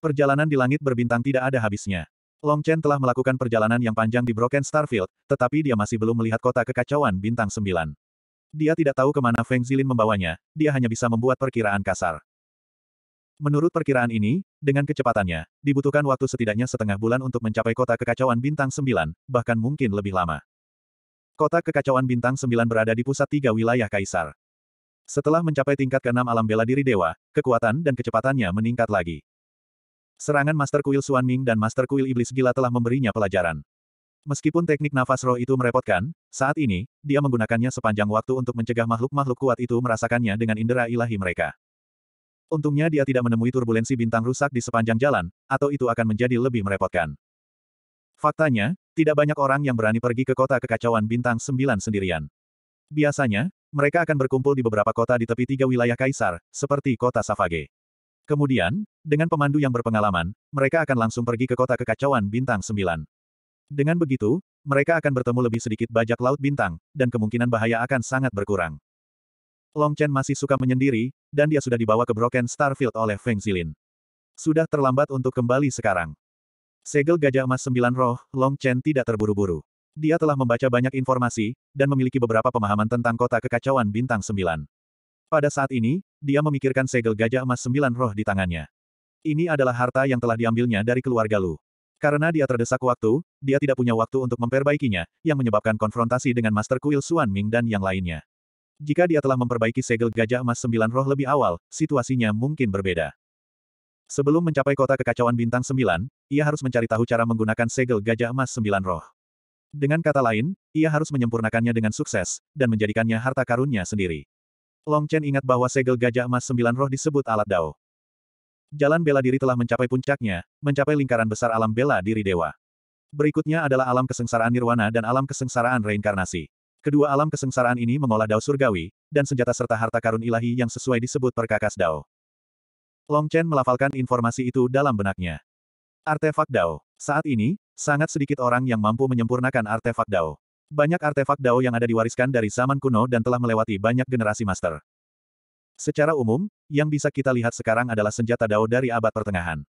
Perjalanan di langit berbintang tidak ada habisnya. Long Chen telah melakukan perjalanan yang panjang di Broken Starfield, tetapi dia masih belum melihat kota kekacauan bintang sembilan. Dia tidak tahu kemana Feng Zilin membawanya, dia hanya bisa membuat perkiraan kasar. Menurut perkiraan ini, dengan kecepatannya, dibutuhkan waktu setidaknya setengah bulan untuk mencapai kota kekacauan bintang Sembilan, bahkan mungkin lebih lama. Kota kekacauan bintang Sembilan berada di pusat tiga wilayah kaisar. Setelah mencapai tingkat keenam alam bela diri dewa, kekuatan dan kecepatannya meningkat lagi. Serangan Master Kuil Suan Ming dan Master Kuil Iblis Gila telah memberinya pelajaran. Meskipun teknik nafas roh itu merepotkan, saat ini, dia menggunakannya sepanjang waktu untuk mencegah makhluk-makhluk kuat itu merasakannya dengan indera ilahi mereka. Untungnya dia tidak menemui turbulensi bintang rusak di sepanjang jalan, atau itu akan menjadi lebih merepotkan. Faktanya, tidak banyak orang yang berani pergi ke kota kekacauan bintang sembilan sendirian. Biasanya, mereka akan berkumpul di beberapa kota di tepi tiga wilayah kaisar, seperti kota Savage. Kemudian, dengan pemandu yang berpengalaman, mereka akan langsung pergi ke kota kekacauan bintang 9. Dengan begitu, mereka akan bertemu lebih sedikit bajak laut bintang, dan kemungkinan bahaya akan sangat berkurang. Long Chen masih suka menyendiri, dan dia sudah dibawa ke Broken Starfield oleh Feng Zilin. Sudah terlambat untuk kembali sekarang. Segel Gajah Emas Sembilan Roh, Long Chen tidak terburu-buru. Dia telah membaca banyak informasi, dan memiliki beberapa pemahaman tentang kota kekacauan bintang Sembilan. Pada saat ini, dia memikirkan segel gajah emas sembilan roh di tangannya. Ini adalah harta yang telah diambilnya dari keluarga Lu. Karena dia terdesak waktu, dia tidak punya waktu untuk memperbaikinya, yang menyebabkan konfrontasi dengan Master Kuil Suan Ming dan yang lainnya. Jika dia telah memperbaiki segel gajah emas sembilan roh lebih awal, situasinya mungkin berbeda. Sebelum mencapai kota kekacauan bintang Sembilan, ia harus mencari tahu cara menggunakan segel gajah emas sembilan roh. Dengan kata lain, ia harus menyempurnakannya dengan sukses, dan menjadikannya harta karunnya sendiri. Long Chen ingat bahwa segel gajah emas sembilan roh disebut alat dao. Jalan bela diri telah mencapai puncaknya, mencapai lingkaran besar alam bela diri dewa. Berikutnya adalah alam kesengsaraan nirwana dan alam kesengsaraan reinkarnasi. Kedua alam kesengsaraan ini mengolah dao surgawi, dan senjata serta harta karun ilahi yang sesuai disebut perkakas dao. Long Chen melafalkan informasi itu dalam benaknya. Artefak dao. Saat ini, sangat sedikit orang yang mampu menyempurnakan artefak dao. Banyak artefak Dao yang ada diwariskan dari zaman kuno dan telah melewati banyak generasi master. Secara umum, yang bisa kita lihat sekarang adalah senjata Dao dari abad pertengahan.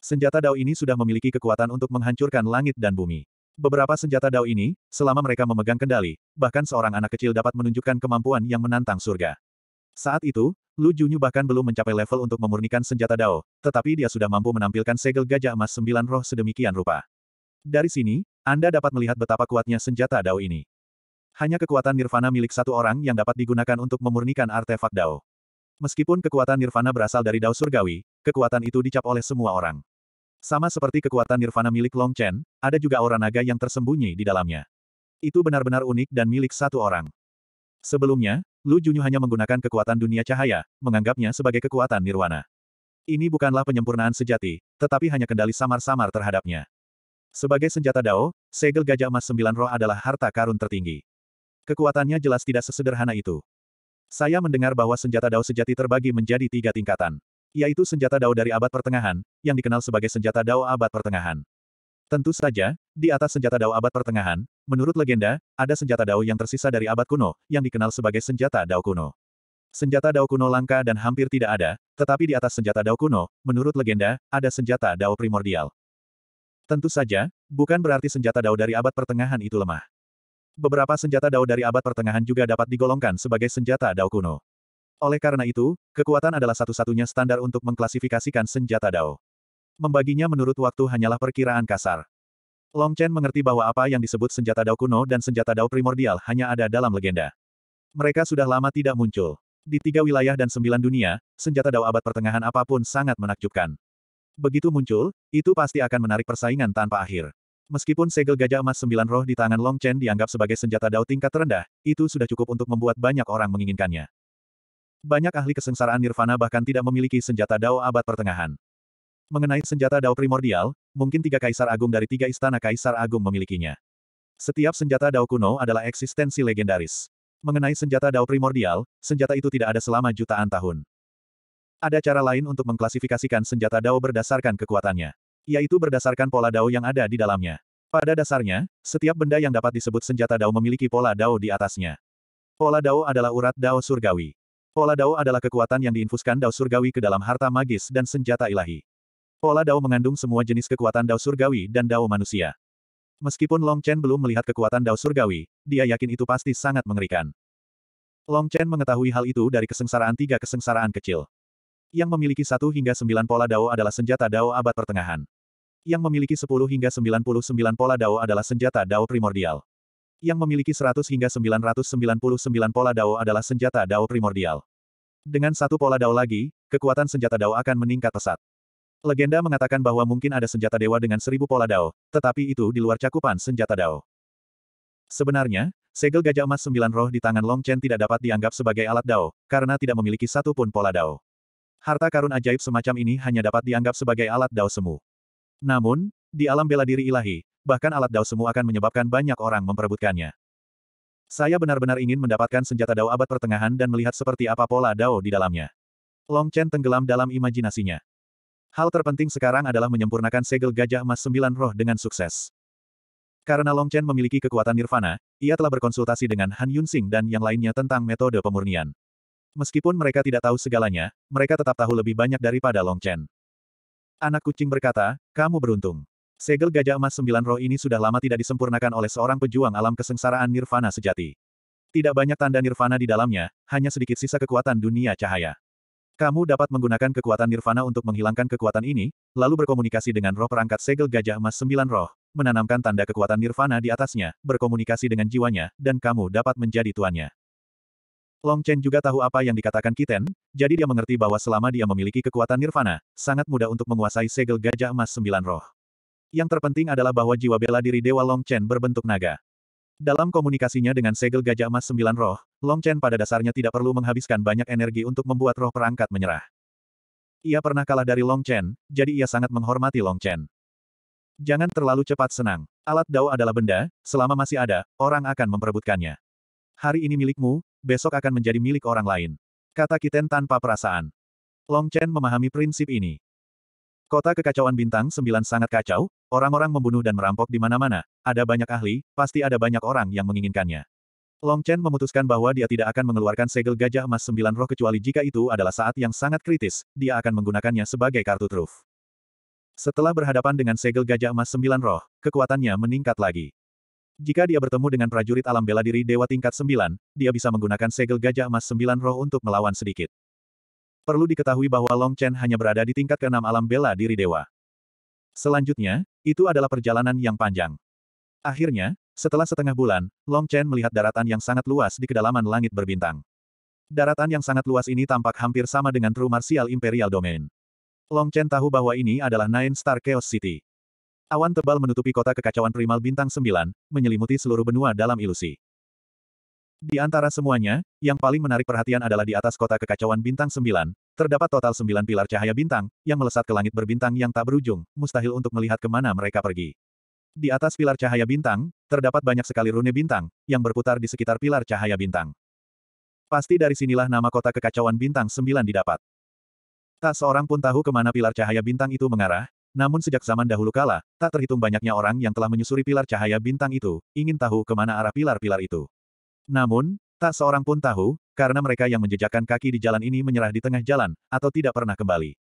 Senjata Dao ini sudah memiliki kekuatan untuk menghancurkan langit dan bumi. Beberapa senjata Dao ini, selama mereka memegang kendali, bahkan seorang anak kecil dapat menunjukkan kemampuan yang menantang surga. Saat itu, Lu Junyu bahkan belum mencapai level untuk memurnikan senjata Dao, tetapi dia sudah mampu menampilkan segel gajah emas sembilan roh sedemikian rupa. Dari sini, Anda dapat melihat betapa kuatnya senjata Dao ini. Hanya kekuatan nirvana milik satu orang yang dapat digunakan untuk memurnikan artefak Dao. Meskipun kekuatan nirvana berasal dari Dao surgawi, kekuatan itu dicap oleh semua orang. Sama seperti kekuatan nirvana milik Long Chen, ada juga aura naga yang tersembunyi di dalamnya. Itu benar-benar unik dan milik satu orang. Sebelumnya, Lu Junyu hanya menggunakan kekuatan dunia cahaya, menganggapnya sebagai kekuatan nirwana. Ini bukanlah penyempurnaan sejati, tetapi hanya kendali samar-samar terhadapnya. Sebagai senjata Dao, segel gajah emas sembilan roh adalah harta karun tertinggi. Kekuatannya jelas tidak sesederhana itu. Saya mendengar bahwa senjata Dao sejati terbagi menjadi tiga tingkatan. Yaitu senjata Dao dari abad pertengahan, yang dikenal sebagai senjata Dao abad pertengahan. Tentu saja, di atas senjata Dao abad pertengahan, menurut legenda, ada senjata Dao yang tersisa dari abad kuno, yang dikenal sebagai senjata Dao kuno. Senjata Dao kuno langka dan hampir tidak ada, tetapi di atas senjata Dao kuno, menurut legenda, ada senjata Dao primordial. Tentu saja, bukan berarti senjata dao dari abad pertengahan itu lemah. Beberapa senjata dao dari abad pertengahan juga dapat digolongkan sebagai senjata dao kuno. Oleh karena itu, kekuatan adalah satu-satunya standar untuk mengklasifikasikan senjata dao. Membaginya menurut waktu hanyalah perkiraan kasar. Long Chen mengerti bahwa apa yang disebut senjata dao kuno dan senjata dao primordial hanya ada dalam legenda. Mereka sudah lama tidak muncul. Di tiga wilayah dan sembilan dunia, senjata dao abad pertengahan apapun sangat menakjubkan. Begitu muncul, itu pasti akan menarik persaingan tanpa akhir. Meskipun segel gajah emas sembilan roh di tangan Long Chen dianggap sebagai senjata dao tingkat terendah, itu sudah cukup untuk membuat banyak orang menginginkannya. Banyak ahli kesengsaraan Nirvana bahkan tidak memiliki senjata dao abad pertengahan. Mengenai senjata dao primordial, mungkin tiga kaisar agung dari tiga istana kaisar agung memilikinya. Setiap senjata dao kuno adalah eksistensi legendaris. Mengenai senjata dao primordial, senjata itu tidak ada selama jutaan tahun. Ada cara lain untuk mengklasifikasikan senjata Dao berdasarkan kekuatannya, yaitu berdasarkan pola Dao yang ada di dalamnya. Pada dasarnya, setiap benda yang dapat disebut senjata Dao memiliki pola Dao di atasnya. Pola Dao adalah urat Dao surgawi. Pola Dao adalah kekuatan yang diinfuskan Dao surgawi ke dalam harta magis dan senjata ilahi. Pola Dao mengandung semua jenis kekuatan Dao surgawi dan Dao manusia. Meskipun Long Chen belum melihat kekuatan Dao surgawi, dia yakin itu pasti sangat mengerikan. Long Chen mengetahui hal itu dari kesengsaraan tiga kesengsaraan kecil. Yang memiliki satu hingga sembilan pola dao adalah senjata dao abad pertengahan. Yang memiliki sepuluh hingga sembilan puluh sembilan pola dao adalah senjata dao primordial. Yang memiliki seratus hingga sembilan ratus sembilan puluh sembilan pola dao adalah senjata dao primordial. Dengan satu pola dao lagi, kekuatan senjata dao akan meningkat pesat. Legenda mengatakan bahwa mungkin ada senjata dewa dengan seribu pola dao, tetapi itu di luar cakupan senjata dao. Sebenarnya, segel gajah emas sembilan roh di tangan Long Chen tidak dapat dianggap sebagai alat dao, karena tidak memiliki satu pun pola dao. Harta karun ajaib semacam ini hanya dapat dianggap sebagai alat dao semu. Namun, di alam bela diri ilahi, bahkan alat dao semu akan menyebabkan banyak orang memperebutkannya. Saya benar-benar ingin mendapatkan senjata dao abad pertengahan dan melihat seperti apa pola dao di dalamnya. Long Chen tenggelam dalam imajinasinya. Hal terpenting sekarang adalah menyempurnakan segel gajah emas sembilan roh dengan sukses. Karena Long Chen memiliki kekuatan nirvana, ia telah berkonsultasi dengan Han Yunsing dan yang lainnya tentang metode pemurnian. Meskipun mereka tidak tahu segalanya, mereka tetap tahu lebih banyak daripada Long Chen. Anak kucing berkata, kamu beruntung. Segel gajah emas sembilan roh ini sudah lama tidak disempurnakan oleh seorang pejuang alam kesengsaraan nirvana sejati. Tidak banyak tanda nirvana di dalamnya, hanya sedikit sisa kekuatan dunia cahaya. Kamu dapat menggunakan kekuatan nirvana untuk menghilangkan kekuatan ini, lalu berkomunikasi dengan roh perangkat segel gajah emas sembilan roh, menanamkan tanda kekuatan nirvana di atasnya, berkomunikasi dengan jiwanya, dan kamu dapat menjadi tuannya. Long Chen juga tahu apa yang dikatakan Kiten, jadi dia mengerti bahwa selama dia memiliki kekuatan nirvana, sangat mudah untuk menguasai segel gajah emas sembilan roh. Yang terpenting adalah bahwa jiwa bela diri Dewa Long Chen berbentuk naga. Dalam komunikasinya dengan segel gajah emas sembilan roh, Long Chen pada dasarnya tidak perlu menghabiskan banyak energi untuk membuat roh perangkat menyerah. Ia pernah kalah dari Long Chen, jadi ia sangat menghormati Long Chen. Jangan terlalu cepat senang. Alat dao adalah benda, selama masih ada, orang akan memperebutkannya. Hari ini milikmu, besok akan menjadi milik orang lain. Kata Kiten tanpa perasaan. Long Chen memahami prinsip ini. Kota kekacauan bintang sembilan sangat kacau, orang-orang membunuh dan merampok di mana-mana, ada banyak ahli, pasti ada banyak orang yang menginginkannya. Long Chen memutuskan bahwa dia tidak akan mengeluarkan segel gajah emas sembilan roh kecuali jika itu adalah saat yang sangat kritis, dia akan menggunakannya sebagai kartu truf. Setelah berhadapan dengan segel gajah emas sembilan roh, kekuatannya meningkat lagi. Jika dia bertemu dengan prajurit alam bela diri Dewa tingkat 9, dia bisa menggunakan segel gajah emas 9 roh untuk melawan sedikit. Perlu diketahui bahwa Long Chen hanya berada di tingkat keenam alam bela diri Dewa. Selanjutnya, itu adalah perjalanan yang panjang. Akhirnya, setelah setengah bulan, Long Chen melihat daratan yang sangat luas di kedalaman langit berbintang. Daratan yang sangat luas ini tampak hampir sama dengan True Martial Imperial Domain. Long Chen tahu bahwa ini adalah Nine Star Chaos City. Awan tebal menutupi kota kekacauan primal bintang sembilan, menyelimuti seluruh benua dalam ilusi. Di antara semuanya, yang paling menarik perhatian adalah di atas kota kekacauan bintang sembilan, terdapat total sembilan pilar cahaya bintang, yang melesat ke langit berbintang yang tak berujung, mustahil untuk melihat kemana mereka pergi. Di atas pilar cahaya bintang, terdapat banyak sekali rune bintang, yang berputar di sekitar pilar cahaya bintang. Pasti dari sinilah nama kota kekacauan bintang sembilan didapat. Tak seorang pun tahu kemana pilar cahaya bintang itu mengarah, namun sejak zaman dahulu kala, tak terhitung banyaknya orang yang telah menyusuri pilar cahaya bintang itu, ingin tahu kemana arah pilar-pilar itu. Namun, tak seorang pun tahu, karena mereka yang menjejakkan kaki di jalan ini menyerah di tengah jalan, atau tidak pernah kembali.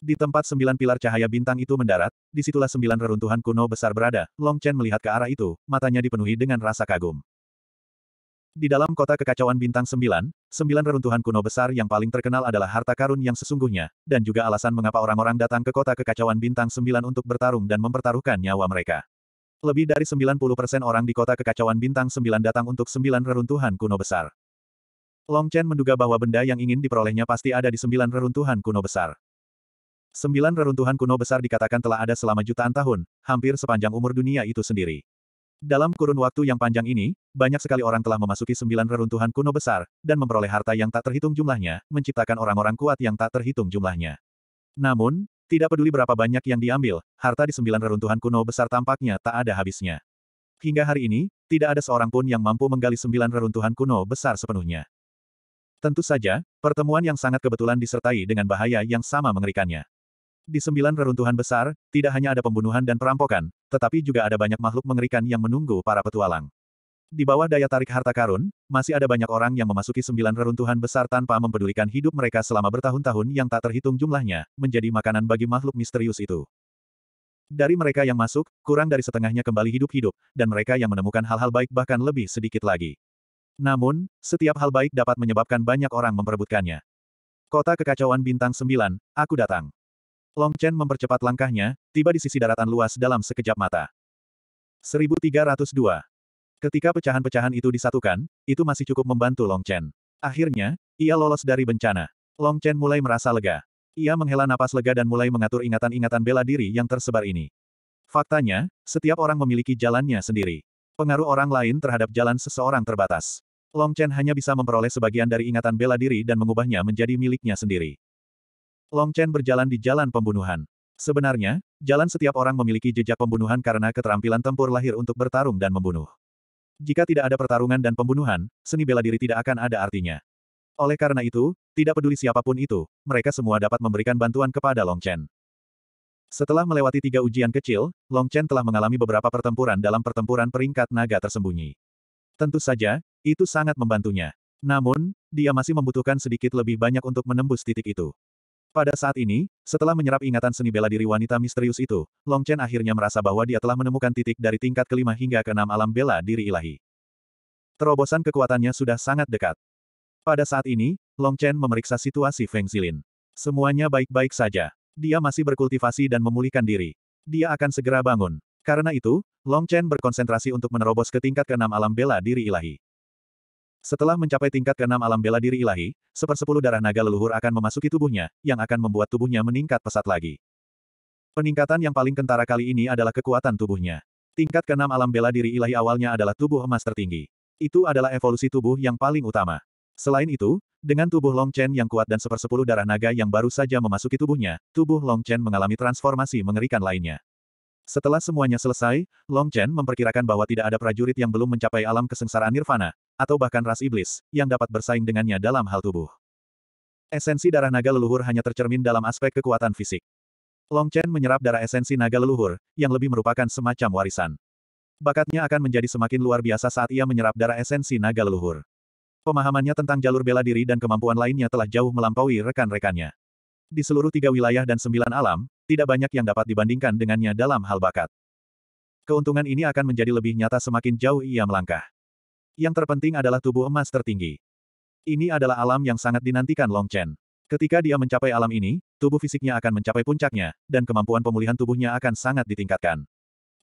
Di tempat sembilan pilar cahaya bintang itu mendarat, disitulah sembilan reruntuhan kuno besar berada, Long Chen melihat ke arah itu, matanya dipenuhi dengan rasa kagum. Di dalam kota kekacauan bintang sembilan, sembilan reruntuhan kuno besar yang paling terkenal adalah harta karun yang sesungguhnya, dan juga alasan mengapa orang-orang datang ke kota kekacauan bintang sembilan untuk bertarung dan mempertaruhkan nyawa mereka. Lebih dari 90% orang di kota kekacauan bintang sembilan datang untuk sembilan reruntuhan kuno besar. Long Chen menduga bahwa benda yang ingin diperolehnya pasti ada di sembilan reruntuhan kuno besar. Sembilan reruntuhan kuno besar dikatakan telah ada selama jutaan tahun, hampir sepanjang umur dunia itu sendiri. Dalam kurun waktu yang panjang ini, banyak sekali orang telah memasuki sembilan reruntuhan kuno besar, dan memperoleh harta yang tak terhitung jumlahnya, menciptakan orang-orang kuat yang tak terhitung jumlahnya. Namun, tidak peduli berapa banyak yang diambil, harta di sembilan reruntuhan kuno besar tampaknya tak ada habisnya. Hingga hari ini, tidak ada seorang pun yang mampu menggali sembilan reruntuhan kuno besar sepenuhnya. Tentu saja, pertemuan yang sangat kebetulan disertai dengan bahaya yang sama mengerikannya. Di sembilan reruntuhan besar, tidak hanya ada pembunuhan dan perampokan, tetapi juga ada banyak makhluk mengerikan yang menunggu para petualang. Di bawah daya tarik harta karun, masih ada banyak orang yang memasuki sembilan reruntuhan besar tanpa mempedulikan hidup mereka selama bertahun-tahun yang tak terhitung jumlahnya, menjadi makanan bagi makhluk misterius itu. Dari mereka yang masuk, kurang dari setengahnya kembali hidup-hidup, dan mereka yang menemukan hal-hal baik bahkan lebih sedikit lagi. Namun, setiap hal baik dapat menyebabkan banyak orang memperebutkannya. Kota Kekacauan Bintang 9, aku datang. Long Chen mempercepat langkahnya, tiba di sisi daratan luas dalam sekejap mata. 1302. Ketika pecahan-pecahan itu disatukan, itu masih cukup membantu Long Chen. Akhirnya, ia lolos dari bencana. Long Chen mulai merasa lega. Ia menghela napas lega dan mulai mengatur ingatan-ingatan bela diri yang tersebar ini. Faktanya, setiap orang memiliki jalannya sendiri. Pengaruh orang lain terhadap jalan seseorang terbatas. Long Chen hanya bisa memperoleh sebagian dari ingatan bela diri dan mengubahnya menjadi miliknya sendiri. Long Chen berjalan di jalan pembunuhan. Sebenarnya, jalan setiap orang memiliki jejak pembunuhan karena keterampilan tempur lahir untuk bertarung dan membunuh. Jika tidak ada pertarungan dan pembunuhan, seni bela diri tidak akan ada artinya. Oleh karena itu, tidak peduli siapapun itu, mereka semua dapat memberikan bantuan kepada Long Chen. Setelah melewati tiga ujian kecil, Long Chen telah mengalami beberapa pertempuran dalam pertempuran peringkat naga tersembunyi. Tentu saja, itu sangat membantunya. Namun, dia masih membutuhkan sedikit lebih banyak untuk menembus titik itu. Pada saat ini, setelah menyerap ingatan seni bela diri wanita misterius itu, Long Chen akhirnya merasa bahwa dia telah menemukan titik dari tingkat kelima hingga keenam alam bela diri ilahi. Terobosan kekuatannya sudah sangat dekat. Pada saat ini, Long Chen memeriksa situasi Feng Zilin. Semuanya baik-baik saja. Dia masih berkultivasi dan memulihkan diri. Dia akan segera bangun. Karena itu, Long Chen berkonsentrasi untuk menerobos ke tingkat keenam alam bela diri ilahi. Setelah mencapai tingkat ke-6 alam bela diri ilahi, sepersepuluh darah naga leluhur akan memasuki tubuhnya, yang akan membuat tubuhnya meningkat pesat lagi. Peningkatan yang paling kentara kali ini adalah kekuatan tubuhnya. Tingkat ke-6 alam bela diri ilahi awalnya adalah tubuh emas tertinggi. Itu adalah evolusi tubuh yang paling utama. Selain itu, dengan tubuh Long Chen yang kuat dan sepersepuluh darah naga yang baru saja memasuki tubuhnya, tubuh Long Chen mengalami transformasi mengerikan lainnya. Setelah semuanya selesai, Long Chen memperkirakan bahwa tidak ada prajurit yang belum mencapai alam kesengsaraan nirvana, atau bahkan ras iblis, yang dapat bersaing dengannya dalam hal tubuh. Esensi darah naga leluhur hanya tercermin dalam aspek kekuatan fisik. Long Chen menyerap darah esensi naga leluhur, yang lebih merupakan semacam warisan. Bakatnya akan menjadi semakin luar biasa saat ia menyerap darah esensi naga leluhur. Pemahamannya tentang jalur bela diri dan kemampuan lainnya telah jauh melampaui rekan-rekannya. Di seluruh tiga wilayah dan sembilan alam, tidak banyak yang dapat dibandingkan dengannya dalam hal bakat. Keuntungan ini akan menjadi lebih nyata semakin jauh ia melangkah. Yang terpenting adalah tubuh emas tertinggi. Ini adalah alam yang sangat dinantikan Long Chen. Ketika dia mencapai alam ini, tubuh fisiknya akan mencapai puncaknya, dan kemampuan pemulihan tubuhnya akan sangat ditingkatkan.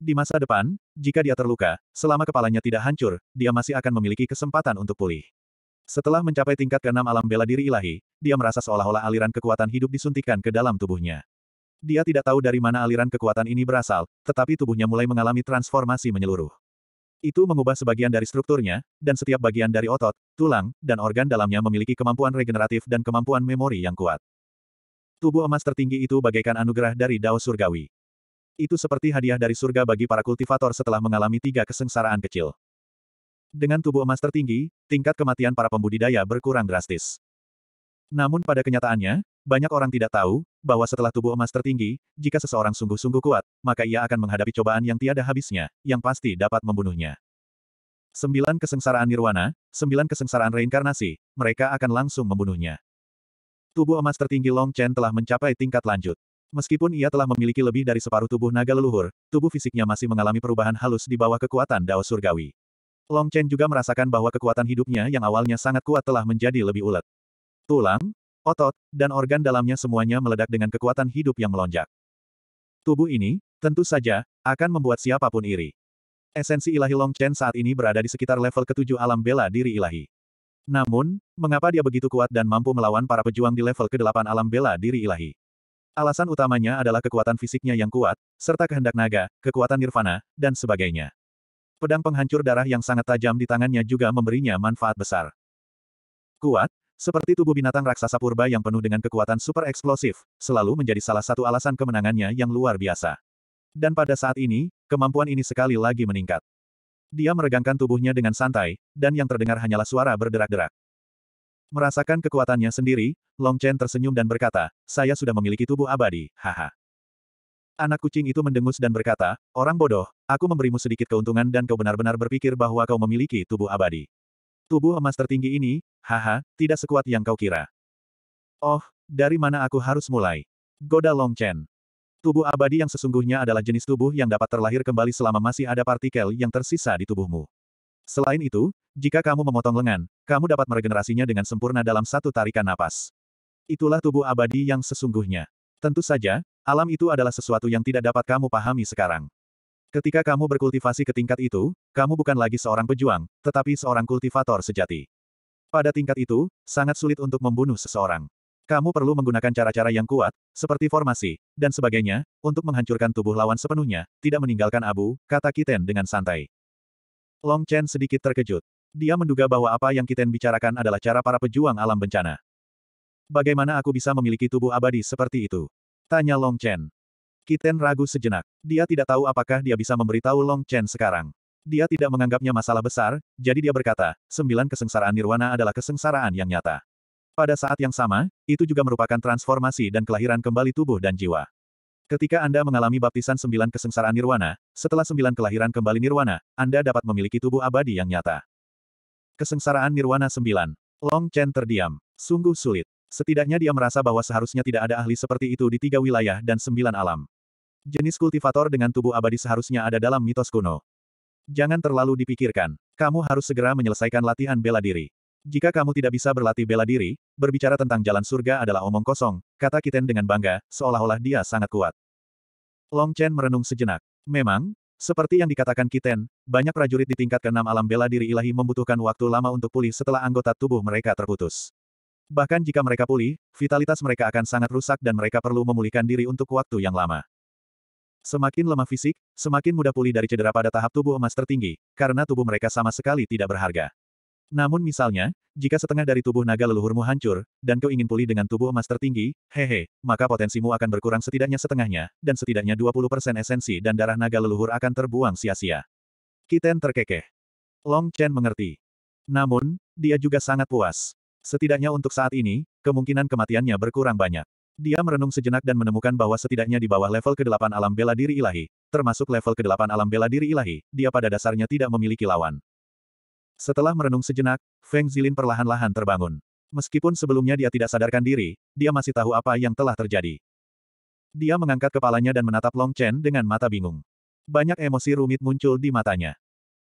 Di masa depan, jika dia terluka, selama kepalanya tidak hancur, dia masih akan memiliki kesempatan untuk pulih. Setelah mencapai tingkat keenam alam bela diri ilahi, dia merasa seolah-olah aliran kekuatan hidup disuntikan ke dalam tubuhnya. Dia tidak tahu dari mana aliran kekuatan ini berasal, tetapi tubuhnya mulai mengalami transformasi menyeluruh. Itu mengubah sebagian dari strukturnya, dan setiap bagian dari otot, tulang, dan organ dalamnya memiliki kemampuan regeneratif dan kemampuan memori yang kuat. Tubuh emas tertinggi itu bagaikan anugerah dari Dao Surgawi. Itu seperti hadiah dari surga bagi para kultivator setelah mengalami tiga kesengsaraan kecil. Dengan tubuh emas tertinggi, tingkat kematian para pembudidaya berkurang drastis. Namun pada kenyataannya, banyak orang tidak tahu, bahwa setelah tubuh emas tertinggi, jika seseorang sungguh-sungguh kuat, maka ia akan menghadapi cobaan yang tiada habisnya, yang pasti dapat membunuhnya. Sembilan kesengsaraan nirwana, sembilan kesengsaraan reinkarnasi, mereka akan langsung membunuhnya. Tubuh emas tertinggi Long Chen telah mencapai tingkat lanjut. Meskipun ia telah memiliki lebih dari separuh tubuh naga leluhur, tubuh fisiknya masih mengalami perubahan halus di bawah kekuatan Dao Surgawi. Long Chen juga merasakan bahwa kekuatan hidupnya yang awalnya sangat kuat telah menjadi lebih ulet. Tulang, otot, dan organ dalamnya semuanya meledak dengan kekuatan hidup yang melonjak. Tubuh ini, tentu saja, akan membuat siapapun iri. Esensi ilahi Long Chen saat ini berada di sekitar level ketujuh alam bela diri ilahi. Namun, mengapa dia begitu kuat dan mampu melawan para pejuang di level ke-8 alam bela diri ilahi? Alasan utamanya adalah kekuatan fisiknya yang kuat, serta kehendak naga, kekuatan nirvana, dan sebagainya. Pedang penghancur darah yang sangat tajam di tangannya juga memberinya manfaat besar. Kuat, seperti tubuh binatang raksasa purba yang penuh dengan kekuatan super eksplosif, selalu menjadi salah satu alasan kemenangannya yang luar biasa. Dan pada saat ini, kemampuan ini sekali lagi meningkat. Dia meregangkan tubuhnya dengan santai, dan yang terdengar hanyalah suara berderak-derak. Merasakan kekuatannya sendiri, Long Chen tersenyum dan berkata, saya sudah memiliki tubuh abadi, haha. Anak kucing itu mendengus dan berkata, orang bodoh, aku memberimu sedikit keuntungan dan kau benar-benar berpikir bahwa kau memiliki tubuh abadi. Tubuh emas tertinggi ini, haha, tidak sekuat yang kau kira. Oh, dari mana aku harus mulai? Goda Long Chen. Tubuh abadi yang sesungguhnya adalah jenis tubuh yang dapat terlahir kembali selama masih ada partikel yang tersisa di tubuhmu. Selain itu, jika kamu memotong lengan, kamu dapat meregenerasinya dengan sempurna dalam satu tarikan napas. Itulah tubuh abadi yang sesungguhnya. Tentu saja, alam itu adalah sesuatu yang tidak dapat kamu pahami sekarang. Ketika kamu berkultivasi ke tingkat itu, kamu bukan lagi seorang pejuang, tetapi seorang kultivator sejati. Pada tingkat itu, sangat sulit untuk membunuh seseorang. Kamu perlu menggunakan cara-cara yang kuat, seperti formasi, dan sebagainya, untuk menghancurkan tubuh lawan sepenuhnya, tidak meninggalkan abu, kata Kiten dengan santai. Long Chen sedikit terkejut. Dia menduga bahwa apa yang Kiten bicarakan adalah cara para pejuang alam bencana. Bagaimana aku bisa memiliki tubuh abadi seperti itu? Tanya Long Chen. Kiten ragu sejenak. Dia tidak tahu apakah dia bisa memberitahu Long Chen sekarang. Dia tidak menganggapnya masalah besar, jadi dia berkata, sembilan kesengsaraan nirwana adalah kesengsaraan yang nyata. Pada saat yang sama, itu juga merupakan transformasi dan kelahiran kembali tubuh dan jiwa. Ketika Anda mengalami baptisan sembilan kesengsaraan nirwana, setelah sembilan kelahiran kembali nirwana, Anda dapat memiliki tubuh abadi yang nyata. Kesengsaraan nirwana sembilan. Long Chen terdiam. Sungguh sulit. Setidaknya dia merasa bahwa seharusnya tidak ada ahli seperti itu di tiga wilayah dan sembilan alam. Jenis kultivator dengan tubuh abadi seharusnya ada dalam mitos kuno. Jangan terlalu dipikirkan. Kamu harus segera menyelesaikan latihan bela diri. Jika kamu tidak bisa berlatih bela diri, berbicara tentang jalan surga adalah omong kosong, kata Kiten dengan bangga, seolah-olah dia sangat kuat. Long Chen merenung sejenak. Memang, seperti yang dikatakan Kiten, banyak prajurit di tingkat keenam alam bela diri ilahi membutuhkan waktu lama untuk pulih setelah anggota tubuh mereka terputus. Bahkan jika mereka pulih, vitalitas mereka akan sangat rusak dan mereka perlu memulihkan diri untuk waktu yang lama. Semakin lemah fisik, semakin mudah pulih dari cedera pada tahap tubuh emas tertinggi, karena tubuh mereka sama sekali tidak berharga. Namun misalnya, jika setengah dari tubuh naga leluhurmu hancur, dan kau ingin pulih dengan tubuh emas tertinggi, hehe, maka potensimu akan berkurang setidaknya setengahnya, dan setidaknya 20% esensi dan darah naga leluhur akan terbuang sia-sia. Kiten terkekeh. Long Chen mengerti. Namun, dia juga sangat puas. Setidaknya untuk saat ini, kemungkinan kematiannya berkurang banyak. Dia merenung sejenak dan menemukan bahwa setidaknya di bawah level ke-8 alam bela diri ilahi, termasuk level ke-8 alam bela diri ilahi, dia pada dasarnya tidak memiliki lawan. Setelah merenung sejenak, Feng Zilin perlahan-lahan terbangun. Meskipun sebelumnya dia tidak sadarkan diri, dia masih tahu apa yang telah terjadi. Dia mengangkat kepalanya dan menatap Long Chen dengan mata bingung. Banyak emosi rumit muncul di matanya.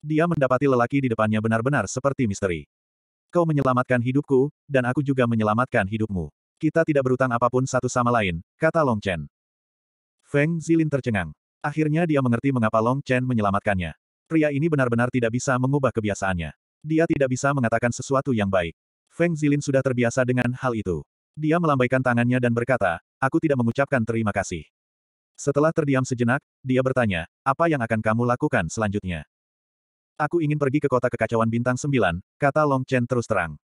Dia mendapati lelaki di depannya benar-benar seperti misteri. Kau menyelamatkan hidupku, dan aku juga menyelamatkan hidupmu. Kita tidak berutang apapun satu sama lain, kata Long Chen. Feng Zilin tercengang. Akhirnya dia mengerti mengapa Long Chen menyelamatkannya. Pria ini benar-benar tidak bisa mengubah kebiasaannya. Dia tidak bisa mengatakan sesuatu yang baik. Feng Zilin sudah terbiasa dengan hal itu. Dia melambaikan tangannya dan berkata, aku tidak mengucapkan terima kasih. Setelah terdiam sejenak, dia bertanya, apa yang akan kamu lakukan selanjutnya? Aku ingin pergi ke kota kekacauan bintang sembilan, kata Long Chen terus terang.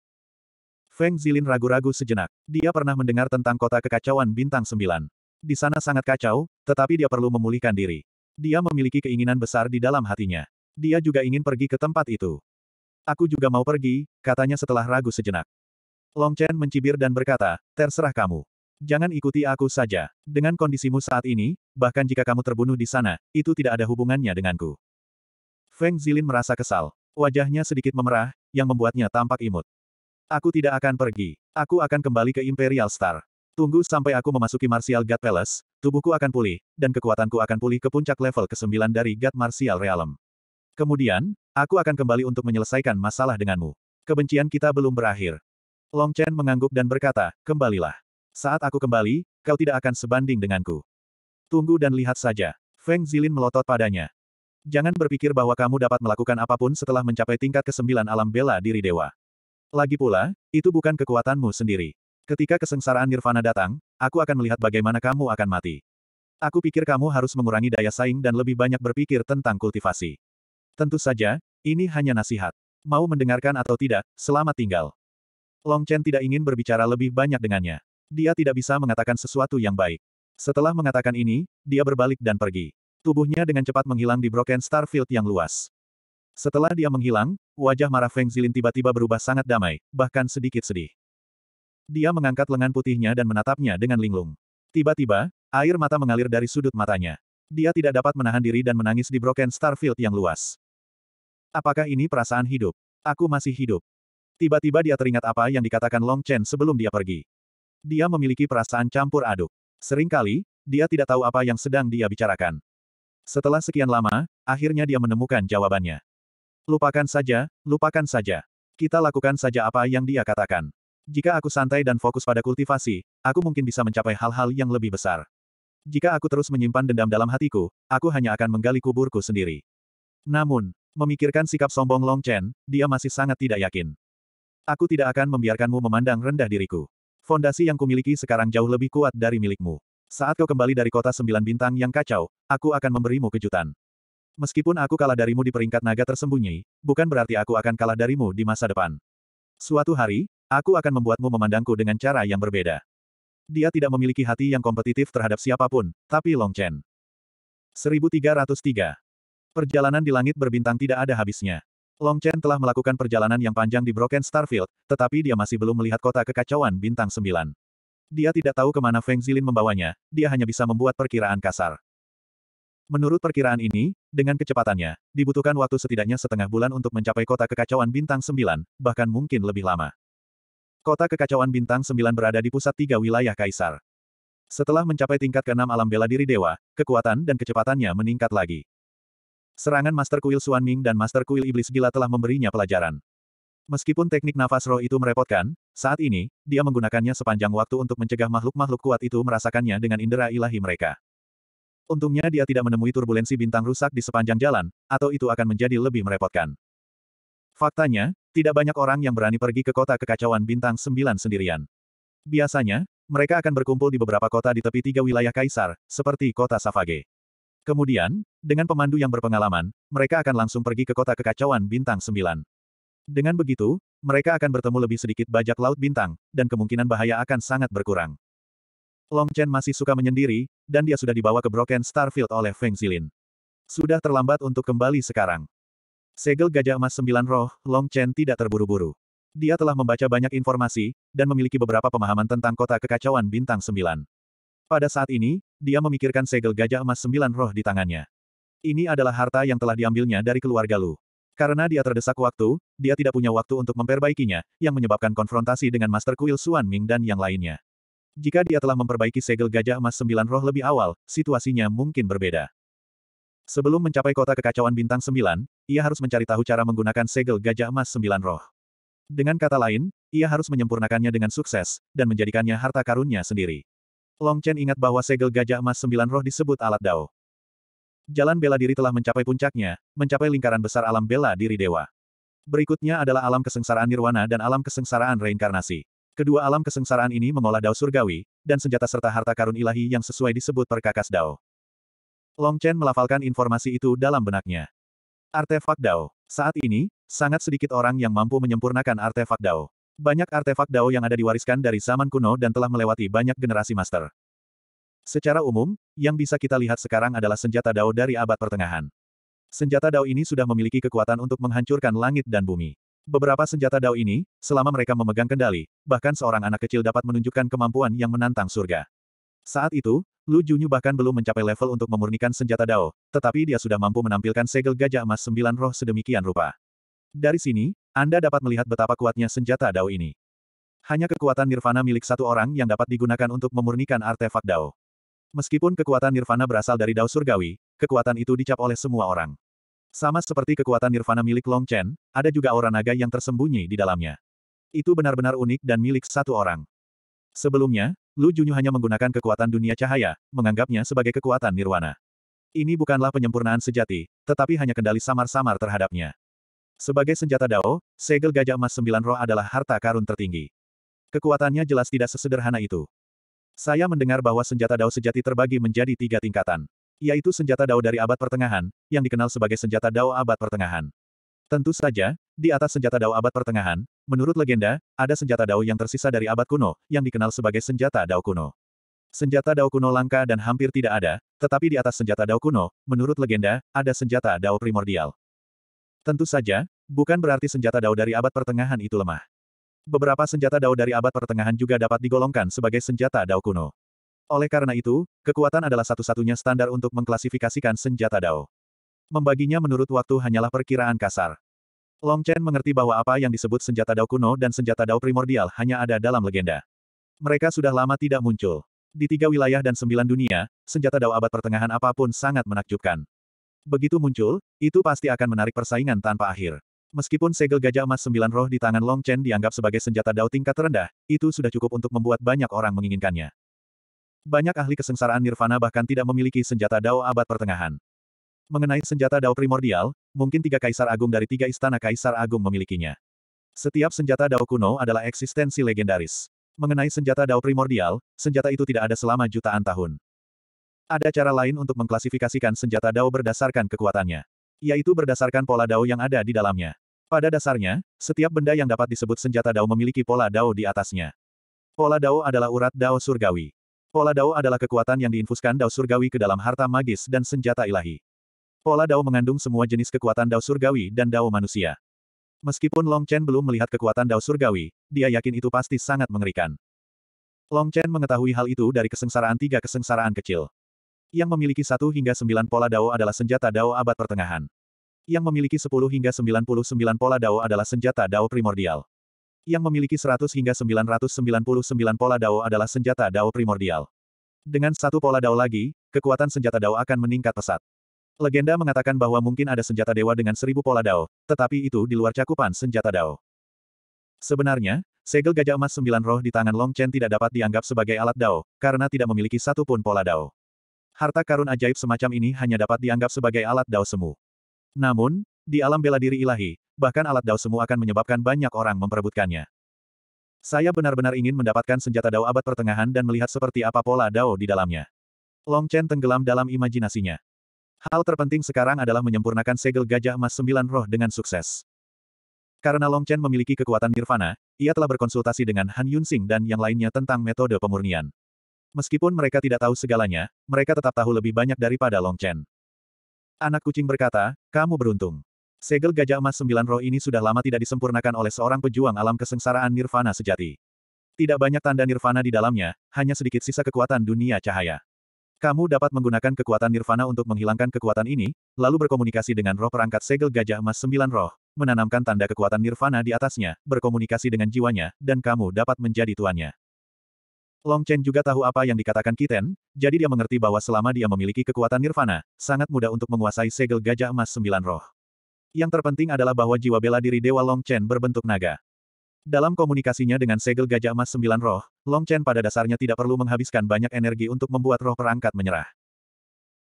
Feng Zilin ragu-ragu sejenak. Dia pernah mendengar tentang kota kekacauan bintang sembilan. Di sana sangat kacau, tetapi dia perlu memulihkan diri. Dia memiliki keinginan besar di dalam hatinya. Dia juga ingin pergi ke tempat itu. Aku juga mau pergi, katanya setelah ragu sejenak. Long Chen mencibir dan berkata, terserah kamu. Jangan ikuti aku saja. Dengan kondisimu saat ini, bahkan jika kamu terbunuh di sana, itu tidak ada hubungannya denganku. Feng Zilin merasa kesal. Wajahnya sedikit memerah, yang membuatnya tampak imut. Aku tidak akan pergi. Aku akan kembali ke Imperial Star. Tunggu sampai aku memasuki Martial God Palace, tubuhku akan pulih, dan kekuatanku akan pulih ke puncak level ke-9 dari God Martial Realm. Kemudian, aku akan kembali untuk menyelesaikan masalah denganmu. Kebencian kita belum berakhir. Long Chen mengangguk dan berkata, kembalilah. Saat aku kembali, kau tidak akan sebanding denganku. Tunggu dan lihat saja. Feng Zilin melotot padanya. Jangan berpikir bahwa kamu dapat melakukan apapun setelah mencapai tingkat kesembilan alam bela diri dewa. Lagi pula, itu bukan kekuatanmu sendiri. Ketika kesengsaraan nirvana datang, aku akan melihat bagaimana kamu akan mati. Aku pikir kamu harus mengurangi daya saing dan lebih banyak berpikir tentang kultivasi. Tentu saja, ini hanya nasihat. Mau mendengarkan atau tidak, selamat tinggal. Long Chen tidak ingin berbicara lebih banyak dengannya. Dia tidak bisa mengatakan sesuatu yang baik. Setelah mengatakan ini, dia berbalik dan pergi. Tubuhnya dengan cepat menghilang di Broken Starfield yang luas. Setelah dia menghilang, wajah marah Feng Zilin tiba-tiba berubah sangat damai, bahkan sedikit sedih. Dia mengangkat lengan putihnya dan menatapnya dengan linglung. Tiba-tiba, air mata mengalir dari sudut matanya. Dia tidak dapat menahan diri dan menangis di Broken Starfield yang luas. Apakah ini perasaan hidup? Aku masih hidup. Tiba-tiba dia teringat apa yang dikatakan Long Chen sebelum dia pergi. Dia memiliki perasaan campur aduk. Seringkali, dia tidak tahu apa yang sedang dia bicarakan. Setelah sekian lama, akhirnya dia menemukan jawabannya. Lupakan saja, lupakan saja. Kita lakukan saja apa yang dia katakan. Jika aku santai dan fokus pada kultivasi, aku mungkin bisa mencapai hal-hal yang lebih besar. Jika aku terus menyimpan dendam dalam hatiku, aku hanya akan menggali kuburku sendiri. Namun, memikirkan sikap sombong Long Chen, dia masih sangat tidak yakin. Aku tidak akan membiarkanmu memandang rendah diriku. Fondasi yang kumiliki sekarang jauh lebih kuat dari milikmu. Saat kau kembali dari kota sembilan bintang yang kacau, aku akan memberimu kejutan. Meskipun aku kalah darimu di peringkat naga tersembunyi, bukan berarti aku akan kalah darimu di masa depan. Suatu hari, aku akan membuatmu memandangku dengan cara yang berbeda. Dia tidak memiliki hati yang kompetitif terhadap siapapun, tapi Long Chen. 1303. Perjalanan di langit berbintang tidak ada habisnya. Long Chen telah melakukan perjalanan yang panjang di Broken Starfield, tetapi dia masih belum melihat kota kekacauan bintang 9. Dia tidak tahu kemana Feng Zilin membawanya, dia hanya bisa membuat perkiraan kasar. Menurut perkiraan ini, dengan kecepatannya, dibutuhkan waktu setidaknya setengah bulan untuk mencapai kota kekacauan bintang Sembilan, bahkan mungkin lebih lama. Kota kekacauan bintang Sembilan berada di pusat tiga wilayah kaisar. Setelah mencapai tingkat keenam alam bela diri dewa, kekuatan dan kecepatannya meningkat lagi. Serangan Master Kuil Suan Ming dan Master Kuil Iblis Gila telah memberinya pelajaran. Meskipun teknik nafas roh itu merepotkan, saat ini, dia menggunakannya sepanjang waktu untuk mencegah makhluk-makhluk kuat itu merasakannya dengan indera ilahi mereka. Untungnya dia tidak menemui turbulensi bintang rusak di sepanjang jalan, atau itu akan menjadi lebih merepotkan. Faktanya, tidak banyak orang yang berani pergi ke kota kekacauan bintang sembilan sendirian. Biasanya, mereka akan berkumpul di beberapa kota di tepi tiga wilayah kaisar, seperti kota Safage. Kemudian, dengan pemandu yang berpengalaman, mereka akan langsung pergi ke kota kekacauan bintang sembilan. Dengan begitu, mereka akan bertemu lebih sedikit bajak laut bintang, dan kemungkinan bahaya akan sangat berkurang. Long Chen masih suka menyendiri, dan dia sudah dibawa ke Broken Starfield oleh Feng Zilin. Sudah terlambat untuk kembali sekarang. Segel Gajah Emas Sembilan Roh, Long Chen tidak terburu-buru. Dia telah membaca banyak informasi, dan memiliki beberapa pemahaman tentang kota kekacauan bintang sembilan. Pada saat ini, dia memikirkan segel gajah emas sembilan roh di tangannya. Ini adalah harta yang telah diambilnya dari keluarga Lu. Karena dia terdesak waktu, dia tidak punya waktu untuk memperbaikinya, yang menyebabkan konfrontasi dengan Master Kuil Suan Ming dan yang lainnya. Jika dia telah memperbaiki segel gajah emas sembilan roh lebih awal, situasinya mungkin berbeda. Sebelum mencapai kota kekacauan bintang sembilan, ia harus mencari tahu cara menggunakan segel gajah emas sembilan roh. Dengan kata lain, ia harus menyempurnakannya dengan sukses, dan menjadikannya harta karunnya sendiri. Long Chen ingat bahwa segel gajah emas sembilan roh disebut alat dao. Jalan bela diri telah mencapai puncaknya, mencapai lingkaran besar alam bela diri dewa. Berikutnya adalah alam kesengsaraan nirwana dan alam kesengsaraan reinkarnasi. Kedua alam kesengsaraan ini mengolah dao surgawi, dan senjata serta harta karun ilahi yang sesuai disebut perkakas dao. Long Chen melafalkan informasi itu dalam benaknya. Artefak Dao. Saat ini, sangat sedikit orang yang mampu menyempurnakan artefak Dao. Banyak artefak Dao yang ada diwariskan dari zaman kuno dan telah melewati banyak generasi master. Secara umum, yang bisa kita lihat sekarang adalah senjata Dao dari abad pertengahan. Senjata Dao ini sudah memiliki kekuatan untuk menghancurkan langit dan bumi. Beberapa senjata Dao ini, selama mereka memegang kendali, bahkan seorang anak kecil dapat menunjukkan kemampuan yang menantang surga. Saat itu, Lu Junyu bahkan belum mencapai level untuk memurnikan senjata Dao, tetapi dia sudah mampu menampilkan segel gajah emas sembilan roh sedemikian rupa. Dari sini, Anda dapat melihat betapa kuatnya senjata Dao ini. Hanya kekuatan nirvana milik satu orang yang dapat digunakan untuk memurnikan artefak Dao. Meskipun kekuatan nirvana berasal dari dao surgawi, kekuatan itu dicap oleh semua orang. Sama seperti kekuatan nirvana milik Long Chen, ada juga aura naga yang tersembunyi di dalamnya. Itu benar-benar unik dan milik satu orang. Sebelumnya, Lu Junyu hanya menggunakan kekuatan dunia cahaya, menganggapnya sebagai kekuatan nirwana. Ini bukanlah penyempurnaan sejati, tetapi hanya kendali samar-samar terhadapnya. Sebagai senjata dao, segel gajah emas sembilan roh adalah harta karun tertinggi. Kekuatannya jelas tidak sesederhana itu. Saya mendengar bahwa senjata dao sejati terbagi menjadi tiga tingkatan. Yaitu senjata dao dari abad pertengahan, yang dikenal sebagai senjata dao abad pertengahan. Tentu saja, di atas senjata dao abad pertengahan, menurut legenda, ada senjata dao yang tersisa dari abad kuno, yang dikenal sebagai senjata dao kuno. Senjata dao kuno langka dan hampir tidak ada, tetapi di atas senjata dao kuno, menurut legenda, ada senjata dao primordial. Tentu saja, bukan berarti senjata dao dari abad pertengahan itu lemah. Beberapa senjata dao dari abad pertengahan juga dapat digolongkan sebagai senjata dao kuno. Oleh karena itu, kekuatan adalah satu-satunya standar untuk mengklasifikasikan senjata dao. Membaginya menurut waktu hanyalah perkiraan kasar. Long Chen mengerti bahwa apa yang disebut senjata dao kuno dan senjata dao primordial hanya ada dalam legenda. Mereka sudah lama tidak muncul. Di tiga wilayah dan sembilan dunia, senjata dao abad pertengahan apapun sangat menakjubkan. Begitu muncul, itu pasti akan menarik persaingan tanpa akhir. Meskipun segel gajah emas sembilan roh di tangan Long Chen dianggap sebagai senjata dao tingkat terendah, itu sudah cukup untuk membuat banyak orang menginginkannya. Banyak ahli kesengsaraan Nirvana bahkan tidak memiliki senjata dao abad pertengahan. Mengenai senjata dao primordial, mungkin tiga kaisar agung dari tiga istana kaisar agung memilikinya. Setiap senjata dao kuno adalah eksistensi legendaris. Mengenai senjata dao primordial, senjata itu tidak ada selama jutaan tahun. Ada cara lain untuk mengklasifikasikan senjata dao berdasarkan kekuatannya yaitu berdasarkan pola dao yang ada di dalamnya. Pada dasarnya, setiap benda yang dapat disebut senjata dao memiliki pola dao di atasnya. Pola dao adalah urat dao surgawi. Pola dao adalah kekuatan yang diinfuskan dao surgawi ke dalam harta magis dan senjata ilahi. Pola dao mengandung semua jenis kekuatan dao surgawi dan dao manusia. Meskipun Long Chen belum melihat kekuatan dao surgawi, dia yakin itu pasti sangat mengerikan. Long Chen mengetahui hal itu dari kesengsaraan tiga kesengsaraan kecil. Yang memiliki satu hingga sembilan pola dao adalah senjata dao abad pertengahan. Yang memiliki sepuluh hingga sembilan puluh sembilan pola dao adalah senjata dao primordial. Yang memiliki seratus hingga sembilan sembilan ratus puluh sembilan pola dao adalah senjata dao primordial. Dengan satu pola dao lagi, kekuatan senjata dao akan meningkat pesat. Legenda mengatakan bahwa mungkin ada senjata dewa dengan seribu pola dao, tetapi itu di luar cakupan senjata dao. Sebenarnya, segel gajah emas sembilan roh di tangan Long Chen tidak dapat dianggap sebagai alat dao, karena tidak memiliki satu pun pola dao harta karun ajaib semacam ini hanya dapat dianggap sebagai alat dao semu. Namun, di alam bela diri ilahi, bahkan alat dao semu akan menyebabkan banyak orang memperebutkannya. Saya benar-benar ingin mendapatkan senjata dao abad pertengahan dan melihat seperti apa pola dao di dalamnya. Long Chen tenggelam dalam imajinasinya. Hal terpenting sekarang adalah menyempurnakan segel gajah emas sembilan roh dengan sukses. Karena Long Chen memiliki kekuatan nirvana, ia telah berkonsultasi dengan Han Yunsing dan yang lainnya tentang metode pemurnian. Meskipun mereka tidak tahu segalanya, mereka tetap tahu lebih banyak daripada Long Chen. Anak kucing berkata, kamu beruntung. Segel gajah emas sembilan roh ini sudah lama tidak disempurnakan oleh seorang pejuang alam kesengsaraan nirvana sejati. Tidak banyak tanda nirvana di dalamnya, hanya sedikit sisa kekuatan dunia cahaya. Kamu dapat menggunakan kekuatan nirvana untuk menghilangkan kekuatan ini, lalu berkomunikasi dengan roh perangkat segel gajah emas sembilan roh, menanamkan tanda kekuatan nirvana di atasnya, berkomunikasi dengan jiwanya, dan kamu dapat menjadi tuannya. Long Chen juga tahu apa yang dikatakan Kiten, jadi dia mengerti bahwa selama dia memiliki kekuatan nirvana, sangat mudah untuk menguasai segel gajah emas sembilan roh. Yang terpenting adalah bahwa jiwa bela diri Dewa Long Chen berbentuk naga. Dalam komunikasinya dengan segel gajah emas sembilan roh, Long Chen pada dasarnya tidak perlu menghabiskan banyak energi untuk membuat roh perangkat menyerah.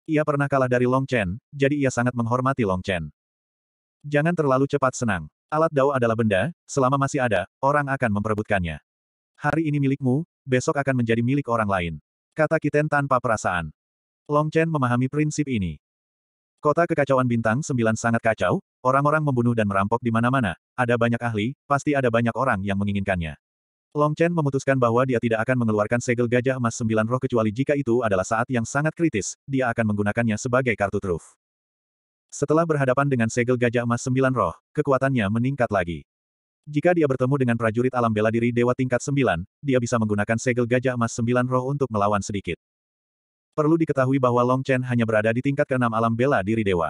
Ia pernah kalah dari Long Chen, jadi ia sangat menghormati Long Chen. Jangan terlalu cepat senang. Alat dao adalah benda, selama masih ada, orang akan memperebutkannya. Hari ini milikmu, besok akan menjadi milik orang lain. Kata Kiten tanpa perasaan. Long Chen memahami prinsip ini. Kota kekacauan bintang sembilan sangat kacau, orang-orang membunuh dan merampok di mana-mana, ada banyak ahli, pasti ada banyak orang yang menginginkannya. Long Chen memutuskan bahwa dia tidak akan mengeluarkan segel gajah emas sembilan roh kecuali jika itu adalah saat yang sangat kritis, dia akan menggunakannya sebagai kartu truf. Setelah berhadapan dengan segel gajah emas sembilan roh, kekuatannya meningkat lagi. Jika dia bertemu dengan prajurit alam bela diri Dewa tingkat 9, dia bisa menggunakan segel gajah emas 9 roh untuk melawan sedikit. Perlu diketahui bahwa Long Chen hanya berada di tingkat keenam alam bela diri Dewa.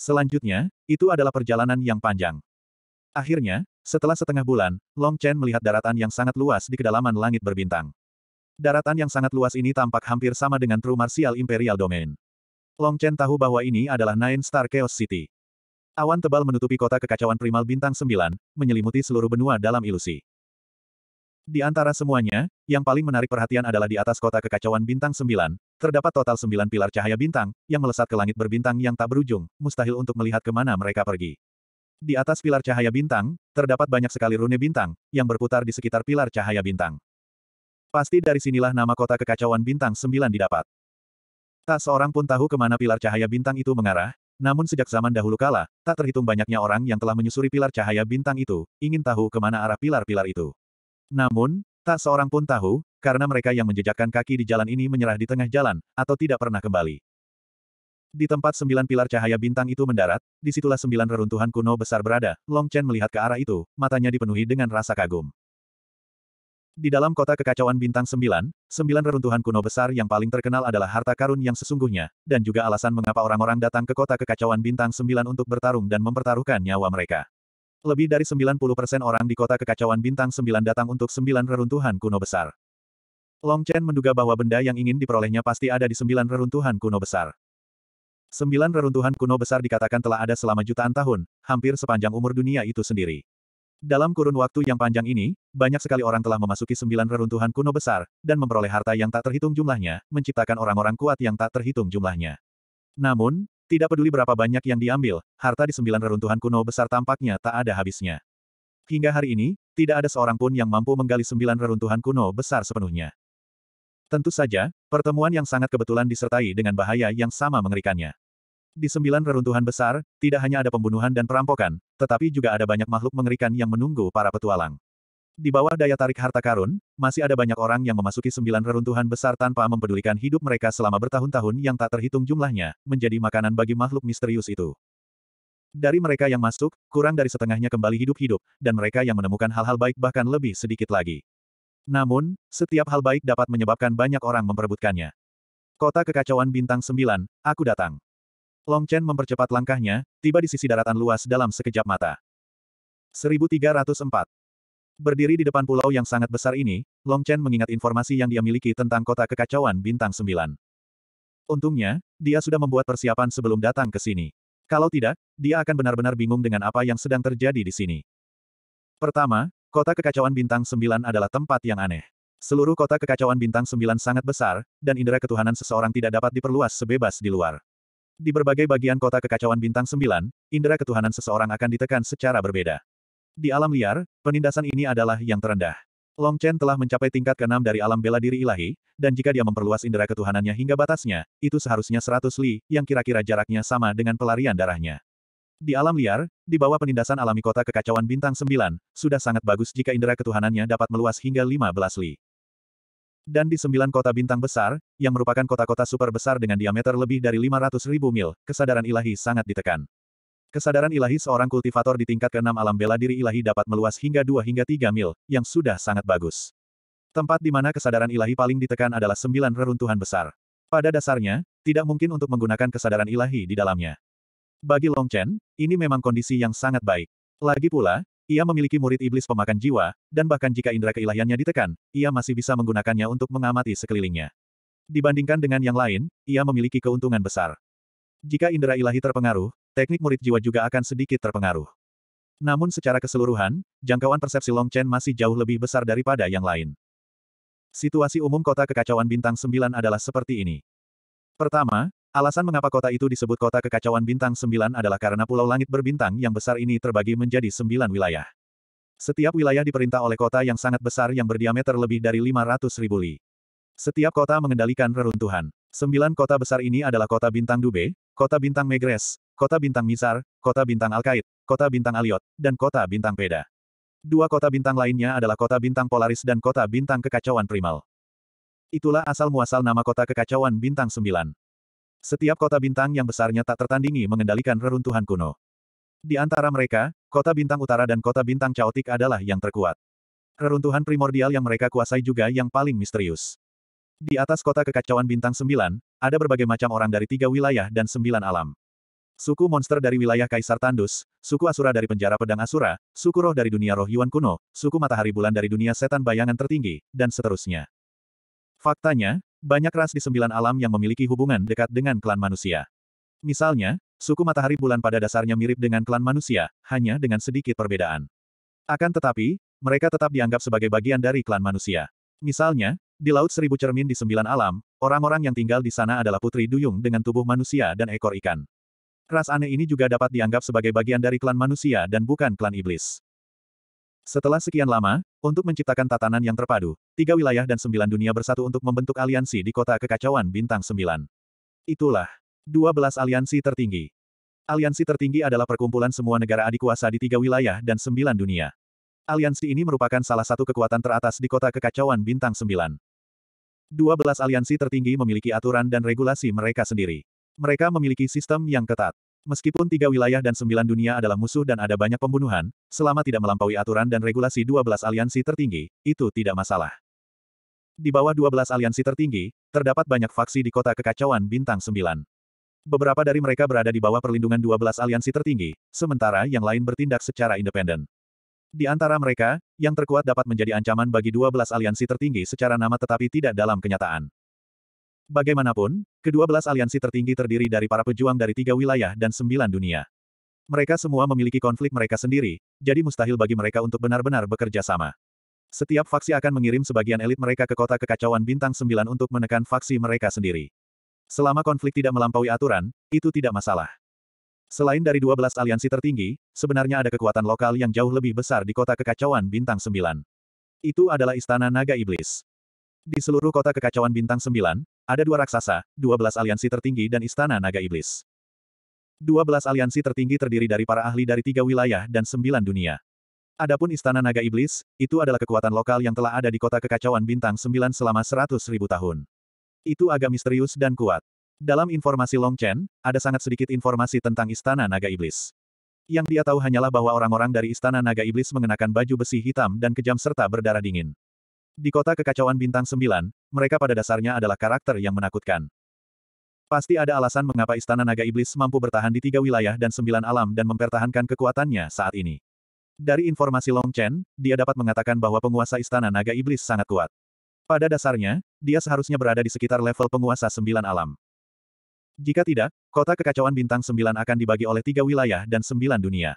Selanjutnya, itu adalah perjalanan yang panjang. Akhirnya, setelah setengah bulan, Long Chen melihat daratan yang sangat luas di kedalaman langit berbintang. Daratan yang sangat luas ini tampak hampir sama dengan True Martial Imperial Domain. Long Chen tahu bahwa ini adalah Nine Star Chaos City. Awan tebal menutupi kota kekacauan primal bintang sembilan, menyelimuti seluruh benua dalam ilusi. Di antara semuanya, yang paling menarik perhatian adalah di atas kota kekacauan bintang sembilan, terdapat total sembilan pilar cahaya bintang, yang melesat ke langit berbintang yang tak berujung, mustahil untuk melihat kemana mereka pergi. Di atas pilar cahaya bintang, terdapat banyak sekali rune bintang, yang berputar di sekitar pilar cahaya bintang. Pasti dari sinilah nama kota kekacauan bintang sembilan didapat. Tak seorang pun tahu kemana pilar cahaya bintang itu mengarah, namun sejak zaman dahulu kala, tak terhitung banyaknya orang yang telah menyusuri pilar cahaya bintang itu, ingin tahu kemana arah pilar-pilar itu. Namun, tak seorang pun tahu, karena mereka yang menjejakkan kaki di jalan ini menyerah di tengah jalan, atau tidak pernah kembali. Di tempat sembilan pilar cahaya bintang itu mendarat, disitulah sembilan reruntuhan kuno besar berada, Long Chen melihat ke arah itu, matanya dipenuhi dengan rasa kagum. Di dalam kota kekacauan bintang sembilan, sembilan reruntuhan kuno besar yang paling terkenal adalah harta karun yang sesungguhnya, dan juga alasan mengapa orang-orang datang ke kota kekacauan bintang sembilan untuk bertarung dan mempertaruhkan nyawa mereka. Lebih dari 90% orang di kota kekacauan bintang sembilan datang untuk sembilan reruntuhan kuno besar. Long Chen menduga bahwa benda yang ingin diperolehnya pasti ada di sembilan reruntuhan kuno besar. Sembilan reruntuhan kuno besar dikatakan telah ada selama jutaan tahun, hampir sepanjang umur dunia itu sendiri. Dalam kurun waktu yang panjang ini, banyak sekali orang telah memasuki sembilan reruntuhan kuno besar, dan memperoleh harta yang tak terhitung jumlahnya, menciptakan orang-orang kuat yang tak terhitung jumlahnya. Namun, tidak peduli berapa banyak yang diambil, harta di sembilan reruntuhan kuno besar tampaknya tak ada habisnya. Hingga hari ini, tidak ada seorang pun yang mampu menggali sembilan reruntuhan kuno besar sepenuhnya. Tentu saja, pertemuan yang sangat kebetulan disertai dengan bahaya yang sama mengerikannya. Di sembilan reruntuhan besar, tidak hanya ada pembunuhan dan perampokan, tetapi juga ada banyak makhluk mengerikan yang menunggu para petualang. Di bawah daya tarik harta karun, masih ada banyak orang yang memasuki sembilan reruntuhan besar tanpa mempedulikan hidup mereka selama bertahun-tahun yang tak terhitung jumlahnya, menjadi makanan bagi makhluk misterius itu. Dari mereka yang masuk, kurang dari setengahnya kembali hidup-hidup, dan mereka yang menemukan hal-hal baik bahkan lebih sedikit lagi. Namun, setiap hal baik dapat menyebabkan banyak orang memperebutkannya. Kota Kekacauan Bintang 9, aku datang. Long Chen mempercepat langkahnya, tiba di sisi daratan luas dalam sekejap mata. 1304 Berdiri di depan pulau yang sangat besar ini, Long Chen mengingat informasi yang dia miliki tentang kota kekacauan bintang 9. Untungnya, dia sudah membuat persiapan sebelum datang ke sini. Kalau tidak, dia akan benar-benar bingung dengan apa yang sedang terjadi di sini. Pertama, kota kekacauan bintang 9 adalah tempat yang aneh. Seluruh kota kekacauan bintang 9 sangat besar, dan indera ketuhanan seseorang tidak dapat diperluas sebebas di luar. Di berbagai bagian kota kekacauan bintang 9, indera ketuhanan seseorang akan ditekan secara berbeda. Di alam liar, penindasan ini adalah yang terendah. Long Chen telah mencapai tingkat keenam dari alam bela diri ilahi, dan jika dia memperluas indera ketuhanannya hingga batasnya, itu seharusnya seratus li, yang kira-kira jaraknya sama dengan pelarian darahnya. Di alam liar, di bawah penindasan alami kota kekacauan bintang 9, sudah sangat bagus jika indera ketuhanannya dapat meluas hingga lima belas li dan di sembilan kota bintang besar, yang merupakan kota-kota super besar dengan diameter lebih dari 500 ribu mil, kesadaran ilahi sangat ditekan. Kesadaran ilahi seorang kultivator di tingkat keenam alam bela diri ilahi dapat meluas hingga 2 hingga 3 mil, yang sudah sangat bagus. Tempat di mana kesadaran ilahi paling ditekan adalah sembilan reruntuhan besar. Pada dasarnya, tidak mungkin untuk menggunakan kesadaran ilahi di dalamnya. Bagi Long Chen, ini memang kondisi yang sangat baik. Lagi pula, ia memiliki murid iblis pemakan jiwa, dan bahkan jika indera keilahiannya ditekan, ia masih bisa menggunakannya untuk mengamati sekelilingnya. Dibandingkan dengan yang lain, ia memiliki keuntungan besar. Jika indera ilahi terpengaruh, teknik murid jiwa juga akan sedikit terpengaruh. Namun secara keseluruhan, jangkauan persepsi Long Chen masih jauh lebih besar daripada yang lain. Situasi umum kota kekacauan bintang 9 adalah seperti ini. Pertama, Alasan mengapa kota itu disebut kota kekacauan bintang sembilan adalah karena pulau langit berbintang yang besar ini terbagi menjadi sembilan wilayah. Setiap wilayah diperintah oleh kota yang sangat besar yang berdiameter lebih dari 500 ribu li. Setiap kota mengendalikan reruntuhan. Sembilan kota besar ini adalah kota bintang Dube, kota bintang Megres, kota bintang Misar, kota bintang Alkait, kota bintang Aliot, dan kota bintang Peda. Dua kota bintang lainnya adalah kota bintang Polaris dan kota bintang kekacauan Primal. Itulah asal-muasal nama kota kekacauan bintang sembilan. Setiap kota bintang yang besarnya tak tertandingi mengendalikan reruntuhan kuno. Di antara mereka, kota bintang utara dan kota bintang caotik adalah yang terkuat. Reruntuhan primordial yang mereka kuasai juga yang paling misterius. Di atas kota kekacauan bintang sembilan, ada berbagai macam orang dari tiga wilayah dan sembilan alam. Suku monster dari wilayah Kaisar Tandus, suku Asura dari penjara pedang Asura, suku roh dari dunia roh Yuan kuno, suku matahari bulan dari dunia setan bayangan tertinggi, dan seterusnya. Faktanya, banyak ras di sembilan alam yang memiliki hubungan dekat dengan klan manusia. Misalnya, suku matahari bulan pada dasarnya mirip dengan klan manusia, hanya dengan sedikit perbedaan. Akan tetapi, mereka tetap dianggap sebagai bagian dari klan manusia. Misalnya, di Laut Seribu Cermin di Sembilan Alam, orang-orang yang tinggal di sana adalah putri duyung dengan tubuh manusia dan ekor ikan. Ras aneh ini juga dapat dianggap sebagai bagian dari klan manusia dan bukan klan iblis. Setelah sekian lama, untuk menciptakan tatanan yang terpadu, tiga wilayah dan sembilan dunia bersatu untuk membentuk aliansi di kota kekacauan bintang sembilan. Itulah belas aliansi tertinggi. Aliansi tertinggi adalah perkumpulan semua negara adikuasa di tiga wilayah dan sembilan dunia. Aliansi ini merupakan salah satu kekuatan teratas di kota kekacauan bintang sembilan. belas aliansi tertinggi memiliki aturan dan regulasi mereka sendiri. Mereka memiliki sistem yang ketat. Meskipun tiga wilayah dan sembilan dunia adalah musuh dan ada banyak pembunuhan, selama tidak melampaui aturan dan regulasi dua belas aliansi tertinggi, itu tidak masalah. Di bawah dua belas aliansi tertinggi, terdapat banyak faksi di kota kekacauan bintang sembilan. Beberapa dari mereka berada di bawah perlindungan dua belas aliansi tertinggi, sementara yang lain bertindak secara independen. Di antara mereka, yang terkuat dapat menjadi ancaman bagi dua belas aliansi tertinggi secara nama tetapi tidak dalam kenyataan. Bagaimanapun, kedua belas aliansi tertinggi terdiri dari para pejuang dari tiga wilayah dan sembilan dunia. Mereka semua memiliki konflik mereka sendiri, jadi mustahil bagi mereka untuk benar-benar bekerja sama. Setiap faksi akan mengirim sebagian elit mereka ke kota kekacauan bintang sembilan untuk menekan faksi mereka sendiri. Selama konflik tidak melampaui aturan, itu tidak masalah. Selain dari dua belas aliansi tertinggi, sebenarnya ada kekuatan lokal yang jauh lebih besar di kota kekacauan bintang sembilan. Itu adalah Istana Naga Iblis. Di seluruh kota kekacauan bintang sembilan. Ada dua raksasa, dua belas aliansi tertinggi dan istana naga iblis. Dua belas aliansi tertinggi terdiri dari para ahli dari tiga wilayah dan sembilan dunia. Adapun istana naga iblis, itu adalah kekuatan lokal yang telah ada di kota kekacauan bintang sembilan selama seratus ribu tahun. Itu agak misterius dan kuat. Dalam informasi Long Chen, ada sangat sedikit informasi tentang istana naga iblis. Yang dia tahu hanyalah bahwa orang-orang dari istana naga iblis mengenakan baju besi hitam dan kejam serta berdarah dingin. Di kota kekacauan bintang sembilan, mereka pada dasarnya adalah karakter yang menakutkan. Pasti ada alasan mengapa Istana Naga Iblis mampu bertahan di tiga wilayah dan sembilan alam dan mempertahankan kekuatannya saat ini. Dari informasi Long Chen, dia dapat mengatakan bahwa penguasa Istana Naga Iblis sangat kuat. Pada dasarnya, dia seharusnya berada di sekitar level penguasa sembilan alam. Jika tidak, kota kekacauan bintang sembilan akan dibagi oleh tiga wilayah dan sembilan dunia.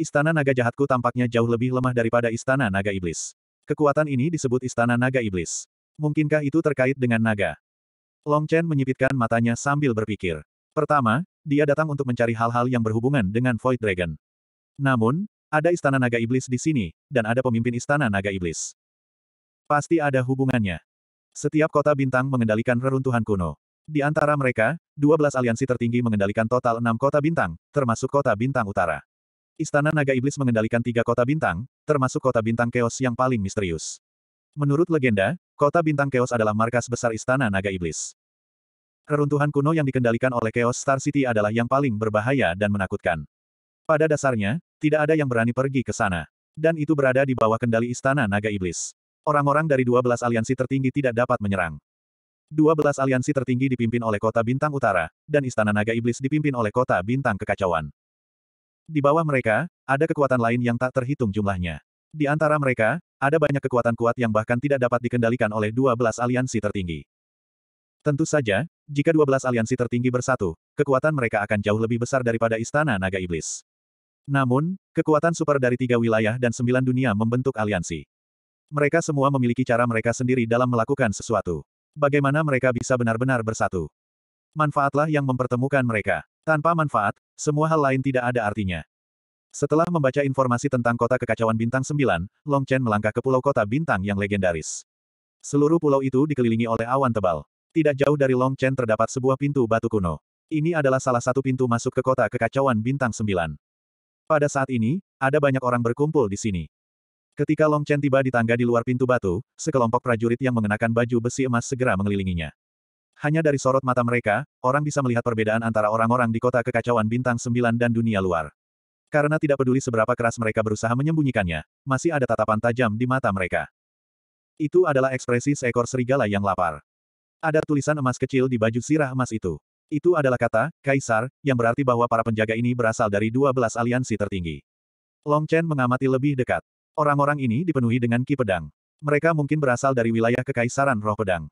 Istana naga jahatku tampaknya jauh lebih lemah daripada istana naga iblis. Kekuatan ini disebut Istana Naga Iblis. Mungkinkah itu terkait dengan naga? Long Chen menyipitkan matanya sambil berpikir. Pertama, dia datang untuk mencari hal-hal yang berhubungan dengan Void Dragon. Namun, ada Istana Naga Iblis di sini, dan ada pemimpin Istana Naga Iblis. Pasti ada hubungannya. Setiap kota bintang mengendalikan reruntuhan kuno. Di antara mereka, 12 aliansi tertinggi mengendalikan total enam kota bintang, termasuk kota bintang utara. Istana Naga Iblis mengendalikan tiga kota bintang, termasuk kota bintang Keos yang paling misterius. Menurut legenda, kota bintang Keos adalah markas besar Istana Naga Iblis. Reruntuhan kuno yang dikendalikan oleh Keos Star City adalah yang paling berbahaya dan menakutkan. Pada dasarnya, tidak ada yang berani pergi ke sana. Dan itu berada di bawah kendali Istana Naga Iblis. Orang-orang dari 12 aliansi tertinggi tidak dapat menyerang. 12 aliansi tertinggi dipimpin oleh kota bintang utara, dan Istana Naga Iblis dipimpin oleh kota bintang kekacauan. Di bawah mereka, ada kekuatan lain yang tak terhitung jumlahnya. Di antara mereka, ada banyak kekuatan kuat yang bahkan tidak dapat dikendalikan oleh 12 aliansi tertinggi. Tentu saja, jika 12 aliansi tertinggi bersatu, kekuatan mereka akan jauh lebih besar daripada Istana Naga Iblis. Namun, kekuatan super dari tiga wilayah dan sembilan dunia membentuk aliansi. Mereka semua memiliki cara mereka sendiri dalam melakukan sesuatu. Bagaimana mereka bisa benar-benar bersatu? Manfaatlah yang mempertemukan mereka. Tanpa manfaat, semua hal lain tidak ada artinya. Setelah membaca informasi tentang kota kekacauan bintang 9, Long Chen melangkah ke pulau kota bintang yang legendaris. Seluruh pulau itu dikelilingi oleh awan tebal. Tidak jauh dari Long Chen terdapat sebuah pintu batu kuno. Ini adalah salah satu pintu masuk ke kota kekacauan bintang 9. Pada saat ini, ada banyak orang berkumpul di sini. Ketika Long Chen tiba di tangga di luar pintu batu, sekelompok prajurit yang mengenakan baju besi emas segera mengelilinginya. Hanya dari sorot mata mereka, orang bisa melihat perbedaan antara orang-orang di kota kekacauan bintang sembilan dan dunia luar. Karena tidak peduli seberapa keras mereka berusaha menyembunyikannya, masih ada tatapan tajam di mata mereka. Itu adalah ekspresi seekor serigala yang lapar. Ada tulisan emas kecil di baju sirah emas itu. Itu adalah kata, Kaisar, yang berarti bahwa para penjaga ini berasal dari dua belas aliansi tertinggi. Long Chen mengamati lebih dekat. Orang-orang ini dipenuhi dengan ki pedang. Mereka mungkin berasal dari wilayah kekaisaran roh pedang.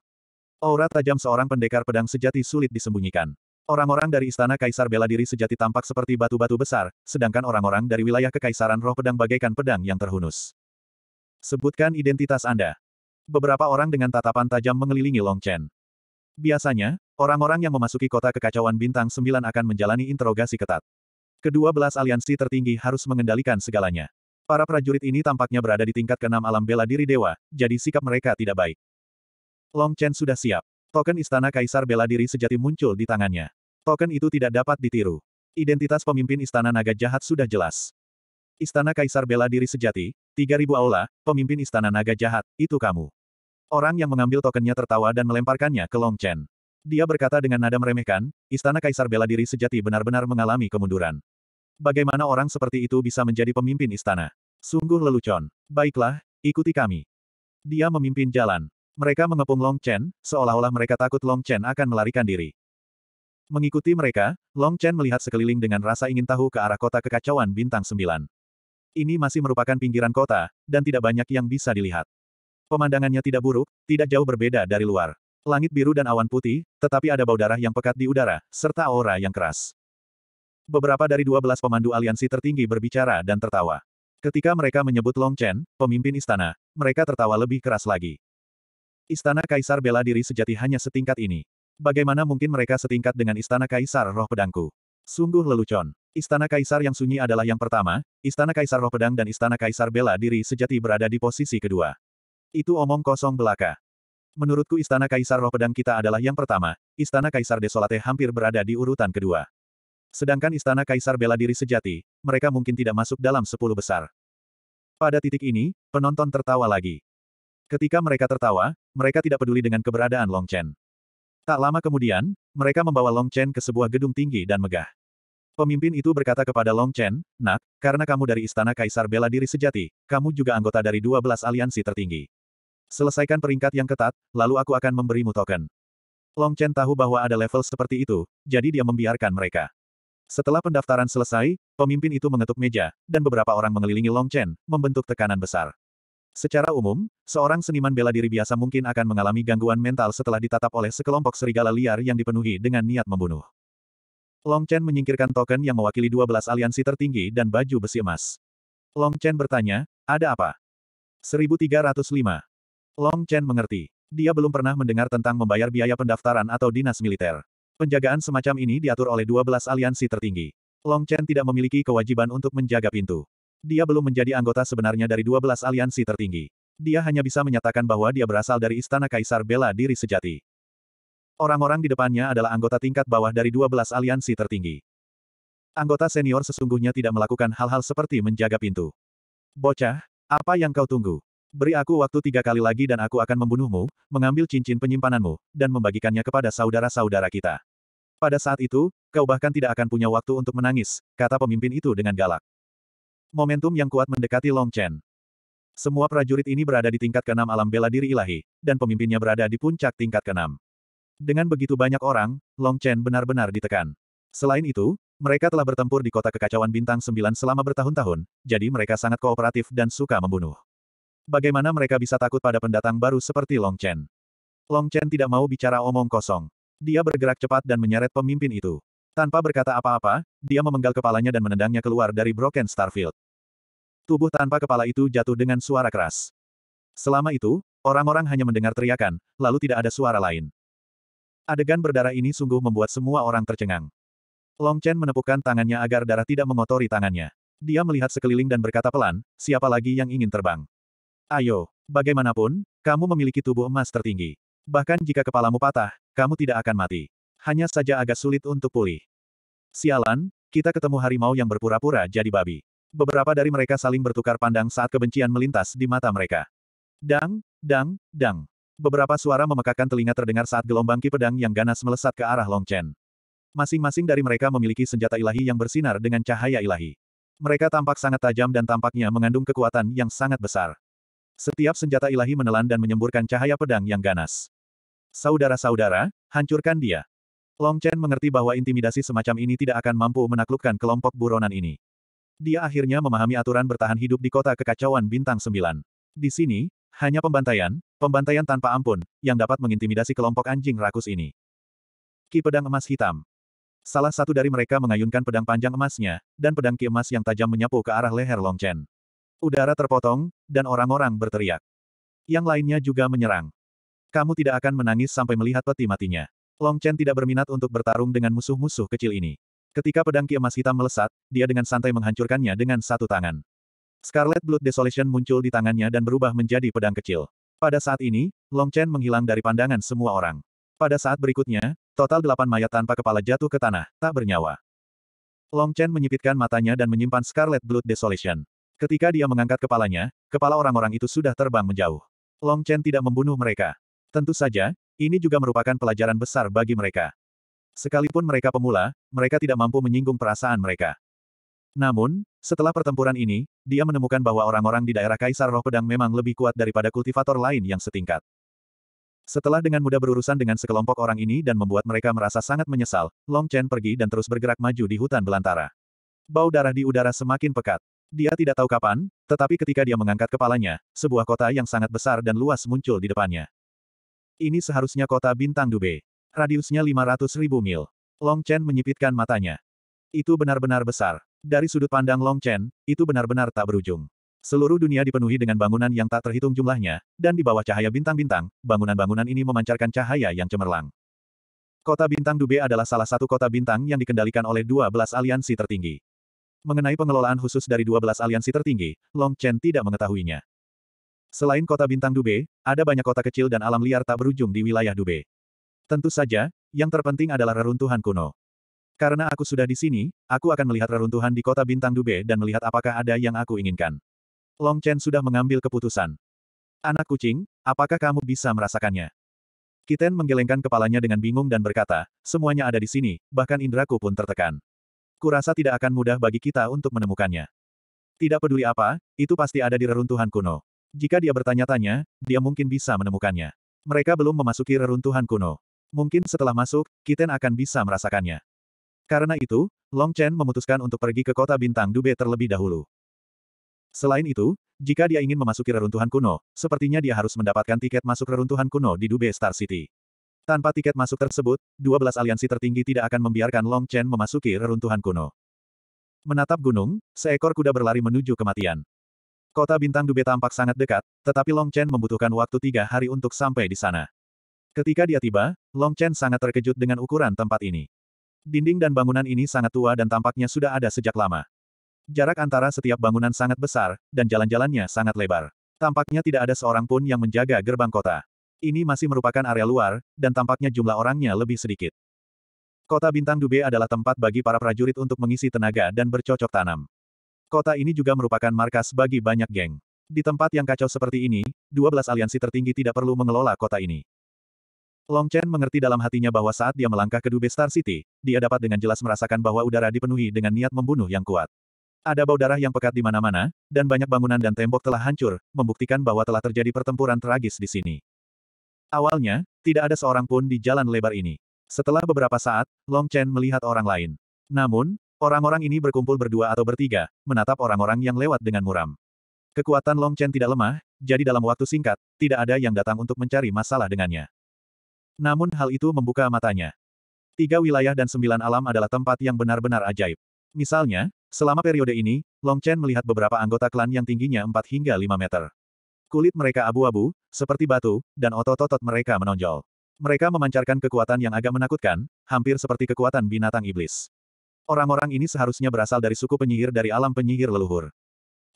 Aura tajam seorang pendekar pedang sejati sulit disembunyikan. Orang-orang dari istana kaisar bela diri sejati tampak seperti batu-batu besar, sedangkan orang-orang dari wilayah kekaisaran roh pedang bagaikan pedang yang terhunus. Sebutkan identitas Anda. Beberapa orang dengan tatapan tajam mengelilingi Long Chen. Biasanya, orang-orang yang memasuki kota kekacauan bintang 9 akan menjalani interogasi ketat. Kedua belas aliansi tertinggi harus mengendalikan segalanya. Para prajurit ini tampaknya berada di tingkat keenam alam bela diri dewa, jadi sikap mereka tidak baik. Long Chen sudah siap. Token Istana Kaisar Bela Diri sejati muncul di tangannya. Token itu tidak dapat ditiru. Identitas pemimpin Istana Naga Jahat sudah jelas. Istana Kaisar Bela Diri Sejati, 3000 Aula, pemimpin Istana Naga Jahat, itu kamu. Orang yang mengambil tokennya tertawa dan melemparkannya ke Long Chen. Dia berkata dengan nada meremehkan, Istana Kaisar Bela Diri Sejati benar-benar mengalami kemunduran. Bagaimana orang seperti itu bisa menjadi pemimpin istana? Sungguh lelucon. Baiklah, ikuti kami. Dia memimpin jalan. Mereka mengepung Long Chen, seolah-olah mereka takut Long Chen akan melarikan diri. Mengikuti mereka, Long Chen melihat sekeliling dengan rasa ingin tahu ke arah kota kekacauan bintang sembilan. Ini masih merupakan pinggiran kota, dan tidak banyak yang bisa dilihat. Pemandangannya tidak buruk, tidak jauh berbeda dari luar. Langit biru dan awan putih, tetapi ada bau darah yang pekat di udara, serta aura yang keras. Beberapa dari dua belas pemandu aliansi tertinggi berbicara dan tertawa. Ketika mereka menyebut Long Chen, pemimpin istana, mereka tertawa lebih keras lagi. Istana Kaisar bela diri sejati hanya setingkat ini. Bagaimana mungkin mereka setingkat dengan Istana Kaisar Roh Pedangku? Sungguh lelucon. Istana Kaisar yang sunyi adalah yang pertama, Istana Kaisar Roh Pedang dan Istana Kaisar bela diri sejati berada di posisi kedua. Itu omong kosong belaka. Menurutku Istana Kaisar Roh Pedang kita adalah yang pertama, Istana Kaisar Desolate hampir berada di urutan kedua. Sedangkan Istana Kaisar bela diri sejati, mereka mungkin tidak masuk dalam sepuluh besar. Pada titik ini, penonton tertawa lagi. Ketika mereka tertawa, mereka tidak peduli dengan keberadaan Long Chen. Tak lama kemudian, mereka membawa Long Chen ke sebuah gedung tinggi dan megah. Pemimpin itu berkata kepada Long Chen, Nak, karena kamu dari Istana Kaisar Bela Diri Sejati, kamu juga anggota dari 12 aliansi tertinggi. Selesaikan peringkat yang ketat, lalu aku akan memberimu token. Long Chen tahu bahwa ada level seperti itu, jadi dia membiarkan mereka. Setelah pendaftaran selesai, pemimpin itu mengetuk meja, dan beberapa orang mengelilingi Long Chen, membentuk tekanan besar. Secara umum, seorang seniman bela diri biasa mungkin akan mengalami gangguan mental setelah ditatap oleh sekelompok serigala liar yang dipenuhi dengan niat membunuh. Long Chen menyingkirkan token yang mewakili 12 aliansi tertinggi dan baju besi emas. Long Chen bertanya, ada apa? 1305. Long Chen mengerti. Dia belum pernah mendengar tentang membayar biaya pendaftaran atau dinas militer. Penjagaan semacam ini diatur oleh 12 aliansi tertinggi. Long Chen tidak memiliki kewajiban untuk menjaga pintu. Dia belum menjadi anggota sebenarnya dari 12 aliansi tertinggi. Dia hanya bisa menyatakan bahwa dia berasal dari Istana Kaisar Bela Diri Sejati. Orang-orang di depannya adalah anggota tingkat bawah dari 12 aliansi tertinggi. Anggota senior sesungguhnya tidak melakukan hal-hal seperti menjaga pintu. Bocah, apa yang kau tunggu? Beri aku waktu tiga kali lagi dan aku akan membunuhmu, mengambil cincin penyimpananmu, dan membagikannya kepada saudara-saudara kita. Pada saat itu, kau bahkan tidak akan punya waktu untuk menangis, kata pemimpin itu dengan galak. Momentum yang kuat mendekati Long Chen. Semua prajurit ini berada di tingkat keenam alam bela diri ilahi, dan pemimpinnya berada di puncak tingkat keenam. Dengan begitu banyak orang, Long Chen benar-benar ditekan. Selain itu, mereka telah bertempur di kota kekacauan bintang sembilan selama bertahun-tahun, jadi mereka sangat kooperatif dan suka membunuh. Bagaimana mereka bisa takut pada pendatang baru seperti Long Chen? Long Chen tidak mau bicara omong kosong. Dia bergerak cepat dan menyeret pemimpin itu. Tanpa berkata apa-apa, dia memenggal kepalanya dan menendangnya keluar dari Broken Starfield. Tubuh tanpa kepala itu jatuh dengan suara keras. Selama itu, orang-orang hanya mendengar teriakan, lalu tidak ada suara lain. Adegan berdarah ini sungguh membuat semua orang tercengang. Long Chen menepukkan tangannya agar darah tidak mengotori tangannya. Dia melihat sekeliling dan berkata pelan, siapa lagi yang ingin terbang? Ayo, bagaimanapun, kamu memiliki tubuh emas tertinggi. Bahkan jika kepalamu patah, kamu tidak akan mati hanya saja agak sulit untuk pulih. Sialan, kita ketemu harimau yang berpura-pura jadi babi. Beberapa dari mereka saling bertukar pandang saat kebencian melintas di mata mereka. Dang, dang, dang. Beberapa suara memekakan telinga terdengar saat gelombang ki pedang yang ganas melesat ke arah Long Chen. Masing-masing dari mereka memiliki senjata ilahi yang bersinar dengan cahaya ilahi. Mereka tampak sangat tajam dan tampaknya mengandung kekuatan yang sangat besar. Setiap senjata ilahi menelan dan menyemburkan cahaya pedang yang ganas. Saudara-saudara, hancurkan dia. Long Chen mengerti bahwa intimidasi semacam ini tidak akan mampu menaklukkan kelompok buronan ini. Dia akhirnya memahami aturan bertahan hidup di kota kekacauan bintang 9. Di sini, hanya pembantaian, pembantaian tanpa ampun, yang dapat mengintimidasi kelompok anjing rakus ini. Ki Pedang Emas Hitam Salah satu dari mereka mengayunkan pedang panjang emasnya, dan pedang ki emas yang tajam menyapu ke arah leher Long Chen. Udara terpotong, dan orang-orang berteriak. Yang lainnya juga menyerang. Kamu tidak akan menangis sampai melihat peti matinya. Long Chen tidak berminat untuk bertarung dengan musuh-musuh kecil ini. Ketika pedang ki hitam melesat, dia dengan santai menghancurkannya dengan satu tangan. Scarlet Blood Desolation muncul di tangannya dan berubah menjadi pedang kecil. Pada saat ini, Long Chen menghilang dari pandangan semua orang. Pada saat berikutnya, total delapan mayat tanpa kepala jatuh ke tanah, tak bernyawa. Long Chen menyipitkan matanya dan menyimpan Scarlet Blood Desolation. Ketika dia mengangkat kepalanya, kepala orang-orang itu sudah terbang menjauh. Long Chen tidak membunuh mereka. Tentu saja, ini juga merupakan pelajaran besar bagi mereka. Sekalipun mereka pemula, mereka tidak mampu menyinggung perasaan mereka. Namun, setelah pertempuran ini, dia menemukan bahwa orang-orang di daerah Kaisar Roh Pedang memang lebih kuat daripada kultivator lain yang setingkat. Setelah dengan mudah berurusan dengan sekelompok orang ini dan membuat mereka merasa sangat menyesal, Long Chen pergi dan terus bergerak maju di hutan belantara. Bau darah di udara semakin pekat. Dia tidak tahu kapan, tetapi ketika dia mengangkat kepalanya, sebuah kota yang sangat besar dan luas muncul di depannya. Ini seharusnya kota bintang Dube. Radiusnya 500 ribu mil. Long Chen menyipitkan matanya. Itu benar-benar besar. Dari sudut pandang Long Chen, itu benar-benar tak berujung. Seluruh dunia dipenuhi dengan bangunan yang tak terhitung jumlahnya, dan di bawah cahaya bintang-bintang, bangunan-bangunan ini memancarkan cahaya yang cemerlang. Kota Bintang Dube adalah salah satu kota bintang yang dikendalikan oleh 12 aliansi tertinggi. Mengenai pengelolaan khusus dari 12 aliansi tertinggi, Long Chen tidak mengetahuinya. Selain kota bintang Dube, ada banyak kota kecil dan alam liar tak berujung di wilayah Dube. Tentu saja, yang terpenting adalah reruntuhan kuno. Karena aku sudah di sini, aku akan melihat reruntuhan di kota bintang Dube dan melihat apakah ada yang aku inginkan. Long Chen sudah mengambil keputusan. Anak kucing, apakah kamu bisa merasakannya? Kiten menggelengkan kepalanya dengan bingung dan berkata, semuanya ada di sini, bahkan indraku pun tertekan. Kurasa tidak akan mudah bagi kita untuk menemukannya. Tidak peduli apa, itu pasti ada di reruntuhan kuno. Jika dia bertanya-tanya, dia mungkin bisa menemukannya. Mereka belum memasuki reruntuhan kuno. Mungkin setelah masuk, Kiten akan bisa merasakannya. Karena itu, Long Chen memutuskan untuk pergi ke kota bintang Dube terlebih dahulu. Selain itu, jika dia ingin memasuki reruntuhan kuno, sepertinya dia harus mendapatkan tiket masuk reruntuhan kuno di Dube Star City. Tanpa tiket masuk tersebut, 12 aliansi tertinggi tidak akan membiarkan Long Chen memasuki reruntuhan kuno. Menatap gunung, seekor kuda berlari menuju kematian. Kota bintang Dube tampak sangat dekat, tetapi Long Chen membutuhkan waktu tiga hari untuk sampai di sana. Ketika dia tiba, Long Chen sangat terkejut dengan ukuran tempat ini. Dinding dan bangunan ini sangat tua dan tampaknya sudah ada sejak lama. Jarak antara setiap bangunan sangat besar, dan jalan-jalannya sangat lebar. Tampaknya tidak ada seorang pun yang menjaga gerbang kota. Ini masih merupakan area luar, dan tampaknya jumlah orangnya lebih sedikit. Kota Bintang Dube adalah tempat bagi para prajurit untuk mengisi tenaga dan bercocok tanam. Kota ini juga merupakan markas bagi banyak geng. Di tempat yang kacau seperti ini, 12 aliansi tertinggi tidak perlu mengelola kota ini. Long Chen mengerti dalam hatinya bahwa saat dia melangkah ke Dube Star City, dia dapat dengan jelas merasakan bahwa udara dipenuhi dengan niat membunuh yang kuat. Ada bau darah yang pekat di mana-mana, dan banyak bangunan dan tembok telah hancur, membuktikan bahwa telah terjadi pertempuran tragis di sini. Awalnya, tidak ada seorang pun di jalan lebar ini. Setelah beberapa saat, Long Chen melihat orang lain. Namun, Orang-orang ini berkumpul berdua atau bertiga, menatap orang-orang yang lewat dengan muram. Kekuatan Long Chen tidak lemah, jadi dalam waktu singkat, tidak ada yang datang untuk mencari masalah dengannya. Namun hal itu membuka matanya. Tiga wilayah dan sembilan alam adalah tempat yang benar-benar ajaib. Misalnya, selama periode ini, Long Chen melihat beberapa anggota klan yang tingginya 4 hingga 5 meter. Kulit mereka abu-abu, seperti batu, dan otot-otot mereka menonjol. Mereka memancarkan kekuatan yang agak menakutkan, hampir seperti kekuatan binatang iblis. Orang-orang ini seharusnya berasal dari suku penyihir dari alam penyihir leluhur.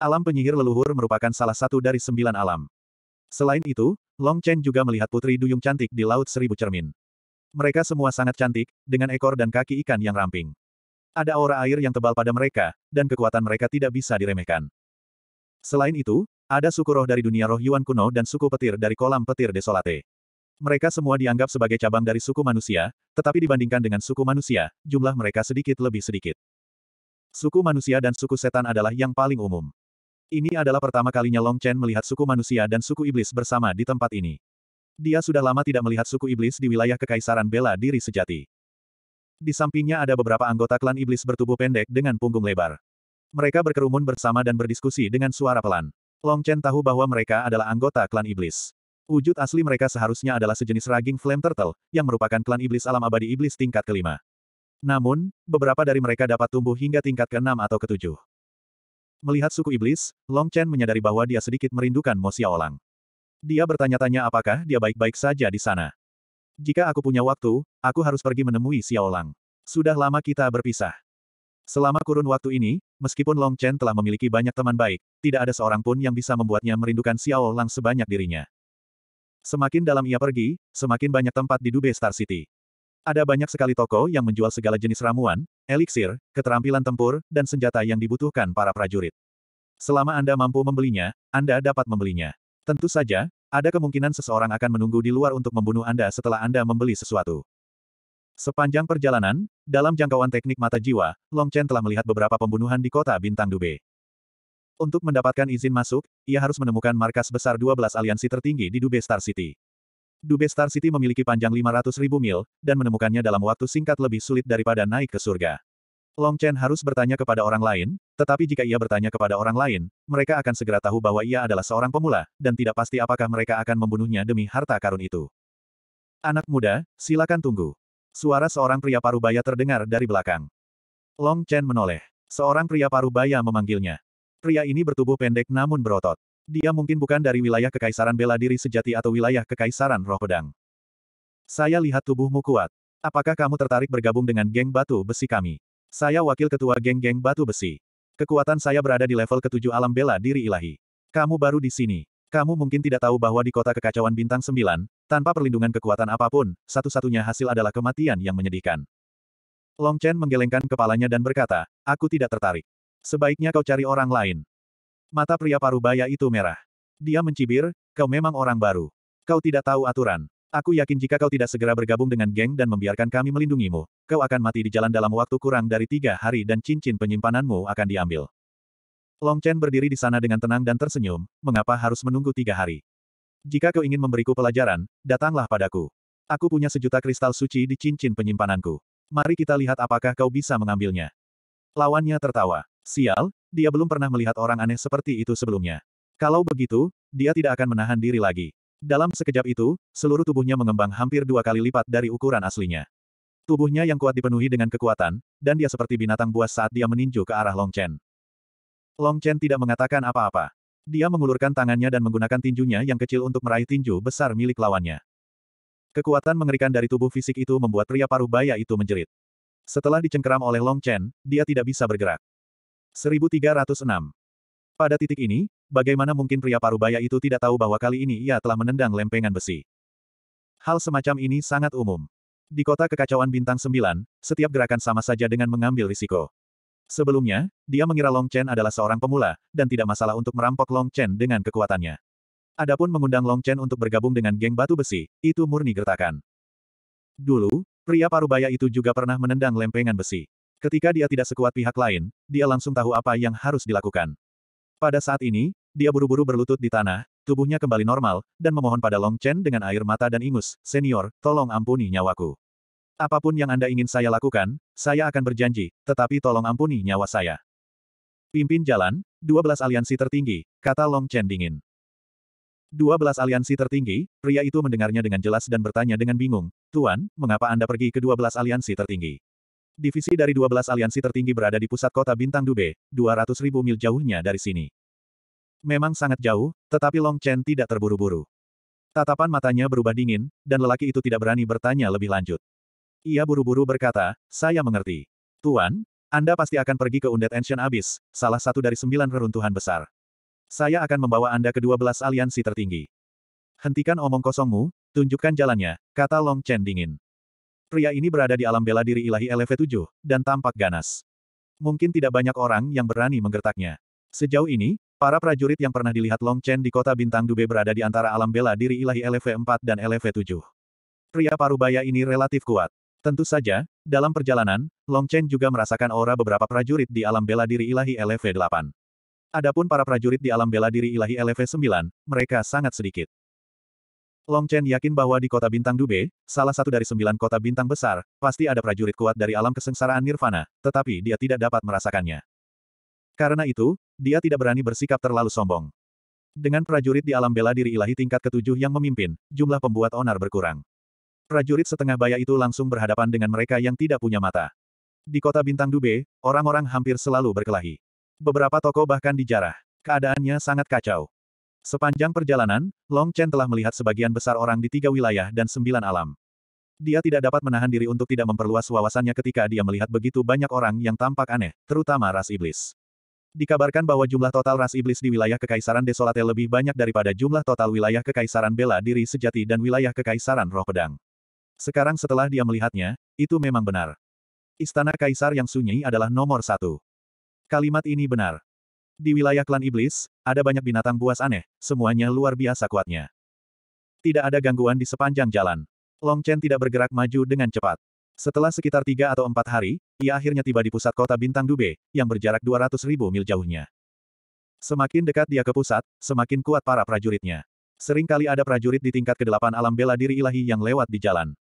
Alam penyihir leluhur merupakan salah satu dari sembilan alam. Selain itu, Long Chen juga melihat putri duyung cantik di Laut Seribu Cermin. Mereka semua sangat cantik, dengan ekor dan kaki ikan yang ramping. Ada aura air yang tebal pada mereka, dan kekuatan mereka tidak bisa diremehkan. Selain itu, ada suku roh dari dunia roh Yuan kuno dan suku petir dari kolam petir Desolate. Mereka semua dianggap sebagai cabang dari suku manusia, tetapi dibandingkan dengan suku manusia, jumlah mereka sedikit lebih sedikit. Suku manusia dan suku setan adalah yang paling umum. Ini adalah pertama kalinya Long Chen melihat suku manusia dan suku iblis bersama di tempat ini. Dia sudah lama tidak melihat suku iblis di wilayah kekaisaran bela diri sejati. Di sampingnya ada beberapa anggota klan iblis bertubuh pendek dengan punggung lebar. Mereka berkerumun bersama dan berdiskusi dengan suara pelan. Long Chen tahu bahwa mereka adalah anggota klan iblis. Wujud asli mereka seharusnya adalah sejenis raging flame turtle, yang merupakan klan iblis alam abadi iblis tingkat kelima. Namun, beberapa dari mereka dapat tumbuh hingga tingkat keenam atau ketujuh. Melihat suku iblis, Long Chen menyadari bahwa dia sedikit merindukan Mo Xiaolang. Dia bertanya-tanya apakah dia baik-baik saja di sana. Jika aku punya waktu, aku harus pergi menemui Xiaolang. Sudah lama kita berpisah. Selama kurun waktu ini, meskipun Long Chen telah memiliki banyak teman baik, tidak ada seorang pun yang bisa membuatnya merindukan Xiaolang sebanyak dirinya. Semakin dalam ia pergi, semakin banyak tempat di Dubai Star City. Ada banyak sekali toko yang menjual segala jenis ramuan, eliksir, keterampilan tempur, dan senjata yang dibutuhkan para prajurit. Selama Anda mampu membelinya, Anda dapat membelinya. Tentu saja, ada kemungkinan seseorang akan menunggu di luar untuk membunuh Anda setelah Anda membeli sesuatu. Sepanjang perjalanan, dalam jangkauan teknik mata jiwa, Long Chen telah melihat beberapa pembunuhan di kota Bintang Dubai. Untuk mendapatkan izin masuk, ia harus menemukan markas besar 12 aliansi tertinggi di Dube Star City. Dube Star City memiliki panjang 500 ribu mil, dan menemukannya dalam waktu singkat lebih sulit daripada naik ke surga. Long Chen harus bertanya kepada orang lain, tetapi jika ia bertanya kepada orang lain, mereka akan segera tahu bahwa ia adalah seorang pemula, dan tidak pasti apakah mereka akan membunuhnya demi harta karun itu. Anak muda, silakan tunggu. Suara seorang pria parubaya terdengar dari belakang. Long Chen menoleh. Seorang pria parubaya memanggilnya. Pria ini bertubuh pendek namun berotot. Dia mungkin bukan dari wilayah Kekaisaran Bela Diri Sejati atau wilayah Kekaisaran Roh Pedang. Saya lihat tubuhmu kuat. Apakah kamu tertarik bergabung dengan geng batu besi kami? Saya wakil ketua geng-geng batu besi. Kekuatan saya berada di level ketujuh alam bela diri ilahi. Kamu baru di sini. Kamu mungkin tidak tahu bahwa di kota kekacauan bintang sembilan, tanpa perlindungan kekuatan apapun, satu-satunya hasil adalah kematian yang menyedihkan. Long Chen menggelengkan kepalanya dan berkata, aku tidak tertarik. Sebaiknya kau cari orang lain. Mata pria parubaya itu merah. Dia mencibir, kau memang orang baru. Kau tidak tahu aturan. Aku yakin jika kau tidak segera bergabung dengan geng dan membiarkan kami melindungimu, kau akan mati di jalan dalam waktu kurang dari tiga hari dan cincin penyimpananmu akan diambil. Long Chen berdiri di sana dengan tenang dan tersenyum, mengapa harus menunggu tiga hari? Jika kau ingin memberiku pelajaran, datanglah padaku. Aku punya sejuta kristal suci di cincin penyimpananku. Mari kita lihat apakah kau bisa mengambilnya. Lawannya tertawa. Sial, dia belum pernah melihat orang aneh seperti itu sebelumnya. Kalau begitu, dia tidak akan menahan diri lagi. Dalam sekejap itu, seluruh tubuhnya mengembang hampir dua kali lipat dari ukuran aslinya. Tubuhnya yang kuat dipenuhi dengan kekuatan, dan dia seperti binatang buas saat dia meninju ke arah Long Chen. Long Chen tidak mengatakan apa-apa. Dia mengulurkan tangannya dan menggunakan tinjunya yang kecil untuk meraih tinju besar milik lawannya. Kekuatan mengerikan dari tubuh fisik itu membuat pria paruh baya itu menjerit. Setelah dicengkeram oleh Long Chen, dia tidak bisa bergerak. 1306. Pada titik ini, bagaimana mungkin pria parubaya itu tidak tahu bahwa kali ini ia telah menendang lempengan besi. Hal semacam ini sangat umum. Di kota kekacauan bintang 9, setiap gerakan sama saja dengan mengambil risiko. Sebelumnya, dia mengira Long Chen adalah seorang pemula, dan tidak masalah untuk merampok Long Chen dengan kekuatannya. Adapun mengundang Long Chen untuk bergabung dengan geng batu besi, itu murni gertakan. Dulu, pria parubaya itu juga pernah menendang lempengan besi. Ketika dia tidak sekuat pihak lain, dia langsung tahu apa yang harus dilakukan. Pada saat ini, dia buru-buru berlutut di tanah, tubuhnya kembali normal, dan memohon pada Long Chen dengan air mata dan ingus, Senior, tolong ampuni nyawaku. Apapun yang Anda ingin saya lakukan, saya akan berjanji, tetapi tolong ampuni nyawa saya. Pimpin jalan, 12 aliansi tertinggi, kata Long Chen dingin. 12 aliansi tertinggi, pria itu mendengarnya dengan jelas dan bertanya dengan bingung, Tuan, mengapa Anda pergi ke 12 aliansi tertinggi? Divisi dari 12 aliansi tertinggi berada di pusat kota Bintang Dube, 200 ribu mil jauhnya dari sini. Memang sangat jauh, tetapi Long Chen tidak terburu-buru. Tatapan matanya berubah dingin, dan lelaki itu tidak berani bertanya lebih lanjut. Ia buru-buru berkata, saya mengerti. Tuan, Anda pasti akan pergi ke Undead Ancient Abyss, salah satu dari sembilan reruntuhan besar. Saya akan membawa Anda ke dua belas aliansi tertinggi. Hentikan omong kosongmu, tunjukkan jalannya, kata Long Chen dingin. Pria ini berada di alam bela diri ilahi LV7, dan tampak ganas. Mungkin tidak banyak orang yang berani menggertaknya. Sejauh ini, para prajurit yang pernah dilihat Long Chen di kota Bintang Dube berada di antara alam bela diri ilahi LV4 dan LV7. Pria parubaya ini relatif kuat. Tentu saja, dalam perjalanan, Long Chen juga merasakan aura beberapa prajurit di alam bela diri ilahi LV8. Adapun para prajurit di alam bela diri ilahi LV9, mereka sangat sedikit. Long Chen yakin bahwa di kota bintang Dube, salah satu dari sembilan kota bintang besar, pasti ada prajurit kuat dari alam kesengsaraan nirvana, tetapi dia tidak dapat merasakannya. Karena itu, dia tidak berani bersikap terlalu sombong. Dengan prajurit di alam bela diri ilahi tingkat ketujuh yang memimpin, jumlah pembuat onar berkurang. Prajurit setengah baya itu langsung berhadapan dengan mereka yang tidak punya mata. Di kota bintang Dube, orang-orang hampir selalu berkelahi. Beberapa toko bahkan dijarah. Keadaannya sangat kacau. Sepanjang perjalanan, Long Chen telah melihat sebagian besar orang di tiga wilayah dan sembilan alam. Dia tidak dapat menahan diri untuk tidak memperluas wawasannya ketika dia melihat begitu banyak orang yang tampak aneh, terutama ras iblis. Dikabarkan bahwa jumlah total ras iblis di wilayah Kekaisaran Desolate lebih banyak daripada jumlah total wilayah Kekaisaran Bela Diri Sejati dan wilayah Kekaisaran Roh Pedang. Sekarang setelah dia melihatnya, itu memang benar. Istana Kaisar yang sunyi adalah nomor satu. Kalimat ini benar. Di wilayah klan iblis, ada banyak binatang buas aneh, semuanya luar biasa kuatnya. Tidak ada gangguan di sepanjang jalan. Long Chen tidak bergerak maju dengan cepat. Setelah sekitar tiga atau empat hari, ia akhirnya tiba di pusat kota Bintang Dube, yang berjarak 200 ribu mil jauhnya. Semakin dekat dia ke pusat, semakin kuat para prajuritnya. Seringkali ada prajurit di tingkat kedelapan alam bela diri ilahi yang lewat di jalan.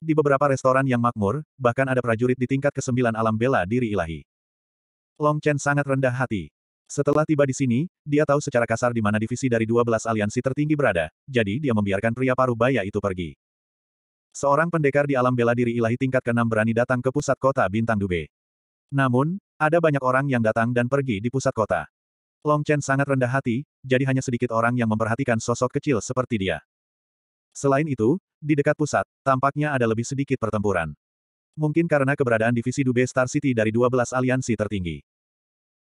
Di beberapa restoran yang makmur, bahkan ada prajurit di tingkat kesembilan alam bela diri ilahi. Long Chen sangat rendah hati. Setelah tiba di sini, dia tahu secara kasar di mana divisi dari 12 aliansi tertinggi berada, jadi dia membiarkan pria paruh baya itu pergi. Seorang pendekar di alam bela diri ilahi tingkat ke-6 berani datang ke pusat kota Bintang Dube. Namun, ada banyak orang yang datang dan pergi di pusat kota. Long Chen sangat rendah hati, jadi hanya sedikit orang yang memperhatikan sosok kecil seperti dia. Selain itu, di dekat pusat, tampaknya ada lebih sedikit pertempuran. Mungkin karena keberadaan divisi Dube Star City dari 12 aliansi tertinggi.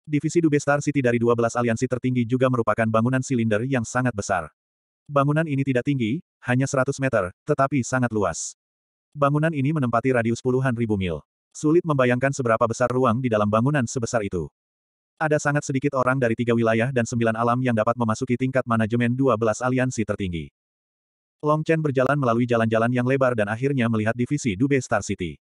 Divisi Dube Star City dari 12 aliansi tertinggi juga merupakan bangunan silinder yang sangat besar. Bangunan ini tidak tinggi, hanya 100 meter, tetapi sangat luas. Bangunan ini menempati radius puluhan ribu mil. Sulit membayangkan seberapa besar ruang di dalam bangunan sebesar itu. Ada sangat sedikit orang dari tiga wilayah dan sembilan alam yang dapat memasuki tingkat manajemen 12 aliansi tertinggi. Long Chen berjalan melalui jalan-jalan yang lebar dan akhirnya melihat divisi Dube Star City.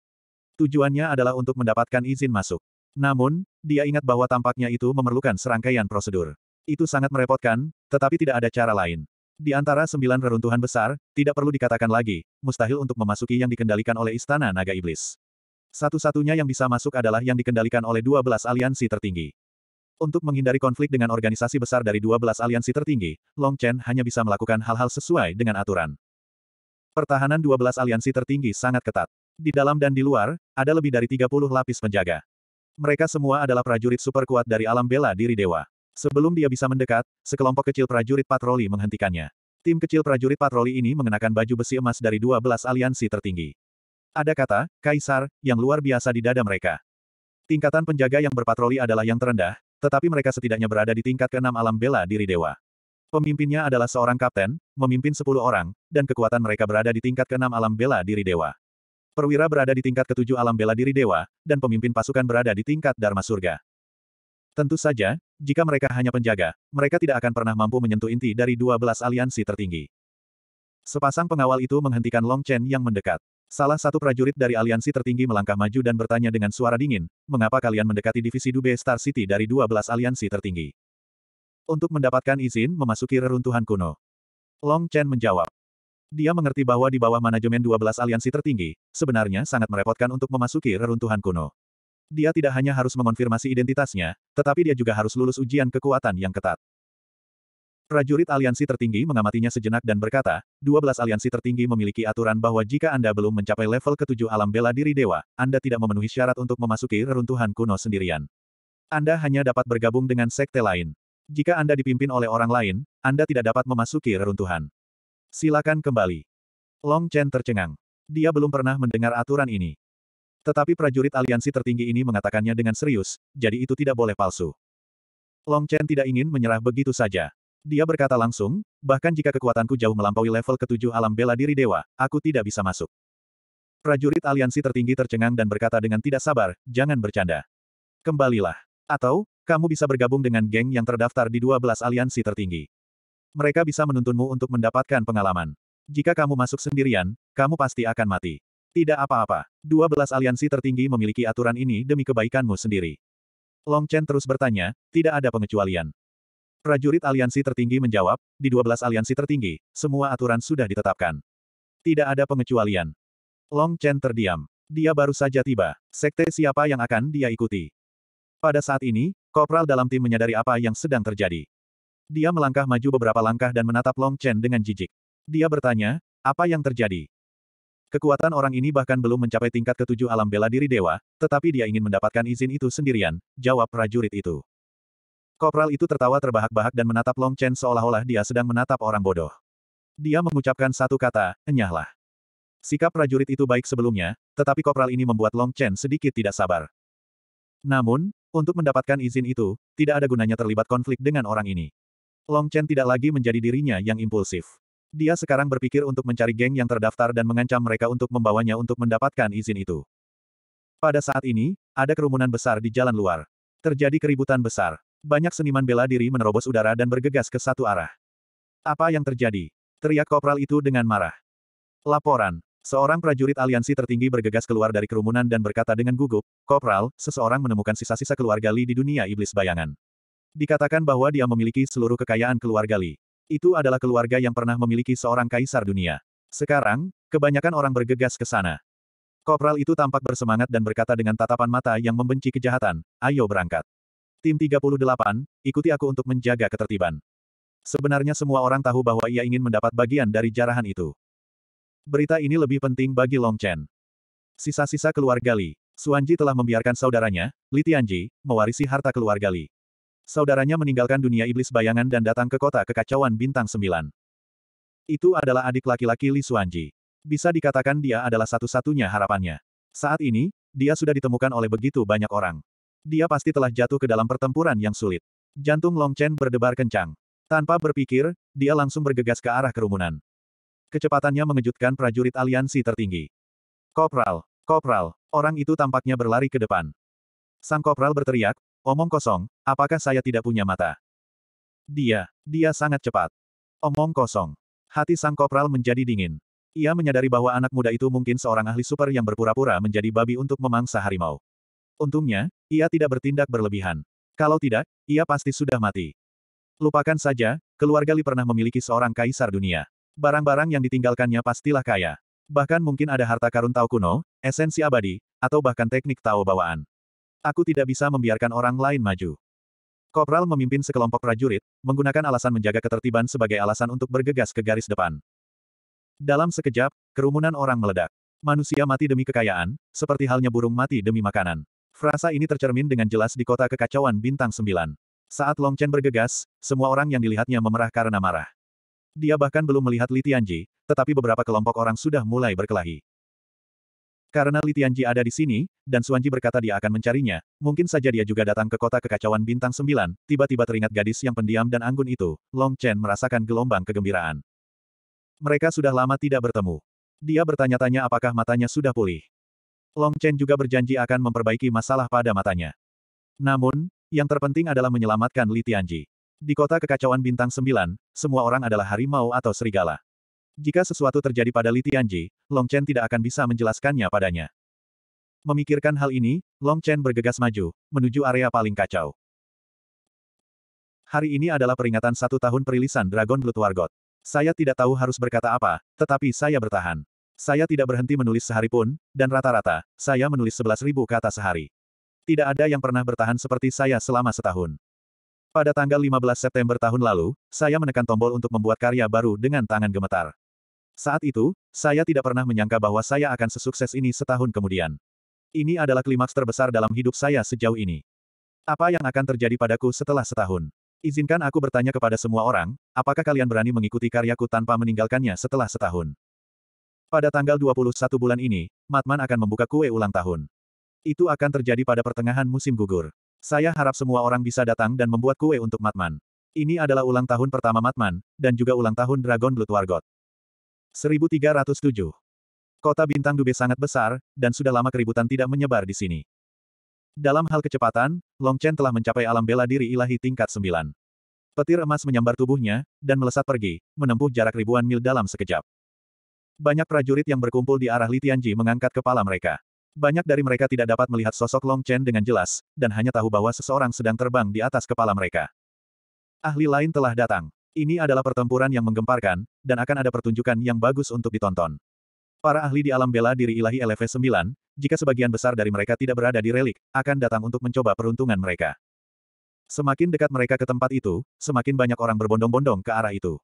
Tujuannya adalah untuk mendapatkan izin masuk. Namun, dia ingat bahwa tampaknya itu memerlukan serangkaian prosedur. Itu sangat merepotkan, tetapi tidak ada cara lain. Di antara sembilan reruntuhan besar, tidak perlu dikatakan lagi, mustahil untuk memasuki yang dikendalikan oleh Istana Naga Iblis. Satu-satunya yang bisa masuk adalah yang dikendalikan oleh 12 aliansi tertinggi. Untuk menghindari konflik dengan organisasi besar dari 12 aliansi tertinggi, Long Chen hanya bisa melakukan hal-hal sesuai dengan aturan. Pertahanan 12 aliansi tertinggi sangat ketat. Di dalam dan di luar, ada lebih dari 30 lapis penjaga. Mereka semua adalah prajurit super kuat dari alam bela diri dewa. Sebelum dia bisa mendekat, sekelompok kecil prajurit patroli menghentikannya. Tim kecil prajurit patroli ini mengenakan baju besi emas dari 12 aliansi tertinggi. Ada kata, kaisar, yang luar biasa di dada mereka. Tingkatan penjaga yang berpatroli adalah yang terendah, tetapi mereka setidaknya berada di tingkat keenam alam bela diri dewa. Pemimpinnya adalah seorang kapten, memimpin sepuluh orang, dan kekuatan mereka berada di tingkat keenam alam bela diri dewa. Perwira berada di tingkat ketujuh alam bela diri dewa, dan pemimpin pasukan berada di tingkat Dharma Surga. Tentu saja, jika mereka hanya penjaga, mereka tidak akan pernah mampu menyentuh inti dari dua belas aliansi tertinggi. Sepasang pengawal itu menghentikan Long Chen yang mendekat. Salah satu prajurit dari aliansi tertinggi melangkah maju dan bertanya dengan suara dingin, mengapa kalian mendekati divisi Dube Star City dari dua belas aliansi tertinggi? Untuk mendapatkan izin memasuki reruntuhan kuno. Long Chen menjawab, dia mengerti bahwa di bawah manajemen 12 aliansi tertinggi, sebenarnya sangat merepotkan untuk memasuki reruntuhan kuno. Dia tidak hanya harus mengonfirmasi identitasnya, tetapi dia juga harus lulus ujian kekuatan yang ketat. Prajurit aliansi tertinggi mengamatinya sejenak dan berkata, 12 aliansi tertinggi memiliki aturan bahwa jika Anda belum mencapai level ketujuh alam bela diri dewa, Anda tidak memenuhi syarat untuk memasuki reruntuhan kuno sendirian. Anda hanya dapat bergabung dengan sekte lain. Jika Anda dipimpin oleh orang lain, Anda tidak dapat memasuki reruntuhan. Silakan kembali. Long Chen tercengang. Dia belum pernah mendengar aturan ini. Tetapi prajurit aliansi tertinggi ini mengatakannya dengan serius, jadi itu tidak boleh palsu. Long Chen tidak ingin menyerah begitu saja. Dia berkata langsung, bahkan jika kekuatanku jauh melampaui level ketujuh alam bela diri dewa, aku tidak bisa masuk. Prajurit aliansi tertinggi tercengang dan berkata dengan tidak sabar, jangan bercanda. Kembalilah. Atau, kamu bisa bergabung dengan geng yang terdaftar di dua belas aliansi tertinggi. Mereka bisa menuntunmu untuk mendapatkan pengalaman. Jika kamu masuk sendirian, kamu pasti akan mati. Tidak apa-apa. 12 aliansi tertinggi memiliki aturan ini demi kebaikanmu sendiri. Long Chen terus bertanya, tidak ada pengecualian. Prajurit aliansi tertinggi menjawab, di 12 aliansi tertinggi, semua aturan sudah ditetapkan. Tidak ada pengecualian. Long Chen terdiam. Dia baru saja tiba. Sekte siapa yang akan dia ikuti? Pada saat ini, Kopral dalam tim menyadari apa yang sedang terjadi. Dia melangkah maju beberapa langkah dan menatap Long Chen dengan jijik. Dia bertanya, apa yang terjadi? Kekuatan orang ini bahkan belum mencapai tingkat ketujuh alam bela diri dewa, tetapi dia ingin mendapatkan izin itu sendirian, jawab prajurit itu. Kopral itu tertawa terbahak-bahak dan menatap Long Chen seolah-olah dia sedang menatap orang bodoh. Dia mengucapkan satu kata, enyahlah. Sikap prajurit itu baik sebelumnya, tetapi kopral ini membuat Long Chen sedikit tidak sabar. Namun, untuk mendapatkan izin itu, tidak ada gunanya terlibat konflik dengan orang ini. Long Chen tidak lagi menjadi dirinya yang impulsif. Dia sekarang berpikir untuk mencari geng yang terdaftar dan mengancam mereka untuk membawanya untuk mendapatkan izin itu. Pada saat ini, ada kerumunan besar di jalan luar. Terjadi keributan besar. Banyak seniman bela diri menerobos udara dan bergegas ke satu arah. Apa yang terjadi? Teriak kopral itu dengan marah. Laporan. Seorang prajurit aliansi tertinggi bergegas keluar dari kerumunan dan berkata dengan gugup, Kopral, seseorang menemukan sisa-sisa keluarga Li di dunia iblis bayangan. Dikatakan bahwa dia memiliki seluruh kekayaan keluarga Li. Itu adalah keluarga yang pernah memiliki seorang kaisar dunia. Sekarang, kebanyakan orang bergegas ke sana. Kopral itu tampak bersemangat dan berkata dengan tatapan mata yang membenci kejahatan, ayo berangkat. Tim 38, ikuti aku untuk menjaga ketertiban. Sebenarnya semua orang tahu bahwa ia ingin mendapat bagian dari jarahan itu. Berita ini lebih penting bagi Long Chen. Sisa-sisa keluarga Li. Suanji telah membiarkan saudaranya, Li Tianji, mewarisi harta keluarga Li saudaranya meninggalkan dunia iblis bayangan dan datang ke kota kekacauan bintang sembilan. Itu adalah adik laki-laki Li Suanji. Bisa dikatakan dia adalah satu-satunya harapannya. Saat ini, dia sudah ditemukan oleh begitu banyak orang. Dia pasti telah jatuh ke dalam pertempuran yang sulit. Jantung Long Chen berdebar kencang. Tanpa berpikir, dia langsung bergegas ke arah kerumunan. Kecepatannya mengejutkan prajurit aliansi tertinggi. Kopral, Kopral, orang itu tampaknya berlari ke depan. Sang Kopral berteriak, Omong kosong, apakah saya tidak punya mata? Dia, dia sangat cepat. Omong kosong. Hati sang kopral menjadi dingin. Ia menyadari bahwa anak muda itu mungkin seorang ahli super yang berpura-pura menjadi babi untuk memangsa harimau. Untungnya, ia tidak bertindak berlebihan. Kalau tidak, ia pasti sudah mati. Lupakan saja, keluarga Li pernah memiliki seorang kaisar dunia. Barang-barang yang ditinggalkannya pastilah kaya. Bahkan mungkin ada harta karun Tao kuno, esensi abadi, atau bahkan teknik Tao bawaan. Aku tidak bisa membiarkan orang lain maju. Kopral memimpin sekelompok prajurit, menggunakan alasan menjaga ketertiban sebagai alasan untuk bergegas ke garis depan. Dalam sekejap, kerumunan orang meledak. Manusia mati demi kekayaan, seperti halnya burung mati demi makanan. Frasa ini tercermin dengan jelas di kota kekacauan bintang sembilan. Saat Long Chen bergegas, semua orang yang dilihatnya memerah karena marah. Dia bahkan belum melihat Li Tianji, tetapi beberapa kelompok orang sudah mulai berkelahi. Karena Li Tianji ada di sini, dan Suanji berkata dia akan mencarinya, mungkin saja dia juga datang ke kota kekacauan bintang sembilan, tiba-tiba teringat gadis yang pendiam dan anggun itu, Long Chen merasakan gelombang kegembiraan. Mereka sudah lama tidak bertemu. Dia bertanya-tanya apakah matanya sudah pulih. Long Chen juga berjanji akan memperbaiki masalah pada matanya. Namun, yang terpenting adalah menyelamatkan Li Tianji. Di kota kekacauan bintang sembilan, semua orang adalah harimau atau serigala. Jika sesuatu terjadi pada Li Tianji, Long Chen tidak akan bisa menjelaskannya padanya. Memikirkan hal ini, Long Chen bergegas maju, menuju area paling kacau. Hari ini adalah peringatan satu tahun perilisan Dragon Blood War God. Saya tidak tahu harus berkata apa, tetapi saya bertahan. Saya tidak berhenti menulis sehari pun, dan rata-rata, saya menulis 11.000 kata sehari. Tidak ada yang pernah bertahan seperti saya selama setahun. Pada tanggal 15 September tahun lalu, saya menekan tombol untuk membuat karya baru dengan tangan gemetar. Saat itu, saya tidak pernah menyangka bahwa saya akan sesukses ini setahun kemudian. Ini adalah klimaks terbesar dalam hidup saya sejauh ini. Apa yang akan terjadi padaku setelah setahun? Izinkan aku bertanya kepada semua orang, apakah kalian berani mengikuti karyaku tanpa meninggalkannya setelah setahun? Pada tanggal 21 bulan ini, Matman akan membuka kue ulang tahun. Itu akan terjadi pada pertengahan musim gugur. Saya harap semua orang bisa datang dan membuat kue untuk Matman. Ini adalah ulang tahun pertama Matman, dan juga ulang tahun Dragon Blood Wargot. 1307. Kota bintang Dube sangat besar, dan sudah lama keributan tidak menyebar di sini. Dalam hal kecepatan, Long Chen telah mencapai alam bela diri ilahi tingkat 9. Petir emas menyambar tubuhnya, dan melesat pergi, menempuh jarak ribuan mil dalam sekejap. Banyak prajurit yang berkumpul di arah Li Tianji mengangkat kepala mereka. Banyak dari mereka tidak dapat melihat sosok Long Chen dengan jelas, dan hanya tahu bahwa seseorang sedang terbang di atas kepala mereka. Ahli lain telah datang. Ini adalah pertempuran yang menggemparkan, dan akan ada pertunjukan yang bagus untuk ditonton. Para ahli di alam bela diri ilahi LV-9, jika sebagian besar dari mereka tidak berada di relik, akan datang untuk mencoba peruntungan mereka. Semakin dekat mereka ke tempat itu, semakin banyak orang berbondong-bondong ke arah itu.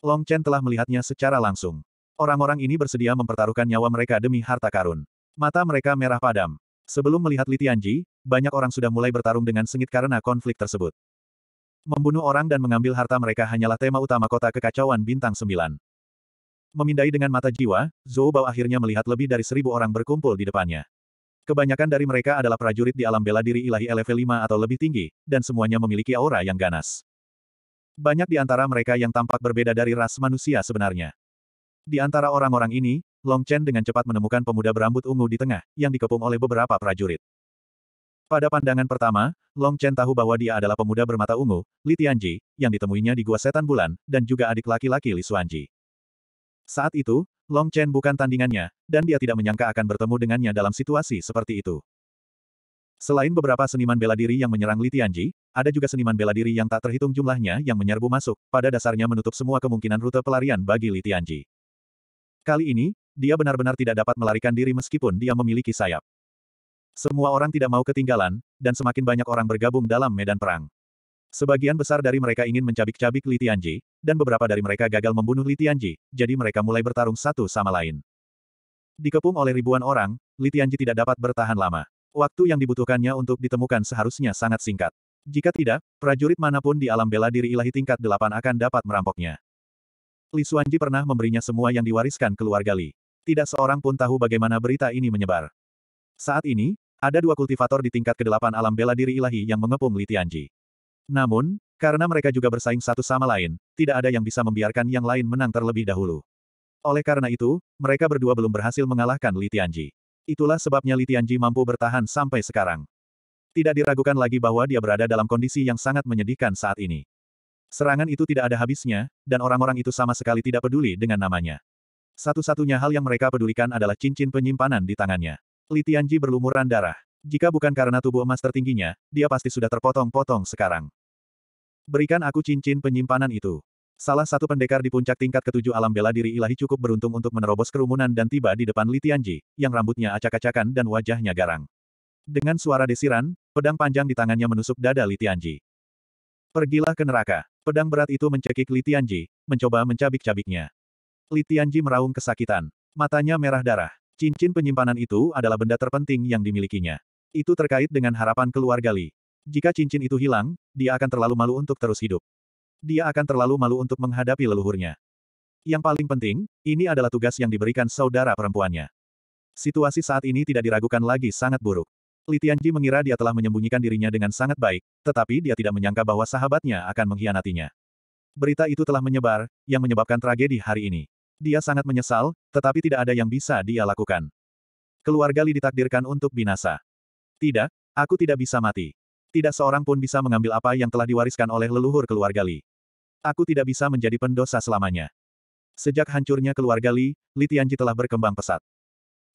Long Chen telah melihatnya secara langsung. Orang-orang ini bersedia mempertaruhkan nyawa mereka demi harta karun. Mata mereka merah padam. Sebelum melihat Li Tianji, banyak orang sudah mulai bertarung dengan sengit karena konflik tersebut. Membunuh orang dan mengambil harta mereka hanyalah tema utama kota kekacauan bintang sembilan. Memindai dengan mata jiwa, Zhou Bao akhirnya melihat lebih dari seribu orang berkumpul di depannya. Kebanyakan dari mereka adalah prajurit di alam bela diri ilahi level 5 atau lebih tinggi, dan semuanya memiliki aura yang ganas. Banyak di antara mereka yang tampak berbeda dari ras manusia sebenarnya. Di antara orang-orang ini, Long Chen dengan cepat menemukan pemuda berambut ungu di tengah, yang dikepung oleh beberapa prajurit. Pada pandangan pertama, Long Chen tahu bahwa dia adalah pemuda bermata ungu, Li Tianji, yang ditemuinya di Gua Setan Bulan, dan juga adik laki-laki Li Suanji. Saat itu, Long Chen bukan tandingannya, dan dia tidak menyangka akan bertemu dengannya dalam situasi seperti itu. Selain beberapa seniman bela diri yang menyerang Li Tianji, ada juga seniman bela diri yang tak terhitung jumlahnya yang menyerbu masuk, pada dasarnya menutup semua kemungkinan rute pelarian bagi Li Tianji. Kali ini, dia benar-benar tidak dapat melarikan diri meskipun dia memiliki sayap. Semua orang tidak mau ketinggalan, dan semakin banyak orang bergabung dalam medan perang. Sebagian besar dari mereka ingin mencabik-cabik Li Tianji, dan beberapa dari mereka gagal membunuh Li Tianji, jadi mereka mulai bertarung satu sama lain. Dikepung oleh ribuan orang, Li Tianji tidak dapat bertahan lama. Waktu yang dibutuhkannya untuk ditemukan seharusnya sangat singkat. Jika tidak, prajurit manapun di alam bela diri ilahi tingkat delapan akan dapat merampoknya. Li Suanji pernah memberinya semua yang diwariskan keluarga Li. Tidak seorang pun tahu bagaimana berita ini menyebar. Saat ini, ada dua kultivator di tingkat kedelapan alam bela diri ilahi yang mengepung Li Tianji. Namun, karena mereka juga bersaing satu sama lain, tidak ada yang bisa membiarkan yang lain menang terlebih dahulu. Oleh karena itu, mereka berdua belum berhasil mengalahkan Li Tianji. Itulah sebabnya Li Tianji mampu bertahan sampai sekarang. Tidak diragukan lagi bahwa dia berada dalam kondisi yang sangat menyedihkan saat ini. Serangan itu tidak ada habisnya, dan orang-orang itu sama sekali tidak peduli dengan namanya. Satu-satunya hal yang mereka pedulikan adalah cincin penyimpanan di tangannya. Li Tianji berlumuran darah. Jika bukan karena tubuh emas tertingginya, dia pasti sudah terpotong-potong sekarang. Berikan aku cincin penyimpanan itu. Salah satu pendekar di puncak tingkat ketujuh alam bela diri ilahi cukup beruntung untuk menerobos kerumunan dan tiba di depan Li Tianji, yang rambutnya acak-acakan dan wajahnya garang. Dengan suara desiran, pedang panjang di tangannya menusuk dada Li Tianji. Pergilah ke neraka. Pedang berat itu mencekik Li Tianji, mencoba mencabik-cabiknya. Li Tianji meraung kesakitan. Matanya merah darah. Cincin penyimpanan itu adalah benda terpenting yang dimilikinya. Itu terkait dengan harapan keluarga Li. Jika cincin itu hilang, dia akan terlalu malu untuk terus hidup. Dia akan terlalu malu untuk menghadapi leluhurnya. Yang paling penting, ini adalah tugas yang diberikan saudara perempuannya. Situasi saat ini tidak diragukan lagi sangat buruk. Li Tianji mengira dia telah menyembunyikan dirinya dengan sangat baik, tetapi dia tidak menyangka bahwa sahabatnya akan mengkhianatinya. Berita itu telah menyebar, yang menyebabkan tragedi hari ini. Dia sangat menyesal, tetapi tidak ada yang bisa dia lakukan. Keluarga Li ditakdirkan untuk binasa. Tidak, aku tidak bisa mati. Tidak seorang pun bisa mengambil apa yang telah diwariskan oleh leluhur keluarga Li. Aku tidak bisa menjadi pendosa selamanya. Sejak hancurnya keluarga Li, Li Tianji telah berkembang pesat.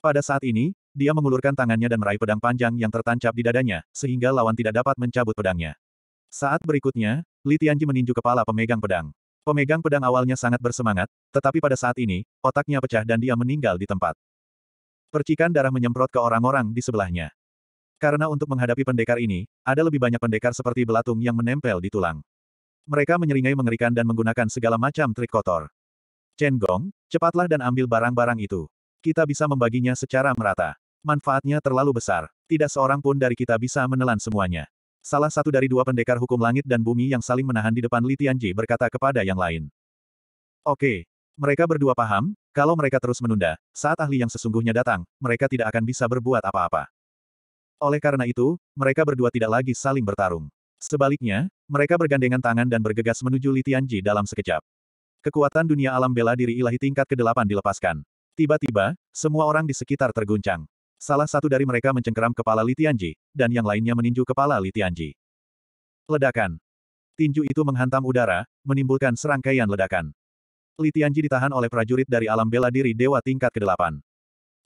Pada saat ini, dia mengulurkan tangannya dan meraih pedang panjang yang tertancap di dadanya, sehingga lawan tidak dapat mencabut pedangnya. Saat berikutnya, Li Tianji meninju kepala pemegang pedang. Pemegang pedang awalnya sangat bersemangat, tetapi pada saat ini, otaknya pecah dan dia meninggal di tempat. Percikan darah menyemprot ke orang-orang di sebelahnya. Karena untuk menghadapi pendekar ini, ada lebih banyak pendekar seperti belatung yang menempel di tulang. Mereka menyeringai mengerikan dan menggunakan segala macam trik kotor. Chen Gong, cepatlah dan ambil barang-barang itu. Kita bisa membaginya secara merata. Manfaatnya terlalu besar. Tidak seorang pun dari kita bisa menelan semuanya. Salah satu dari dua pendekar hukum langit dan bumi yang saling menahan di depan Li Tianji berkata kepada yang lain. Oke. Mereka berdua paham, kalau mereka terus menunda, saat ahli yang sesungguhnya datang, mereka tidak akan bisa berbuat apa-apa. Oleh karena itu, mereka berdua tidak lagi saling bertarung. Sebaliknya, mereka bergandengan tangan dan bergegas menuju Li Tianji dalam sekejap. Kekuatan dunia alam bela diri ilahi tingkat ke-8 dilepaskan. Tiba-tiba, semua orang di sekitar terguncang. Salah satu dari mereka mencengkeram kepala Li Tianji, dan yang lainnya meninju kepala Li Tianji. Ledakan. Tinju itu menghantam udara, menimbulkan serangkaian ledakan. Li Tianji ditahan oleh prajurit dari alam bela diri Dewa tingkat ke-8.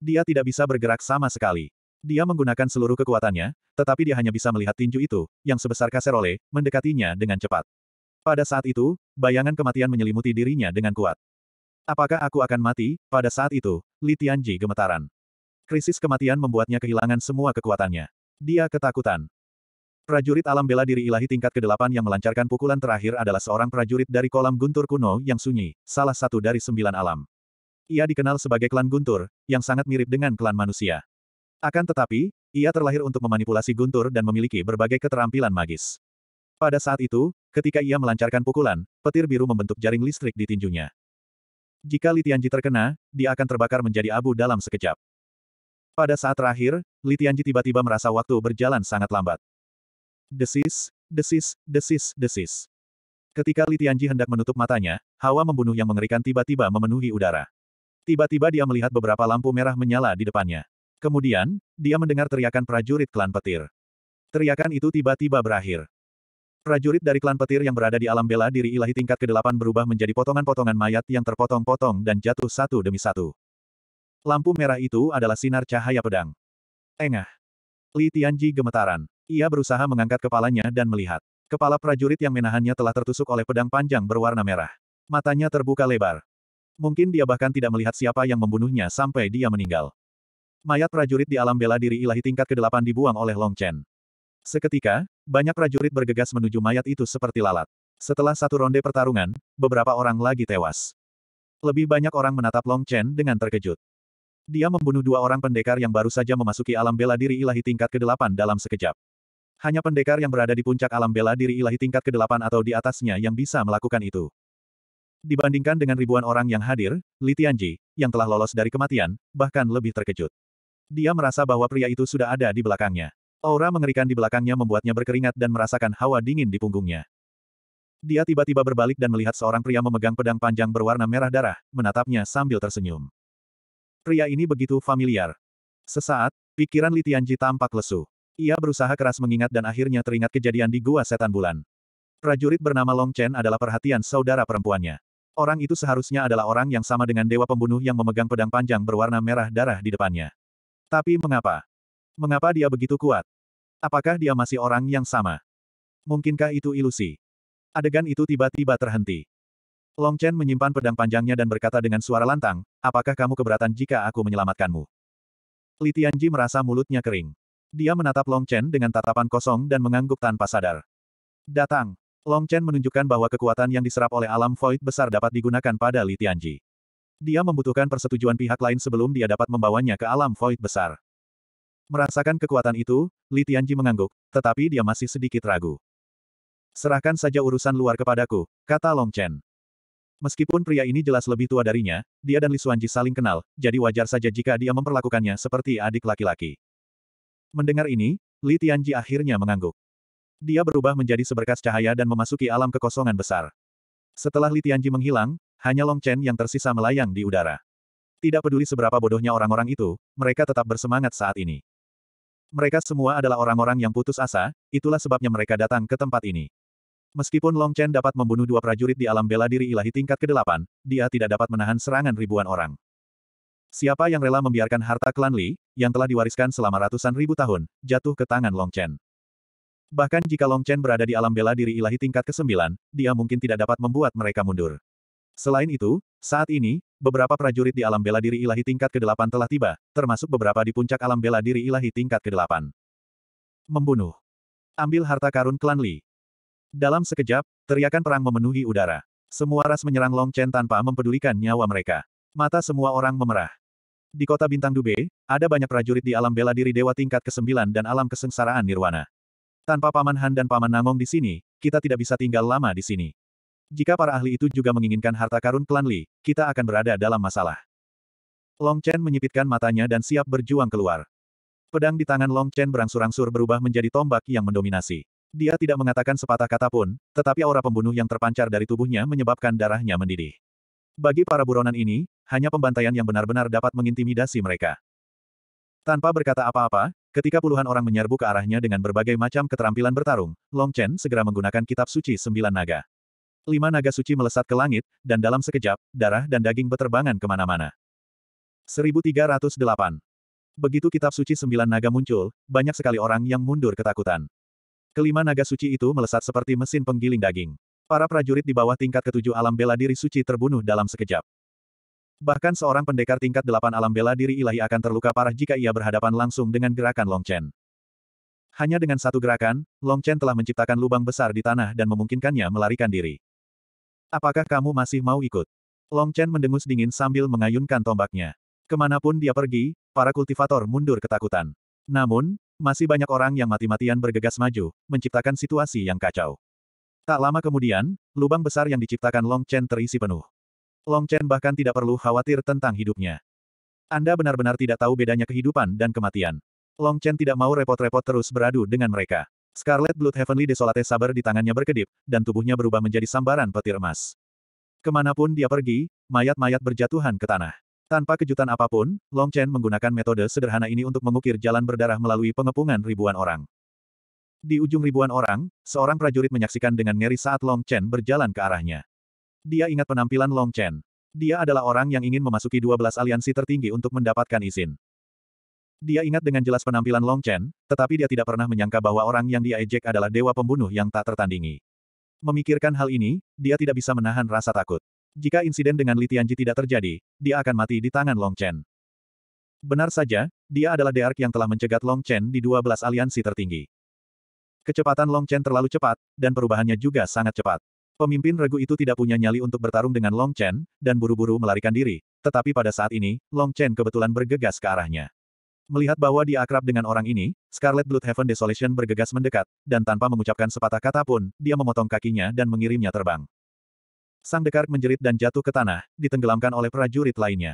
Dia tidak bisa bergerak sama sekali. Dia menggunakan seluruh kekuatannya, tetapi dia hanya bisa melihat tinju itu, yang sebesar kaserole, mendekatinya dengan cepat. Pada saat itu, bayangan kematian menyelimuti dirinya dengan kuat. Apakah aku akan mati? Pada saat itu, Li Tianji gemetaran. Krisis kematian membuatnya kehilangan semua kekuatannya. Dia ketakutan. Prajurit alam bela diri ilahi tingkat ke-8 yang melancarkan pukulan terakhir adalah seorang prajurit dari kolam Guntur kuno yang sunyi, salah satu dari sembilan alam. Ia dikenal sebagai klan Guntur, yang sangat mirip dengan klan manusia. Akan tetapi, ia terlahir untuk memanipulasi Guntur dan memiliki berbagai keterampilan magis. Pada saat itu, ketika ia melancarkan pukulan, petir biru membentuk jaring listrik di tinjunya. Jika Li Tianji terkena, dia akan terbakar menjadi abu dalam sekejap. Pada saat terakhir, Li Tianji tiba-tiba merasa waktu berjalan sangat lambat. Desis, desis, desis, desis. Ketika Li Tianji hendak menutup matanya, hawa membunuh yang mengerikan tiba-tiba memenuhi udara. Tiba-tiba dia melihat beberapa lampu merah menyala di depannya. Kemudian, dia mendengar teriakan prajurit klan petir. Teriakan itu tiba-tiba berakhir. Prajurit dari klan petir yang berada di alam bela diri ilahi tingkat ke-8 berubah menjadi potongan-potongan mayat yang terpotong-potong dan jatuh satu demi satu. Lampu merah itu adalah sinar cahaya pedang. Engah. Li Tianji gemetaran. Ia berusaha mengangkat kepalanya dan melihat. Kepala prajurit yang menahannya telah tertusuk oleh pedang panjang berwarna merah. Matanya terbuka lebar. Mungkin dia bahkan tidak melihat siapa yang membunuhnya sampai dia meninggal. Mayat prajurit di alam bela diri ilahi tingkat ke-8 dibuang oleh Long Chen. Seketika, banyak prajurit bergegas menuju mayat itu seperti lalat. Setelah satu ronde pertarungan, beberapa orang lagi tewas. Lebih banyak orang menatap Long Chen dengan terkejut. Dia membunuh dua orang pendekar yang baru saja memasuki alam bela diri ilahi tingkat ke-8 dalam sekejap. Hanya pendekar yang berada di puncak alam bela diri ilahi tingkat ke-8 atau di atasnya yang bisa melakukan itu. Dibandingkan dengan ribuan orang yang hadir, Li Tianji, yang telah lolos dari kematian, bahkan lebih terkejut. Dia merasa bahwa pria itu sudah ada di belakangnya. Aura mengerikan di belakangnya membuatnya berkeringat dan merasakan hawa dingin di punggungnya. Dia tiba-tiba berbalik dan melihat seorang pria memegang pedang panjang berwarna merah darah, menatapnya sambil tersenyum. Pria ini begitu familiar. Sesaat, pikiran Li Tianji tampak lesu. Ia berusaha keras mengingat dan akhirnya teringat kejadian di Gua Setan Bulan. Prajurit bernama Long Chen adalah perhatian saudara perempuannya. Orang itu seharusnya adalah orang yang sama dengan dewa pembunuh yang memegang pedang panjang berwarna merah darah di depannya. Tapi mengapa? Mengapa dia begitu kuat? Apakah dia masih orang yang sama? Mungkinkah itu ilusi? Adegan itu tiba-tiba terhenti. Long Chen menyimpan pedang panjangnya dan berkata dengan suara lantang, apakah kamu keberatan jika aku menyelamatkanmu? Li Tianji merasa mulutnya kering. Dia menatap Long Chen dengan tatapan kosong dan mengangguk tanpa sadar. Datang. Long Chen menunjukkan bahwa kekuatan yang diserap oleh alam void besar dapat digunakan pada Li Tianji. Dia membutuhkan persetujuan pihak lain sebelum dia dapat membawanya ke alam void besar. Merasakan kekuatan itu, Li Tianji mengangguk, tetapi dia masih sedikit ragu. Serahkan saja urusan luar kepadaku, kata Long Chen. Meskipun pria ini jelas lebih tua darinya, dia dan Li Xuanji saling kenal, jadi wajar saja jika dia memperlakukannya seperti adik laki-laki. Mendengar ini, Li Tianji akhirnya mengangguk. Dia berubah menjadi seberkas cahaya dan memasuki alam kekosongan besar. Setelah Li Tianji menghilang, hanya Long Chen yang tersisa melayang di udara. Tidak peduli seberapa bodohnya orang-orang itu, mereka tetap bersemangat saat ini. Mereka semua adalah orang-orang yang putus asa, itulah sebabnya mereka datang ke tempat ini. Meskipun Long Chen dapat membunuh dua prajurit di alam bela diri ilahi tingkat ke-8, dia tidak dapat menahan serangan ribuan orang. Siapa yang rela membiarkan harta klan Li, yang telah diwariskan selama ratusan ribu tahun, jatuh ke tangan Long Chen? Bahkan jika Long Chen berada di alam bela diri ilahi tingkat ke-9, dia mungkin tidak dapat membuat mereka mundur. Selain itu, saat ini, beberapa prajurit di alam bela diri ilahi tingkat ke-8 telah tiba, termasuk beberapa di puncak alam bela diri ilahi tingkat ke-8. Membunuh. Ambil harta karun klan Li, dalam sekejap, teriakan perang memenuhi udara. Semua ras menyerang Long Chen tanpa mempedulikan nyawa mereka. Mata semua orang memerah. Di kota Bintang Dube, ada banyak prajurit di alam bela diri Dewa tingkat ke-9 dan alam kesengsaraan Nirwana. Tanpa Paman Han dan Paman Nangong di sini, kita tidak bisa tinggal lama di sini. Jika para ahli itu juga menginginkan harta karun klan Li, kita akan berada dalam masalah. Long Chen menyipitkan matanya dan siap berjuang keluar. Pedang di tangan Long Chen berangsur-angsur berubah menjadi tombak yang mendominasi. Dia tidak mengatakan sepatah kata pun, tetapi aura pembunuh yang terpancar dari tubuhnya menyebabkan darahnya mendidih. Bagi para buronan ini, hanya pembantaian yang benar-benar dapat mengintimidasi mereka. Tanpa berkata apa-apa, ketika puluhan orang menyerbu ke arahnya dengan berbagai macam keterampilan bertarung, Long Chen segera menggunakan kitab suci sembilan naga. Lima naga suci melesat ke langit, dan dalam sekejap, darah dan daging beterbangan kemana-mana. 1308 Begitu kitab suci sembilan naga muncul, banyak sekali orang yang mundur ketakutan. Kelima naga suci itu melesat seperti mesin penggiling daging. Para prajurit di bawah tingkat ketujuh alam bela diri suci terbunuh dalam sekejap. Bahkan seorang pendekar tingkat delapan alam bela diri ilahi akan terluka parah jika ia berhadapan langsung dengan gerakan Long Chen. Hanya dengan satu gerakan, Long Chen telah menciptakan lubang besar di tanah dan memungkinkannya melarikan diri. Apakah kamu masih mau ikut? Long Chen mendengus dingin sambil mengayunkan tombaknya. Kemanapun dia pergi, para kultivator mundur ketakutan. Namun, masih banyak orang yang mati-matian bergegas maju, menciptakan situasi yang kacau. Tak lama kemudian, lubang besar yang diciptakan Long Chen terisi penuh. Long Chen bahkan tidak perlu khawatir tentang hidupnya. Anda benar-benar tidak tahu bedanya kehidupan dan kematian. Long Chen tidak mau repot-repot terus beradu dengan mereka. Scarlet Blood Heavenly Desolate Saber di tangannya berkedip, dan tubuhnya berubah menjadi sambaran petir emas. Kemanapun dia pergi, mayat-mayat berjatuhan ke tanah. Tanpa kejutan apapun, Long Chen menggunakan metode sederhana ini untuk mengukir jalan berdarah melalui pengepungan ribuan orang. Di ujung ribuan orang, seorang prajurit menyaksikan dengan ngeri saat Long Chen berjalan ke arahnya. Dia ingat penampilan Long Chen. Dia adalah orang yang ingin memasuki 12 aliansi tertinggi untuk mendapatkan izin. Dia ingat dengan jelas penampilan Long Chen, tetapi dia tidak pernah menyangka bahwa orang yang dia ejek adalah dewa pembunuh yang tak tertandingi. Memikirkan hal ini, dia tidak bisa menahan rasa takut. Jika insiden dengan Li Tianji tidak terjadi, dia akan mati di tangan Long Chen. Benar saja, dia adalah Dark yang telah mencegat Long Chen di 12 aliansi tertinggi. Kecepatan Long Chen terlalu cepat, dan perubahannya juga sangat cepat. Pemimpin regu itu tidak punya nyali untuk bertarung dengan Long Chen, dan buru-buru melarikan diri, tetapi pada saat ini, Long Chen kebetulan bergegas ke arahnya. Melihat bahwa dia akrab dengan orang ini, Scarlet Blood Heaven Desolation bergegas mendekat, dan tanpa mengucapkan sepatah kata pun, dia memotong kakinya dan mengirimnya terbang. Sang Dekark menjerit dan jatuh ke tanah, ditenggelamkan oleh prajurit lainnya.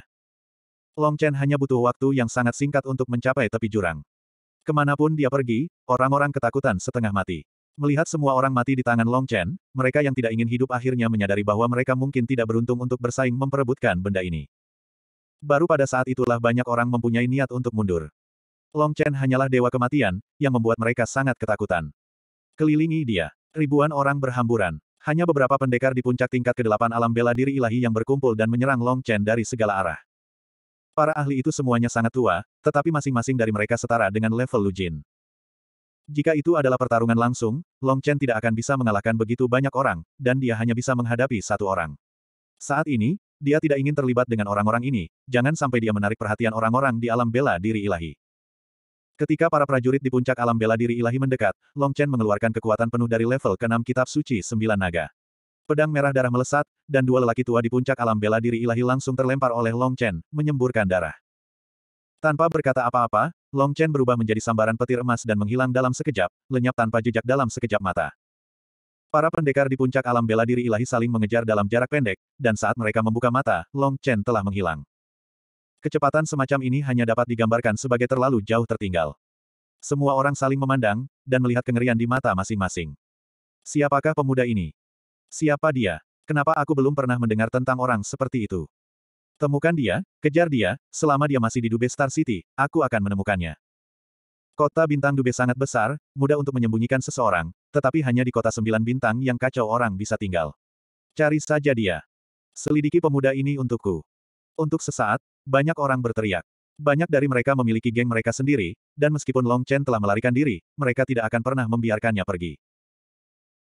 Long Chen hanya butuh waktu yang sangat singkat untuk mencapai tepi jurang. Kemanapun dia pergi, orang-orang ketakutan setengah mati. Melihat semua orang mati di tangan Long Chen, mereka yang tidak ingin hidup akhirnya menyadari bahwa mereka mungkin tidak beruntung untuk bersaing memperebutkan benda ini. Baru pada saat itulah banyak orang mempunyai niat untuk mundur. Long Chen hanyalah dewa kematian, yang membuat mereka sangat ketakutan. Kelilingi dia, ribuan orang berhamburan. Hanya beberapa pendekar di puncak tingkat ke-8 alam bela diri ilahi yang berkumpul dan menyerang Long Chen dari segala arah. Para ahli itu semuanya sangat tua, tetapi masing-masing dari mereka setara dengan level Lu Jin. Jika itu adalah pertarungan langsung, Long Chen tidak akan bisa mengalahkan begitu banyak orang, dan dia hanya bisa menghadapi satu orang. Saat ini, dia tidak ingin terlibat dengan orang-orang ini, jangan sampai dia menarik perhatian orang-orang di alam bela diri ilahi. Ketika para prajurit di puncak alam bela diri ilahi mendekat, Long Chen mengeluarkan kekuatan penuh dari level ke-6 kitab suci sembilan naga. Pedang merah darah melesat, dan dua lelaki tua di puncak alam bela diri ilahi langsung terlempar oleh Long Chen, menyemburkan darah. Tanpa berkata apa-apa, Long Chen berubah menjadi sambaran petir emas dan menghilang dalam sekejap, lenyap tanpa jejak dalam sekejap mata. Para pendekar di puncak alam bela diri ilahi saling mengejar dalam jarak pendek, dan saat mereka membuka mata, Long Chen telah menghilang. Kecepatan semacam ini hanya dapat digambarkan sebagai terlalu jauh tertinggal. Semua orang saling memandang, dan melihat kengerian di mata masing-masing. Siapakah pemuda ini? Siapa dia? Kenapa aku belum pernah mendengar tentang orang seperti itu? Temukan dia, kejar dia, selama dia masih di Dube Star City, aku akan menemukannya. Kota bintang Dube sangat besar, mudah untuk menyembunyikan seseorang, tetapi hanya di kota sembilan bintang yang kacau orang bisa tinggal. Cari saja dia. Selidiki pemuda ini untukku. Untuk sesaat, banyak orang berteriak. Banyak dari mereka memiliki geng mereka sendiri, dan meskipun Long Chen telah melarikan diri, mereka tidak akan pernah membiarkannya pergi.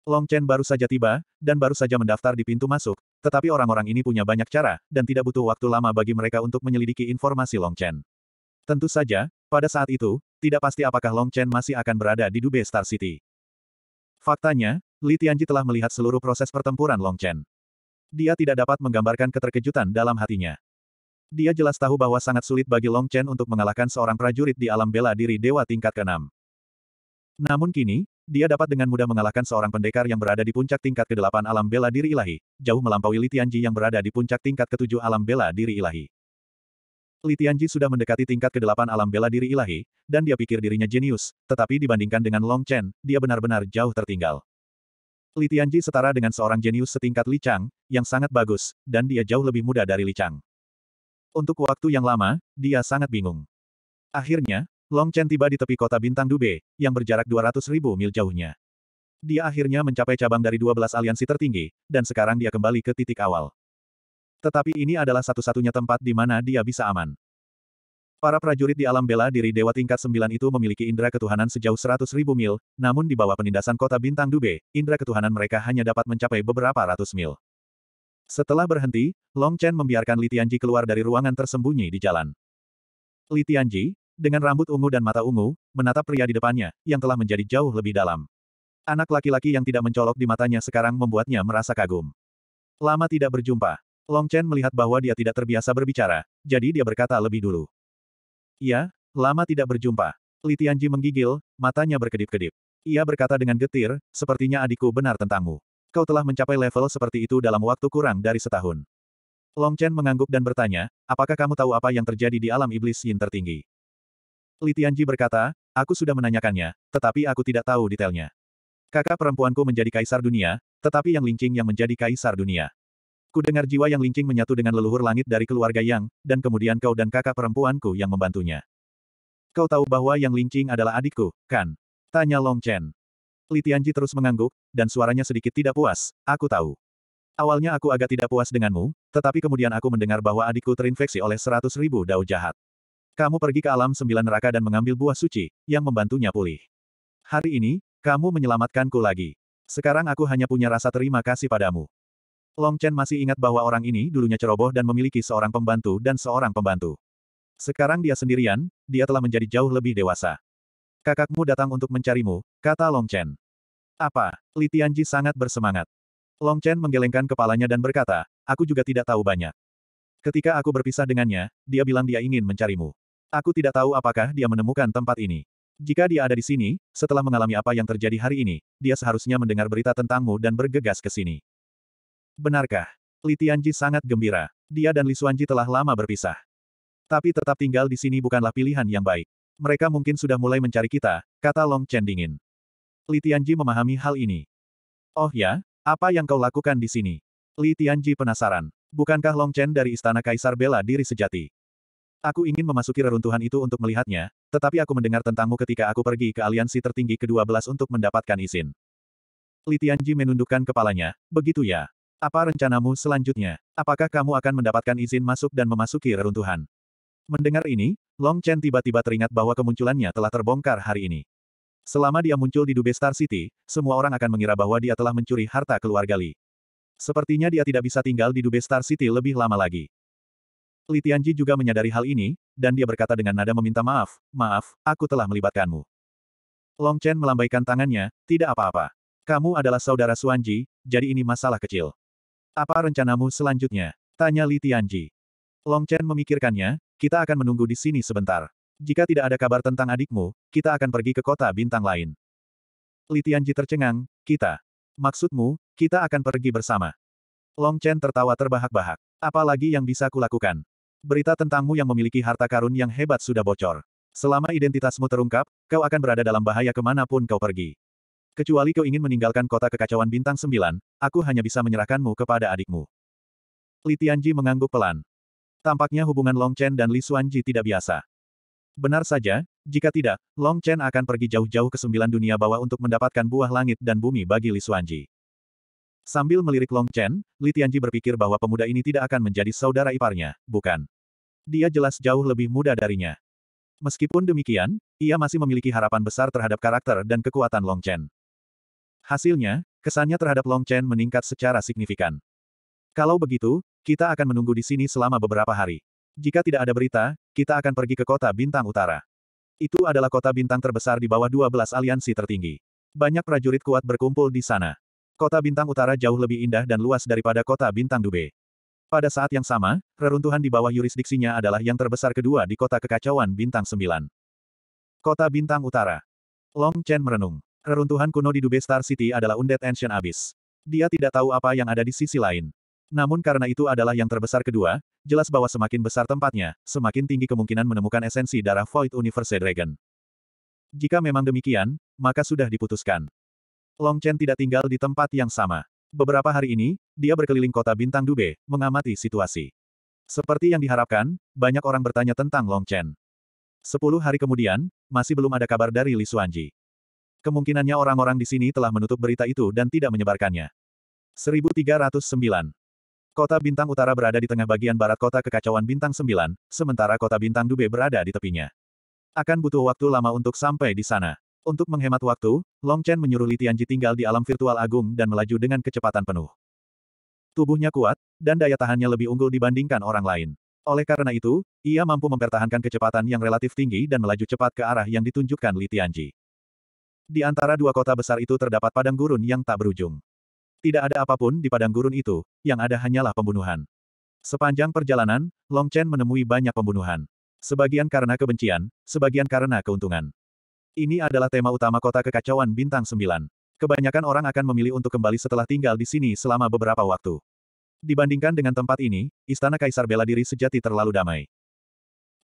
Long Chen baru saja tiba, dan baru saja mendaftar di pintu masuk, tetapi orang-orang ini punya banyak cara, dan tidak butuh waktu lama bagi mereka untuk menyelidiki informasi Long Chen. Tentu saja, pada saat itu, tidak pasti apakah Long Chen masih akan berada di Dubai Star City. Faktanya, Li Tianji telah melihat seluruh proses pertempuran Long Chen. Dia tidak dapat menggambarkan keterkejutan dalam hatinya. Dia jelas tahu bahwa sangat sulit bagi Long Chen untuk mengalahkan seorang prajurit di alam bela diri dewa tingkat keenam. Namun kini, dia dapat dengan mudah mengalahkan seorang pendekar yang berada di puncak tingkat ke-8 alam bela diri ilahi, jauh melampaui Li Tianji yang berada di puncak tingkat ke-7 alam bela diri ilahi. Li Tianji sudah mendekati tingkat ke-8 alam bela diri ilahi, dan dia pikir dirinya jenius, tetapi dibandingkan dengan Long Chen, dia benar-benar jauh tertinggal. Li Tianji setara dengan seorang jenius setingkat Li Chang, yang sangat bagus, dan dia jauh lebih muda dari Li Chang. Untuk waktu yang lama, dia sangat bingung. Akhirnya, Long Chen tiba di tepi kota bintang Dube, yang berjarak 200 ribu mil jauhnya. Dia akhirnya mencapai cabang dari 12 aliansi tertinggi, dan sekarang dia kembali ke titik awal. Tetapi ini adalah satu-satunya tempat di mana dia bisa aman. Para prajurit di alam bela diri Dewa tingkat 9 itu memiliki indera ketuhanan sejauh 100 ribu mil, namun di bawah penindasan kota bintang Dube, indera ketuhanan mereka hanya dapat mencapai beberapa ratus mil. Setelah berhenti, Long Chen membiarkan Li Tianji keluar dari ruangan tersembunyi di jalan. Li Tianji, dengan rambut ungu dan mata ungu, menatap pria di depannya, yang telah menjadi jauh lebih dalam. Anak laki-laki yang tidak mencolok di matanya sekarang membuatnya merasa kagum. Lama tidak berjumpa. Long Chen melihat bahwa dia tidak terbiasa berbicara, jadi dia berkata lebih dulu. Ya, lama tidak berjumpa. Li Tianji menggigil, matanya berkedip-kedip. Ia berkata dengan getir, sepertinya adikku benar tentangmu. Kau telah mencapai level seperti itu dalam waktu kurang dari setahun. Long Chen mengangguk dan bertanya, apakah kamu tahu apa yang terjadi di alam iblis yin tertinggi? Li Tianji berkata, aku sudah menanyakannya, tetapi aku tidak tahu detailnya. Kakak perempuanku menjadi kaisar dunia, tetapi yang Lingqing yang menjadi kaisar dunia. Ku dengar jiwa yang Lingqing menyatu dengan leluhur langit dari keluarga Yang, dan kemudian kau dan kakak perempuanku yang membantunya. Kau tahu bahwa yang Lingqing adalah adikku, kan? Tanya Long Chen. Li Tianji terus mengangguk, dan suaranya sedikit tidak puas, aku tahu. Awalnya aku agak tidak puas denganmu, tetapi kemudian aku mendengar bahwa adikku terinfeksi oleh seratus ribu dao jahat. Kamu pergi ke alam sembilan neraka dan mengambil buah suci, yang membantunya pulih. Hari ini, kamu menyelamatkanku lagi. Sekarang aku hanya punya rasa terima kasih padamu. Long Chen masih ingat bahwa orang ini dulunya ceroboh dan memiliki seorang pembantu dan seorang pembantu. Sekarang dia sendirian, dia telah menjadi jauh lebih dewasa kakakmu datang untuk mencarimu, kata Long Chen. Apa? Li Tianji sangat bersemangat. Long Chen menggelengkan kepalanya dan berkata, aku juga tidak tahu banyak. Ketika aku berpisah dengannya, dia bilang dia ingin mencarimu. Aku tidak tahu apakah dia menemukan tempat ini. Jika dia ada di sini, setelah mengalami apa yang terjadi hari ini, dia seharusnya mendengar berita tentangmu dan bergegas ke sini. Benarkah? Li Tianji sangat gembira. Dia dan Li Xuanji telah lama berpisah. Tapi tetap tinggal di sini bukanlah pilihan yang baik. Mereka mungkin sudah mulai mencari kita, kata Long Chen dingin. Li Tianji memahami hal ini. Oh ya, apa yang kau lakukan di sini? Li Tianji penasaran. Bukankah Long Chen dari Istana Kaisar bela diri sejati? Aku ingin memasuki reruntuhan itu untuk melihatnya, tetapi aku mendengar tentangmu ketika aku pergi ke aliansi tertinggi ke-12 untuk mendapatkan izin. Li Tianji menundukkan kepalanya, begitu ya. Apa rencanamu selanjutnya? Apakah kamu akan mendapatkan izin masuk dan memasuki reruntuhan? Mendengar ini, Long Chen tiba-tiba teringat bahwa kemunculannya telah terbongkar hari ini. Selama dia muncul di Dube Star City, semua orang akan mengira bahwa dia telah mencuri harta keluarga Li. Sepertinya dia tidak bisa tinggal di Dube Star City lebih lama lagi. Li Tianji juga menyadari hal ini, dan dia berkata dengan nada meminta maaf, maaf, aku telah melibatkanmu. Long Chen melambaikan tangannya, tidak apa-apa. Kamu adalah saudara Suanji, jadi ini masalah kecil. Apa rencanamu selanjutnya? Tanya Li Tianji. Long Chen memikirkannya, kita akan menunggu di sini sebentar. Jika tidak ada kabar tentang adikmu, kita akan pergi ke kota bintang lain. Li Tianji tercengang, kita. Maksudmu, kita akan pergi bersama. Long Chen tertawa terbahak-bahak. Apalagi yang bisa kulakukan? Berita tentangmu yang memiliki harta karun yang hebat sudah bocor. Selama identitasmu terungkap, kau akan berada dalam bahaya kemanapun kau pergi. Kecuali kau ingin meninggalkan kota kekacauan bintang sembilan, aku hanya bisa menyerahkanmu kepada adikmu. Li Tianji mengangguk pelan. Tampaknya hubungan Long Chen dan Li Xuanji tidak biasa. Benar saja, jika tidak, Long Chen akan pergi jauh-jauh ke sembilan dunia bawah untuk mendapatkan buah langit dan bumi bagi Li Xuanji. Sambil melirik Long Chen, Li Tianji berpikir bahwa pemuda ini tidak akan menjadi saudara iparnya, bukan. Dia jelas jauh lebih muda darinya. Meskipun demikian, ia masih memiliki harapan besar terhadap karakter dan kekuatan Long Chen. Hasilnya, kesannya terhadap Long Chen meningkat secara signifikan. Kalau begitu, kita akan menunggu di sini selama beberapa hari. Jika tidak ada berita, kita akan pergi ke kota bintang utara. Itu adalah kota bintang terbesar di bawah 12 aliansi tertinggi. Banyak prajurit kuat berkumpul di sana. Kota bintang utara jauh lebih indah dan luas daripada kota bintang Dube. Pada saat yang sama, reruntuhan di bawah yurisdiksinya adalah yang terbesar kedua di kota kekacauan bintang 9. Kota bintang utara. Long Chen merenung. Reruntuhan kuno di Dube Star City adalah Undead Ancient Abyss. Dia tidak tahu apa yang ada di sisi lain. Namun karena itu adalah yang terbesar kedua, jelas bahwa semakin besar tempatnya, semakin tinggi kemungkinan menemukan esensi darah Void Universe Dragon. Jika memang demikian, maka sudah diputuskan. Long Chen tidak tinggal di tempat yang sama. Beberapa hari ini, dia berkeliling kota Bintang Dube, mengamati situasi. Seperti yang diharapkan, banyak orang bertanya tentang Long Chen. Sepuluh hari kemudian, masih belum ada kabar dari Li Suanji. Kemungkinannya orang-orang di sini telah menutup berita itu dan tidak menyebarkannya. 1309 Kota Bintang Utara berada di tengah bagian barat kota kekacauan Bintang 9, sementara kota Bintang Dube berada di tepinya. Akan butuh waktu lama untuk sampai di sana. Untuk menghemat waktu, Long Chen menyuruh Li Tianji tinggal di alam virtual agung dan melaju dengan kecepatan penuh. Tubuhnya kuat, dan daya tahannya lebih unggul dibandingkan orang lain. Oleh karena itu, ia mampu mempertahankan kecepatan yang relatif tinggi dan melaju cepat ke arah yang ditunjukkan Li Tianji. Di antara dua kota besar itu terdapat padang gurun yang tak berujung. Tidak ada apapun di padang gurun itu, yang ada hanyalah pembunuhan. Sepanjang perjalanan, Long Chen menemui banyak pembunuhan. Sebagian karena kebencian, sebagian karena keuntungan. Ini adalah tema utama kota kekacauan bintang 9. Kebanyakan orang akan memilih untuk kembali setelah tinggal di sini selama beberapa waktu. Dibandingkan dengan tempat ini, istana kaisar bela diri sejati terlalu damai.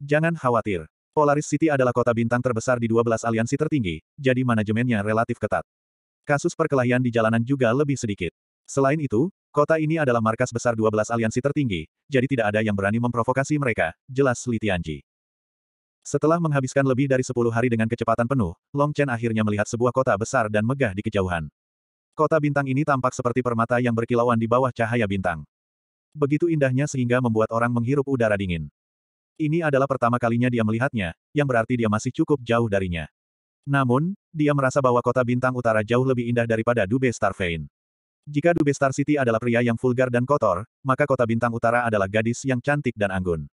Jangan khawatir. Polaris City adalah kota bintang terbesar di 12 aliansi tertinggi, jadi manajemennya relatif ketat. Kasus perkelahian di jalanan juga lebih sedikit. Selain itu, kota ini adalah markas besar 12 aliansi tertinggi, jadi tidak ada yang berani memprovokasi mereka, jelas Li Tianji. Setelah menghabiskan lebih dari 10 hari dengan kecepatan penuh, Long Chen akhirnya melihat sebuah kota besar dan megah di kejauhan. Kota bintang ini tampak seperti permata yang berkilauan di bawah cahaya bintang. Begitu indahnya sehingga membuat orang menghirup udara dingin. Ini adalah pertama kalinya dia melihatnya, yang berarti dia masih cukup jauh darinya. Namun, dia merasa bahwa kota bintang utara jauh lebih indah daripada Dube Starvein. Jika Dube Star City adalah pria yang vulgar dan kotor, maka kota bintang utara adalah gadis yang cantik dan anggun.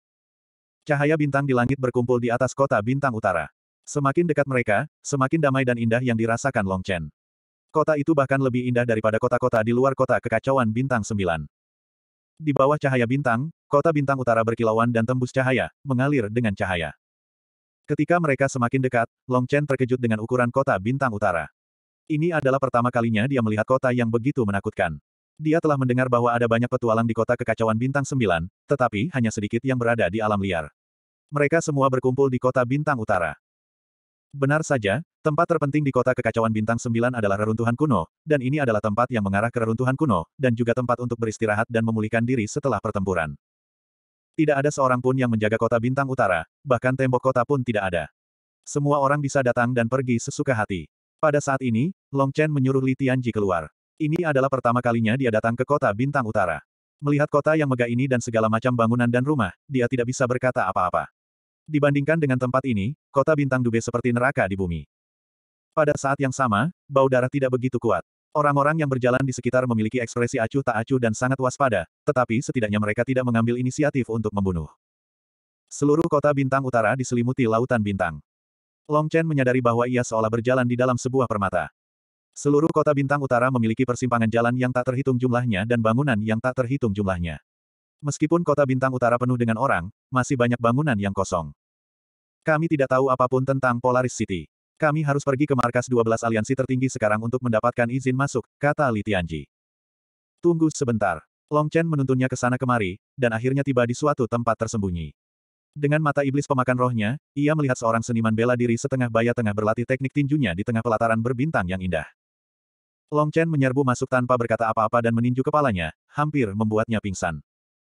Cahaya bintang di langit berkumpul di atas kota bintang utara. Semakin dekat mereka, semakin damai dan indah yang dirasakan Long Chen. Kota itu bahkan lebih indah daripada kota-kota di luar kota kekacauan bintang sembilan. Di bawah cahaya bintang, kota bintang utara berkilauan dan tembus cahaya, mengalir dengan cahaya. Ketika mereka semakin dekat, Long Chen terkejut dengan ukuran kota bintang utara. Ini adalah pertama kalinya dia melihat kota yang begitu menakutkan. Dia telah mendengar bahwa ada banyak petualang di kota kekacauan bintang sembilan, tetapi hanya sedikit yang berada di alam liar. Mereka semua berkumpul di kota bintang utara. Benar saja, tempat terpenting di kota kekacauan bintang sembilan adalah reruntuhan kuno, dan ini adalah tempat yang mengarah ke reruntuhan kuno, dan juga tempat untuk beristirahat dan memulihkan diri setelah pertempuran. Tidak ada seorang pun yang menjaga kota bintang utara, bahkan tembok kota pun tidak ada. Semua orang bisa datang dan pergi sesuka hati. Pada saat ini, Long Chen menyuruh Li Tianji keluar. Ini adalah pertama kalinya dia datang ke kota bintang utara. Melihat kota yang megah ini dan segala macam bangunan dan rumah, dia tidak bisa berkata apa-apa. Dibandingkan dengan tempat ini, kota bintang dube seperti neraka di bumi. Pada saat yang sama, bau darah tidak begitu kuat. Orang-orang yang berjalan di sekitar memiliki ekspresi acuh tak acuh dan sangat waspada, tetapi setidaknya mereka tidak mengambil inisiatif untuk membunuh. Seluruh kota bintang utara diselimuti lautan bintang. Long Chen menyadari bahwa ia seolah berjalan di dalam sebuah permata. Seluruh kota bintang utara memiliki persimpangan jalan yang tak terhitung jumlahnya dan bangunan yang tak terhitung jumlahnya. Meskipun kota bintang utara penuh dengan orang, masih banyak bangunan yang kosong. Kami tidak tahu apapun tentang Polaris City. Kami harus pergi ke markas 12 aliansi tertinggi sekarang untuk mendapatkan izin masuk, kata Li Tianji. Tunggu sebentar. Long Chen menuntunnya ke sana kemari, dan akhirnya tiba di suatu tempat tersembunyi. Dengan mata iblis pemakan rohnya, ia melihat seorang seniman bela diri setengah baya tengah berlatih teknik tinjunya di tengah pelataran berbintang yang indah. Long Chen menyerbu masuk tanpa berkata apa-apa dan meninju kepalanya, hampir membuatnya pingsan.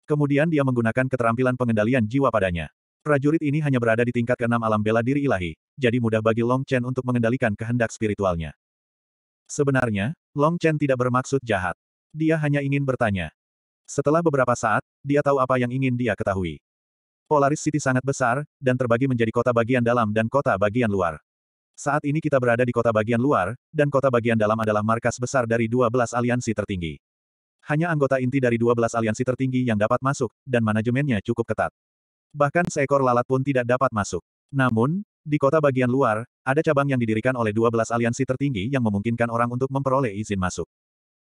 Kemudian dia menggunakan keterampilan pengendalian jiwa padanya. Prajurit ini hanya berada di tingkat keenam alam bela diri ilahi, jadi mudah bagi Long Chen untuk mengendalikan kehendak spiritualnya. Sebenarnya, Long Chen tidak bermaksud jahat. Dia hanya ingin bertanya. Setelah beberapa saat, dia tahu apa yang ingin dia ketahui. Polaris City sangat besar, dan terbagi menjadi kota bagian dalam dan kota bagian luar. Saat ini kita berada di kota bagian luar, dan kota bagian dalam adalah markas besar dari 12 aliansi tertinggi. Hanya anggota inti dari 12 aliansi tertinggi yang dapat masuk, dan manajemennya cukup ketat. Bahkan seekor lalat pun tidak dapat masuk. Namun, di kota bagian luar, ada cabang yang didirikan oleh 12 aliansi tertinggi yang memungkinkan orang untuk memperoleh izin masuk.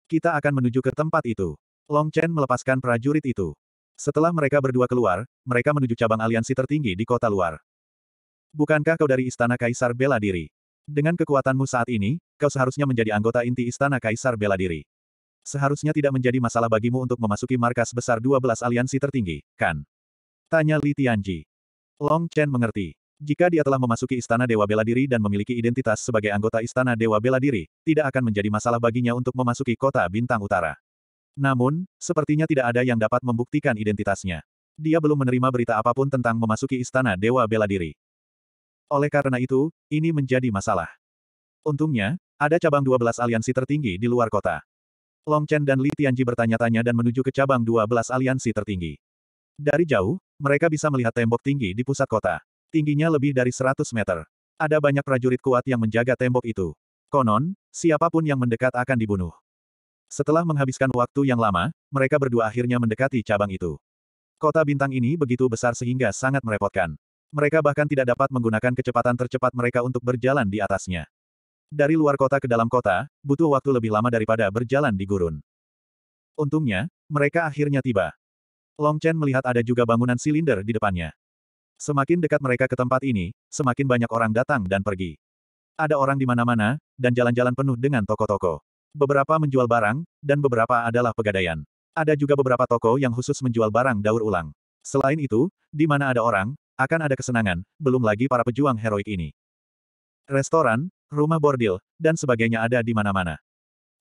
Kita akan menuju ke tempat itu. Long Chen melepaskan prajurit itu. Setelah mereka berdua keluar, mereka menuju cabang aliansi tertinggi di kota luar. Bukankah kau dari Istana Kaisar Bela Diri? Dengan kekuatanmu saat ini, kau seharusnya menjadi anggota inti Istana Kaisar Bela Diri. Seharusnya tidak menjadi masalah bagimu untuk memasuki markas besar 12 aliansi tertinggi, kan? Tanya Li Tianji. Long Chen mengerti. Jika dia telah memasuki Istana Dewa Bela Diri dan memiliki identitas sebagai anggota Istana Dewa Bela Diri, tidak akan menjadi masalah baginya untuk memasuki kota Bintang Utara. Namun, sepertinya tidak ada yang dapat membuktikan identitasnya. Dia belum menerima berita apapun tentang memasuki Istana Dewa Bela Diri. Oleh karena itu, ini menjadi masalah. Untungnya, ada cabang 12 aliansi tertinggi di luar kota. Long Chen dan Li Tianji bertanya-tanya dan menuju ke cabang 12 aliansi tertinggi. Dari jauh, mereka bisa melihat tembok tinggi di pusat kota. Tingginya lebih dari 100 meter. Ada banyak prajurit kuat yang menjaga tembok itu. Konon, siapapun yang mendekat akan dibunuh. Setelah menghabiskan waktu yang lama, mereka berdua akhirnya mendekati cabang itu. Kota bintang ini begitu besar sehingga sangat merepotkan. Mereka bahkan tidak dapat menggunakan kecepatan tercepat mereka untuk berjalan di atasnya. Dari luar kota ke dalam kota, butuh waktu lebih lama daripada berjalan di gurun. Untungnya, mereka akhirnya tiba. Long Chen melihat ada juga bangunan silinder di depannya. Semakin dekat mereka ke tempat ini, semakin banyak orang datang dan pergi. Ada orang di mana-mana, dan jalan-jalan penuh dengan toko-toko. Beberapa menjual barang, dan beberapa adalah pegadaian. Ada juga beberapa toko yang khusus menjual barang daur ulang. Selain itu, di mana ada orang, akan ada kesenangan, belum lagi para pejuang heroik ini. Restoran, rumah bordil, dan sebagainya ada di mana-mana.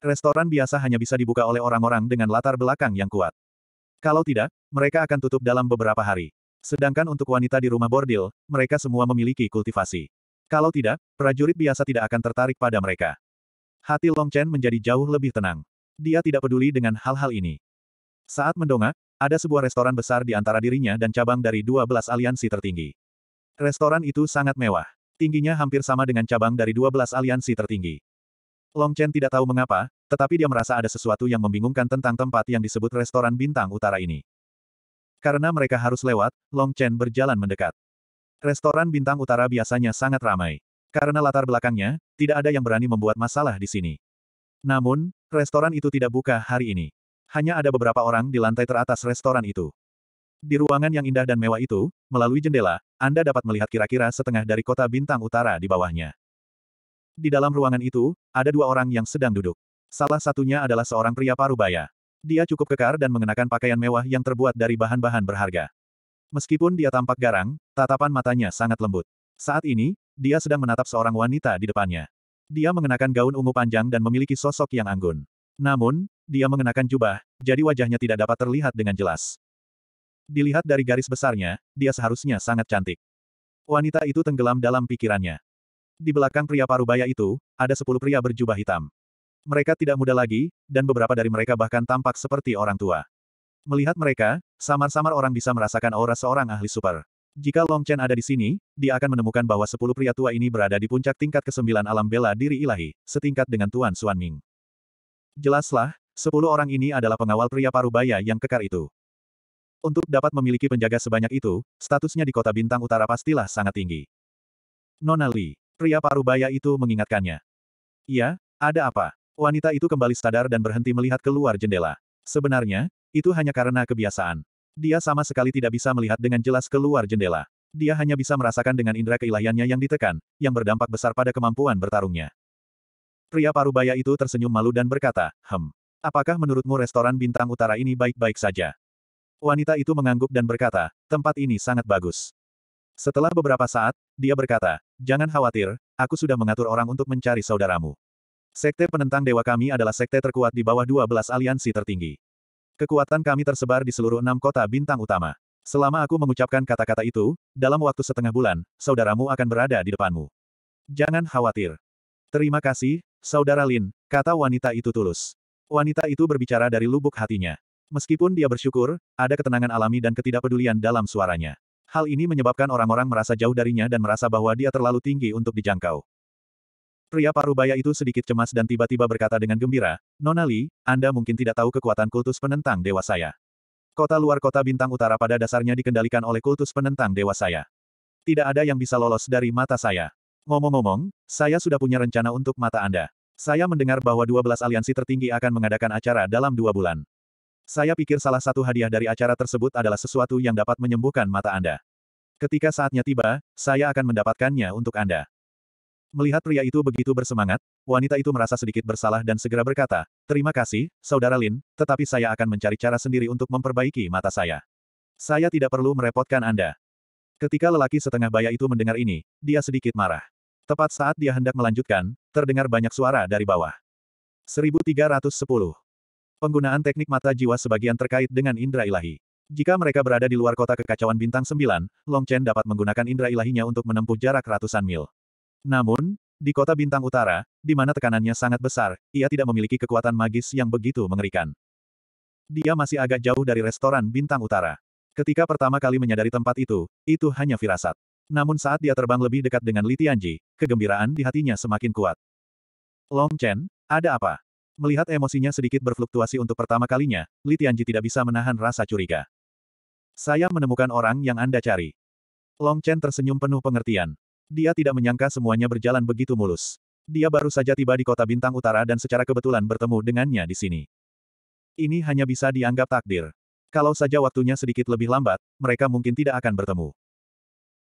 Restoran biasa hanya bisa dibuka oleh orang-orang dengan latar belakang yang kuat. Kalau tidak, mereka akan tutup dalam beberapa hari. Sedangkan untuk wanita di rumah bordil, mereka semua memiliki kultivasi. Kalau tidak, prajurit biasa tidak akan tertarik pada mereka. Hati Long Chen menjadi jauh lebih tenang. Dia tidak peduli dengan hal-hal ini. Saat mendongak, ada sebuah restoran besar di antara dirinya dan cabang dari 12 aliansi tertinggi. Restoran itu sangat mewah. Tingginya hampir sama dengan cabang dari 12 aliansi tertinggi. Long Chen tidak tahu mengapa, tetapi dia merasa ada sesuatu yang membingungkan tentang tempat yang disebut restoran bintang utara ini. Karena mereka harus lewat, Long Chen berjalan mendekat. Restoran bintang utara biasanya sangat ramai. Karena latar belakangnya, tidak ada yang berani membuat masalah di sini. Namun, restoran itu tidak buka hari ini. Hanya ada beberapa orang di lantai teratas restoran itu. Di ruangan yang indah dan mewah itu, melalui jendela, Anda dapat melihat kira-kira setengah dari kota bintang utara di bawahnya. Di dalam ruangan itu, ada dua orang yang sedang duduk. Salah satunya adalah seorang pria parubaya. Dia cukup kekar dan mengenakan pakaian mewah yang terbuat dari bahan-bahan berharga. Meskipun dia tampak garang, tatapan matanya sangat lembut. Saat ini, dia sedang menatap seorang wanita di depannya. Dia mengenakan gaun ungu panjang dan memiliki sosok yang anggun. Namun, dia mengenakan jubah, jadi wajahnya tidak dapat terlihat dengan jelas. Dilihat dari garis besarnya, dia seharusnya sangat cantik. Wanita itu tenggelam dalam pikirannya. Di belakang pria parubaya itu, ada sepuluh pria berjubah hitam. Mereka tidak muda lagi, dan beberapa dari mereka bahkan tampak seperti orang tua. Melihat mereka, samar-samar orang bisa merasakan aura seorang ahli super. Jika Long Chen ada di sini, dia akan menemukan bahwa sepuluh pria tua ini berada di puncak tingkat kesembilan alam bela diri ilahi, setingkat dengan Tuan Xuan Ming. Jelaslah, sepuluh orang ini adalah pengawal pria parubaya yang kekar itu. Untuk dapat memiliki penjaga sebanyak itu, statusnya di kota bintang utara pastilah sangat tinggi. Nona Li, pria parubaya itu mengingatkannya. Iya, ada apa? Wanita itu kembali sadar dan berhenti melihat keluar jendela. Sebenarnya, itu hanya karena kebiasaan. Dia sama sekali tidak bisa melihat dengan jelas keluar jendela. Dia hanya bisa merasakan dengan indera keilahiannya yang ditekan, yang berdampak besar pada kemampuan bertarungnya. Pria parubaya itu tersenyum malu dan berkata, Hem, apakah menurutmu restoran bintang utara ini baik-baik saja? Wanita itu mengangguk dan berkata, tempat ini sangat bagus. Setelah beberapa saat, dia berkata, jangan khawatir, aku sudah mengatur orang untuk mencari saudaramu. Sekte penentang dewa kami adalah sekte terkuat di bawah 12 aliansi tertinggi. Kekuatan kami tersebar di seluruh enam kota bintang utama. Selama aku mengucapkan kata-kata itu, dalam waktu setengah bulan, saudaramu akan berada di depanmu. Jangan khawatir. Terima kasih, saudara Lin, kata wanita itu tulus. Wanita itu berbicara dari lubuk hatinya. Meskipun dia bersyukur, ada ketenangan alami dan ketidakpedulian dalam suaranya. Hal ini menyebabkan orang-orang merasa jauh darinya dan merasa bahwa dia terlalu tinggi untuk dijangkau. Pria parubaya itu sedikit cemas dan tiba-tiba berkata dengan gembira, Nonali, Anda mungkin tidak tahu kekuatan kultus penentang dewa saya. Kota luar kota bintang utara pada dasarnya dikendalikan oleh kultus penentang dewa saya. Tidak ada yang bisa lolos dari mata saya. Ngomong-ngomong, saya sudah punya rencana untuk mata Anda. Saya mendengar bahwa 12 aliansi tertinggi akan mengadakan acara dalam dua bulan. Saya pikir salah satu hadiah dari acara tersebut adalah sesuatu yang dapat menyembuhkan mata Anda. Ketika saatnya tiba, saya akan mendapatkannya untuk Anda. Melihat pria itu begitu bersemangat, wanita itu merasa sedikit bersalah dan segera berkata, Terima kasih, Saudara Lin, tetapi saya akan mencari cara sendiri untuk memperbaiki mata saya. Saya tidak perlu merepotkan Anda. Ketika lelaki setengah baya itu mendengar ini, dia sedikit marah. Tepat saat dia hendak melanjutkan, terdengar banyak suara dari bawah. 1310. Penggunaan teknik mata jiwa sebagian terkait dengan indera ilahi. Jika mereka berada di luar kota kekacauan bintang 9, Long Chen dapat menggunakan indera ilahinya untuk menempuh jarak ratusan mil. Namun, di kota bintang utara, di mana tekanannya sangat besar, ia tidak memiliki kekuatan magis yang begitu mengerikan. Dia masih agak jauh dari restoran bintang utara. Ketika pertama kali menyadari tempat itu, itu hanya firasat. Namun saat dia terbang lebih dekat dengan Li Tianji, kegembiraan di hatinya semakin kuat. Long Chen, ada apa? Melihat emosinya sedikit berfluktuasi untuk pertama kalinya, Li Tianji tidak bisa menahan rasa curiga. Saya menemukan orang yang Anda cari. Long Chen tersenyum penuh pengertian. Dia tidak menyangka semuanya berjalan begitu mulus. Dia baru saja tiba di kota Bintang Utara dan secara kebetulan bertemu dengannya di sini. Ini hanya bisa dianggap takdir. Kalau saja waktunya sedikit lebih lambat, mereka mungkin tidak akan bertemu.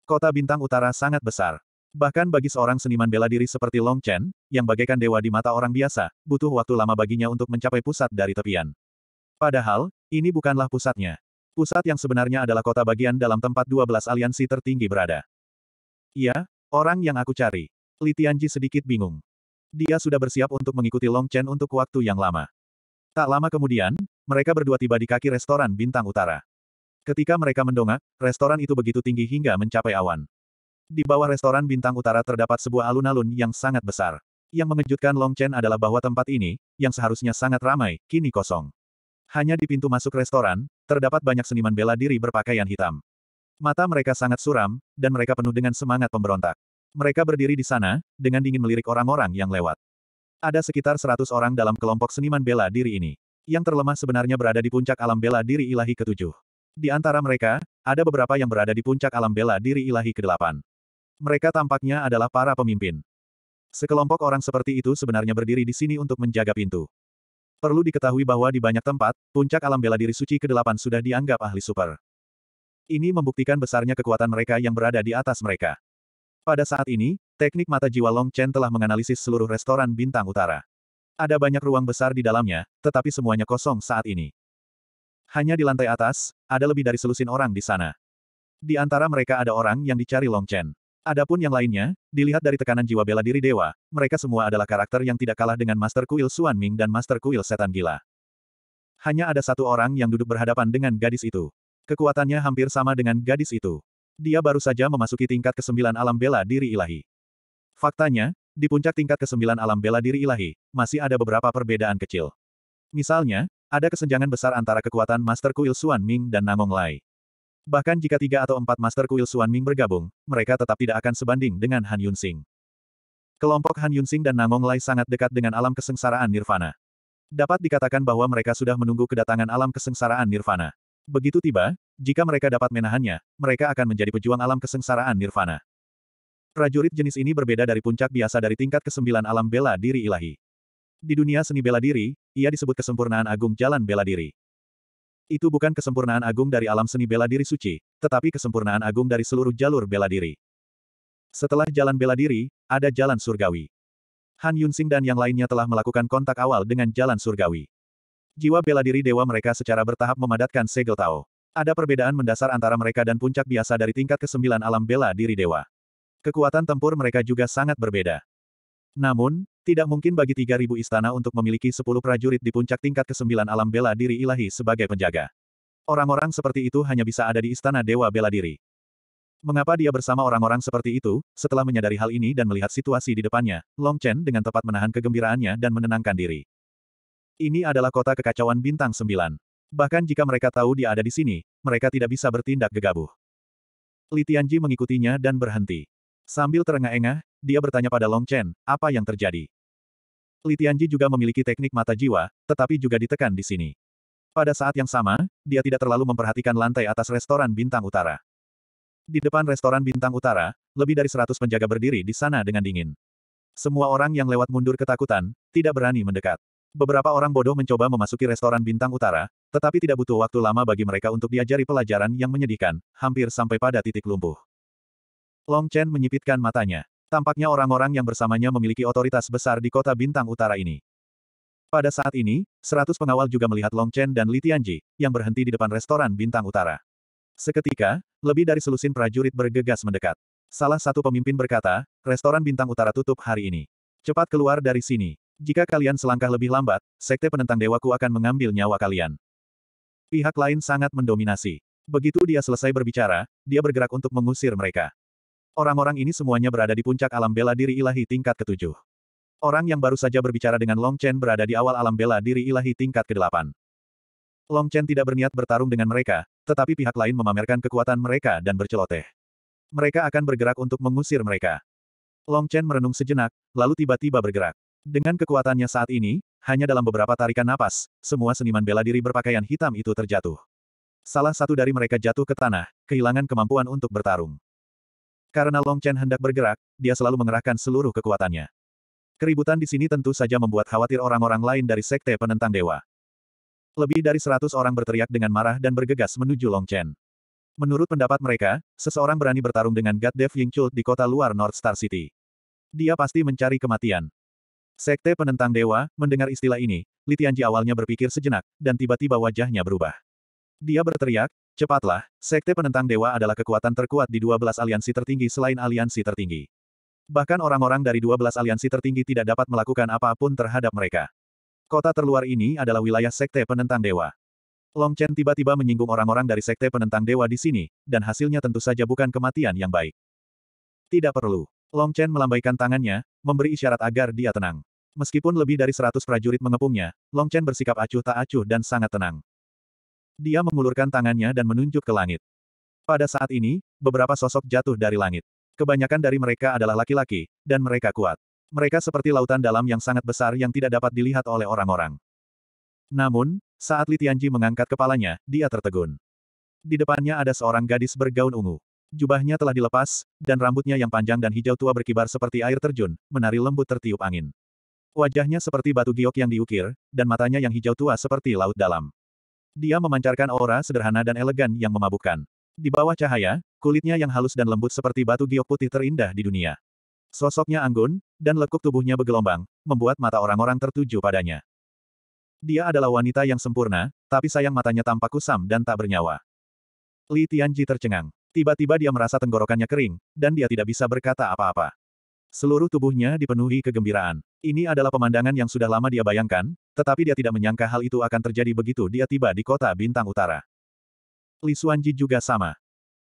Kota Bintang Utara sangat besar. Bahkan bagi seorang seniman bela diri seperti Long Chen, yang bagaikan dewa di mata orang biasa, butuh waktu lama baginya untuk mencapai pusat dari tepian. Padahal, ini bukanlah pusatnya. Pusat yang sebenarnya adalah kota bagian dalam tempat 12 aliansi tertinggi berada. Iya, Orang yang aku cari. Li Tianji sedikit bingung. Dia sudah bersiap untuk mengikuti Long Chen untuk waktu yang lama. Tak lama kemudian, mereka berdua tiba di kaki restoran Bintang Utara. Ketika mereka mendongak, restoran itu begitu tinggi hingga mencapai awan. Di bawah restoran Bintang Utara terdapat sebuah alun-alun yang sangat besar. Yang mengejutkan Long Chen adalah bahwa tempat ini, yang seharusnya sangat ramai, kini kosong. Hanya di pintu masuk restoran, terdapat banyak seniman bela diri berpakaian hitam. Mata mereka sangat suram, dan mereka penuh dengan semangat pemberontak. Mereka berdiri di sana, dengan dingin melirik orang-orang yang lewat. Ada sekitar seratus orang dalam kelompok seniman bela diri ini. Yang terlemah sebenarnya berada di puncak alam bela diri ilahi ketujuh. Di antara mereka, ada beberapa yang berada di puncak alam bela diri ilahi kedelapan. Mereka tampaknya adalah para pemimpin. Sekelompok orang seperti itu sebenarnya berdiri di sini untuk menjaga pintu. Perlu diketahui bahwa di banyak tempat, puncak alam bela diri suci kedelapan sudah dianggap ahli super. Ini membuktikan besarnya kekuatan mereka yang berada di atas mereka. Pada saat ini, teknik mata jiwa Long Chen telah menganalisis seluruh restoran bintang utara. Ada banyak ruang besar di dalamnya, tetapi semuanya kosong saat ini. Hanya di lantai atas, ada lebih dari selusin orang di sana. Di antara mereka ada orang yang dicari Long Chen. Adapun yang lainnya, dilihat dari tekanan jiwa bela diri dewa, mereka semua adalah karakter yang tidak kalah dengan Master Kuil Suan Ming dan Master Kuil Setan Gila. Hanya ada satu orang yang duduk berhadapan dengan gadis itu. Kekuatannya hampir sama dengan gadis itu. Dia baru saja memasuki tingkat kesembilan alam bela diri ilahi. Faktanya, di puncak tingkat kesembilan alam bela diri ilahi, masih ada beberapa perbedaan kecil. Misalnya, ada kesenjangan besar antara kekuatan Master Kuil Xuan Ming dan Nangong Lai. Bahkan jika tiga atau empat Master Kuil Xuan Ming bergabung, mereka tetap tidak akan sebanding dengan Han Yun Sing. Kelompok Han Yun Sing dan Nangong Lai sangat dekat dengan alam kesengsaraan Nirvana. Dapat dikatakan bahwa mereka sudah menunggu kedatangan alam kesengsaraan Nirvana. Begitu tiba, jika mereka dapat menahannya, mereka akan menjadi pejuang alam kesengsaraan nirvana. Prajurit jenis ini berbeda dari puncak biasa dari tingkat kesembilan alam bela diri ilahi. Di dunia seni bela diri, ia disebut kesempurnaan agung jalan bela diri. Itu bukan kesempurnaan agung dari alam seni bela diri suci, tetapi kesempurnaan agung dari seluruh jalur bela diri. Setelah jalan bela diri, ada jalan surgawi. Han Yunxing dan yang lainnya telah melakukan kontak awal dengan jalan surgawi. Jiwa bela diri dewa mereka secara bertahap memadatkan segel Tao. Ada perbedaan mendasar antara mereka dan puncak biasa dari tingkat kesembilan alam bela diri dewa. Kekuatan tempur mereka juga sangat berbeda. Namun, tidak mungkin bagi 3.000 istana untuk memiliki 10 prajurit di puncak tingkat kesembilan alam bela diri ilahi sebagai penjaga. Orang-orang seperti itu hanya bisa ada di istana dewa bela diri. Mengapa dia bersama orang-orang seperti itu? Setelah menyadari hal ini dan melihat situasi di depannya, Long Chen dengan tepat menahan kegembiraannya dan menenangkan diri. Ini adalah kota kekacauan bintang sembilan. Bahkan jika mereka tahu dia ada di sini, mereka tidak bisa bertindak gegabah. Li Tianji mengikutinya dan berhenti. Sambil terengah-engah, dia bertanya pada Long Chen, apa yang terjadi? Li Tianji juga memiliki teknik mata jiwa, tetapi juga ditekan di sini. Pada saat yang sama, dia tidak terlalu memperhatikan lantai atas restoran bintang utara. Di depan restoran bintang utara, lebih dari seratus penjaga berdiri di sana dengan dingin. Semua orang yang lewat mundur ketakutan, tidak berani mendekat. Beberapa orang bodoh mencoba memasuki restoran bintang utara, tetapi tidak butuh waktu lama bagi mereka untuk diajari pelajaran yang menyedihkan, hampir sampai pada titik lumpuh. Long Chen menyipitkan matanya. Tampaknya orang-orang yang bersamanya memiliki otoritas besar di kota bintang utara ini. Pada saat ini, seratus pengawal juga melihat Long Chen dan Li Tianji, yang berhenti di depan restoran bintang utara. Seketika, lebih dari selusin prajurit bergegas mendekat. Salah satu pemimpin berkata, restoran bintang utara tutup hari ini. Cepat keluar dari sini. Jika kalian selangkah lebih lambat, sekte penentang dewaku akan mengambil nyawa kalian. Pihak lain sangat mendominasi. Begitu dia selesai berbicara, dia bergerak untuk mengusir mereka. Orang-orang ini semuanya berada di puncak alam bela diri ilahi tingkat ketujuh. Orang yang baru saja berbicara dengan Long Chen berada di awal alam bela diri ilahi tingkat ke-8. Long Chen tidak berniat bertarung dengan mereka, tetapi pihak lain memamerkan kekuatan mereka dan berceloteh. Mereka akan bergerak untuk mengusir mereka. Long Chen merenung sejenak, lalu tiba-tiba bergerak. Dengan kekuatannya saat ini, hanya dalam beberapa tarikan napas, semua seniman bela diri berpakaian hitam itu terjatuh. Salah satu dari mereka jatuh ke tanah, kehilangan kemampuan untuk bertarung. Karena Long Chen hendak bergerak, dia selalu mengerahkan seluruh kekuatannya. Keributan di sini tentu saja membuat khawatir orang-orang lain dari sekte penentang dewa. Lebih dari seratus orang berteriak dengan marah dan bergegas menuju Long Chen. Menurut pendapat mereka, seseorang berani bertarung dengan God Dev Ying Chult di kota luar North Star City. Dia pasti mencari kematian. Sekte penentang dewa, mendengar istilah ini, Litianji awalnya berpikir sejenak, dan tiba-tiba wajahnya berubah. Dia berteriak, cepatlah, Sekte penentang dewa adalah kekuatan terkuat di 12 aliansi tertinggi selain aliansi tertinggi. Bahkan orang-orang dari 12 aliansi tertinggi tidak dapat melakukan apapun terhadap mereka. Kota terluar ini adalah wilayah Sekte penentang dewa. Long Chen tiba-tiba menyinggung orang-orang dari Sekte penentang dewa di sini, dan hasilnya tentu saja bukan kematian yang baik. Tidak perlu. Long Chen melambaikan tangannya, memberi isyarat agar dia tenang. Meskipun lebih dari seratus prajurit mengepungnya, Long Chen bersikap acuh tak acuh dan sangat tenang. Dia mengulurkan tangannya dan menunjuk ke langit. Pada saat ini, beberapa sosok jatuh dari langit. Kebanyakan dari mereka adalah laki-laki, dan mereka kuat. Mereka seperti lautan dalam yang sangat besar yang tidak dapat dilihat oleh orang-orang. Namun, saat Li Tianji mengangkat kepalanya, dia tertegun. Di depannya ada seorang gadis bergaun ungu. Jubahnya telah dilepas, dan rambutnya yang panjang dan hijau tua berkibar seperti air terjun, menari lembut tertiup angin. Wajahnya seperti batu giok yang diukir, dan matanya yang hijau tua seperti laut dalam. Dia memancarkan aura sederhana dan elegan yang memabukkan. Di bawah cahaya, kulitnya yang halus dan lembut seperti batu giok putih terindah di dunia. Sosoknya anggun, dan lekuk tubuhnya bergelombang, membuat mata orang-orang tertuju padanya. Dia adalah wanita yang sempurna, tapi sayang matanya tampak kusam dan tak bernyawa. Li Tianji tercengang. Tiba-tiba dia merasa tenggorokannya kering, dan dia tidak bisa berkata apa-apa. Seluruh tubuhnya dipenuhi kegembiraan. Ini adalah pemandangan yang sudah lama dia bayangkan, tetapi dia tidak menyangka hal itu akan terjadi begitu dia tiba di kota Bintang Utara. Li Xuanji juga sama.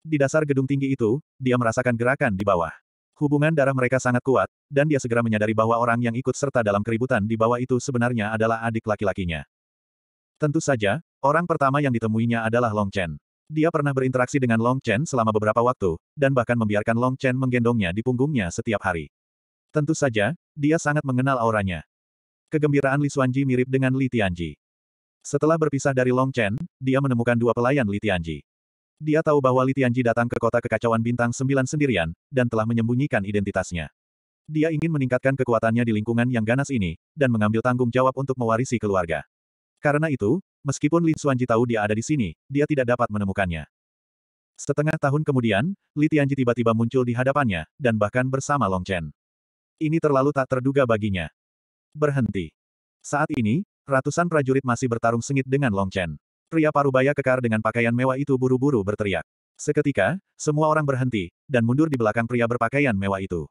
Di dasar gedung tinggi itu, dia merasakan gerakan di bawah. Hubungan darah mereka sangat kuat, dan dia segera menyadari bahwa orang yang ikut serta dalam keributan di bawah itu sebenarnya adalah adik laki-lakinya. Tentu saja, orang pertama yang ditemuinya adalah Long Chen. Dia pernah berinteraksi dengan Long Chen selama beberapa waktu, dan bahkan membiarkan Long Chen menggendongnya di punggungnya setiap hari. Tentu saja, dia sangat mengenal auranya. Kegembiraan Li Xuanji mirip dengan Li Tianji. Setelah berpisah dari Long Chen, dia menemukan dua pelayan Li Tianji. Dia tahu bahwa Li Tianji datang ke kota kekacauan bintang sembilan sendirian, dan telah menyembunyikan identitasnya. Dia ingin meningkatkan kekuatannya di lingkungan yang ganas ini, dan mengambil tanggung jawab untuk mewarisi keluarga. Karena itu, meskipun Li Xuanji tahu dia ada di sini, dia tidak dapat menemukannya. Setengah tahun kemudian, Li Tianji tiba-tiba muncul di hadapannya, dan bahkan bersama Long Chen. Ini terlalu tak terduga baginya. Berhenti. Saat ini, ratusan prajurit masih bertarung sengit dengan Long Chen. Pria parubaya kekar dengan pakaian mewah itu buru-buru berteriak. Seketika, semua orang berhenti, dan mundur di belakang pria berpakaian mewah itu.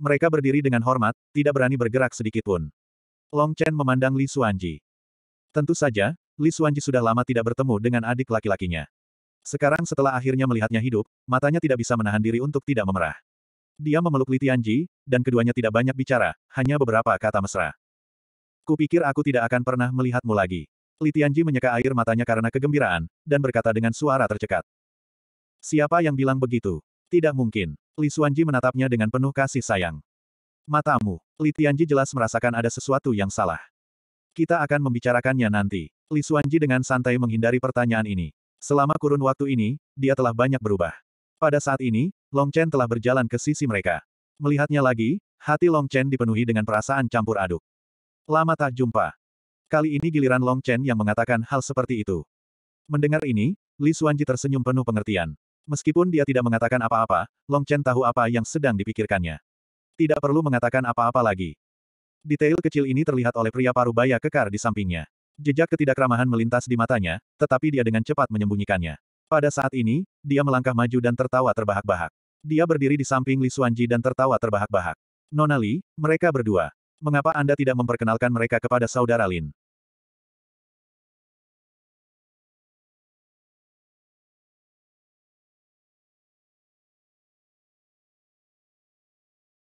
Mereka berdiri dengan hormat, tidak berani bergerak sedikitpun. Long Chen memandang Li Suanji. Tentu saja, Li Suanji sudah lama tidak bertemu dengan adik laki-lakinya. Sekarang setelah akhirnya melihatnya hidup, matanya tidak bisa menahan diri untuk tidak memerah. Dia memeluk Li Tianji, dan keduanya tidak banyak bicara, hanya beberapa kata mesra. Kupikir aku tidak akan pernah melihatmu lagi. Li Tianji menyeka air matanya karena kegembiraan, dan berkata dengan suara tercekat. Siapa yang bilang begitu? Tidak mungkin. Li Xuanji menatapnya dengan penuh kasih sayang. Matamu, Li Tianji jelas merasakan ada sesuatu yang salah. Kita akan membicarakannya nanti. Li Xuanji dengan santai menghindari pertanyaan ini. Selama kurun waktu ini, dia telah banyak berubah. Pada saat ini, Long Chen telah berjalan ke sisi mereka. Melihatnya lagi, hati Long Chen dipenuhi dengan perasaan campur aduk. Lama tak jumpa. Kali ini giliran Long Chen yang mengatakan hal seperti itu. Mendengar ini, Li Xuanji tersenyum penuh pengertian. Meskipun dia tidak mengatakan apa-apa, Long Chen tahu apa yang sedang dipikirkannya. Tidak perlu mengatakan apa-apa lagi. Detail kecil ini terlihat oleh pria parubaya kekar di sampingnya. Jejak ketidakramahan melintas di matanya, tetapi dia dengan cepat menyembunyikannya. Pada saat ini, dia melangkah maju dan tertawa terbahak-bahak. Dia berdiri di samping Li Xuanji dan tertawa terbahak-bahak. Nona Li, mereka berdua. Mengapa Anda tidak memperkenalkan mereka kepada saudara Lin?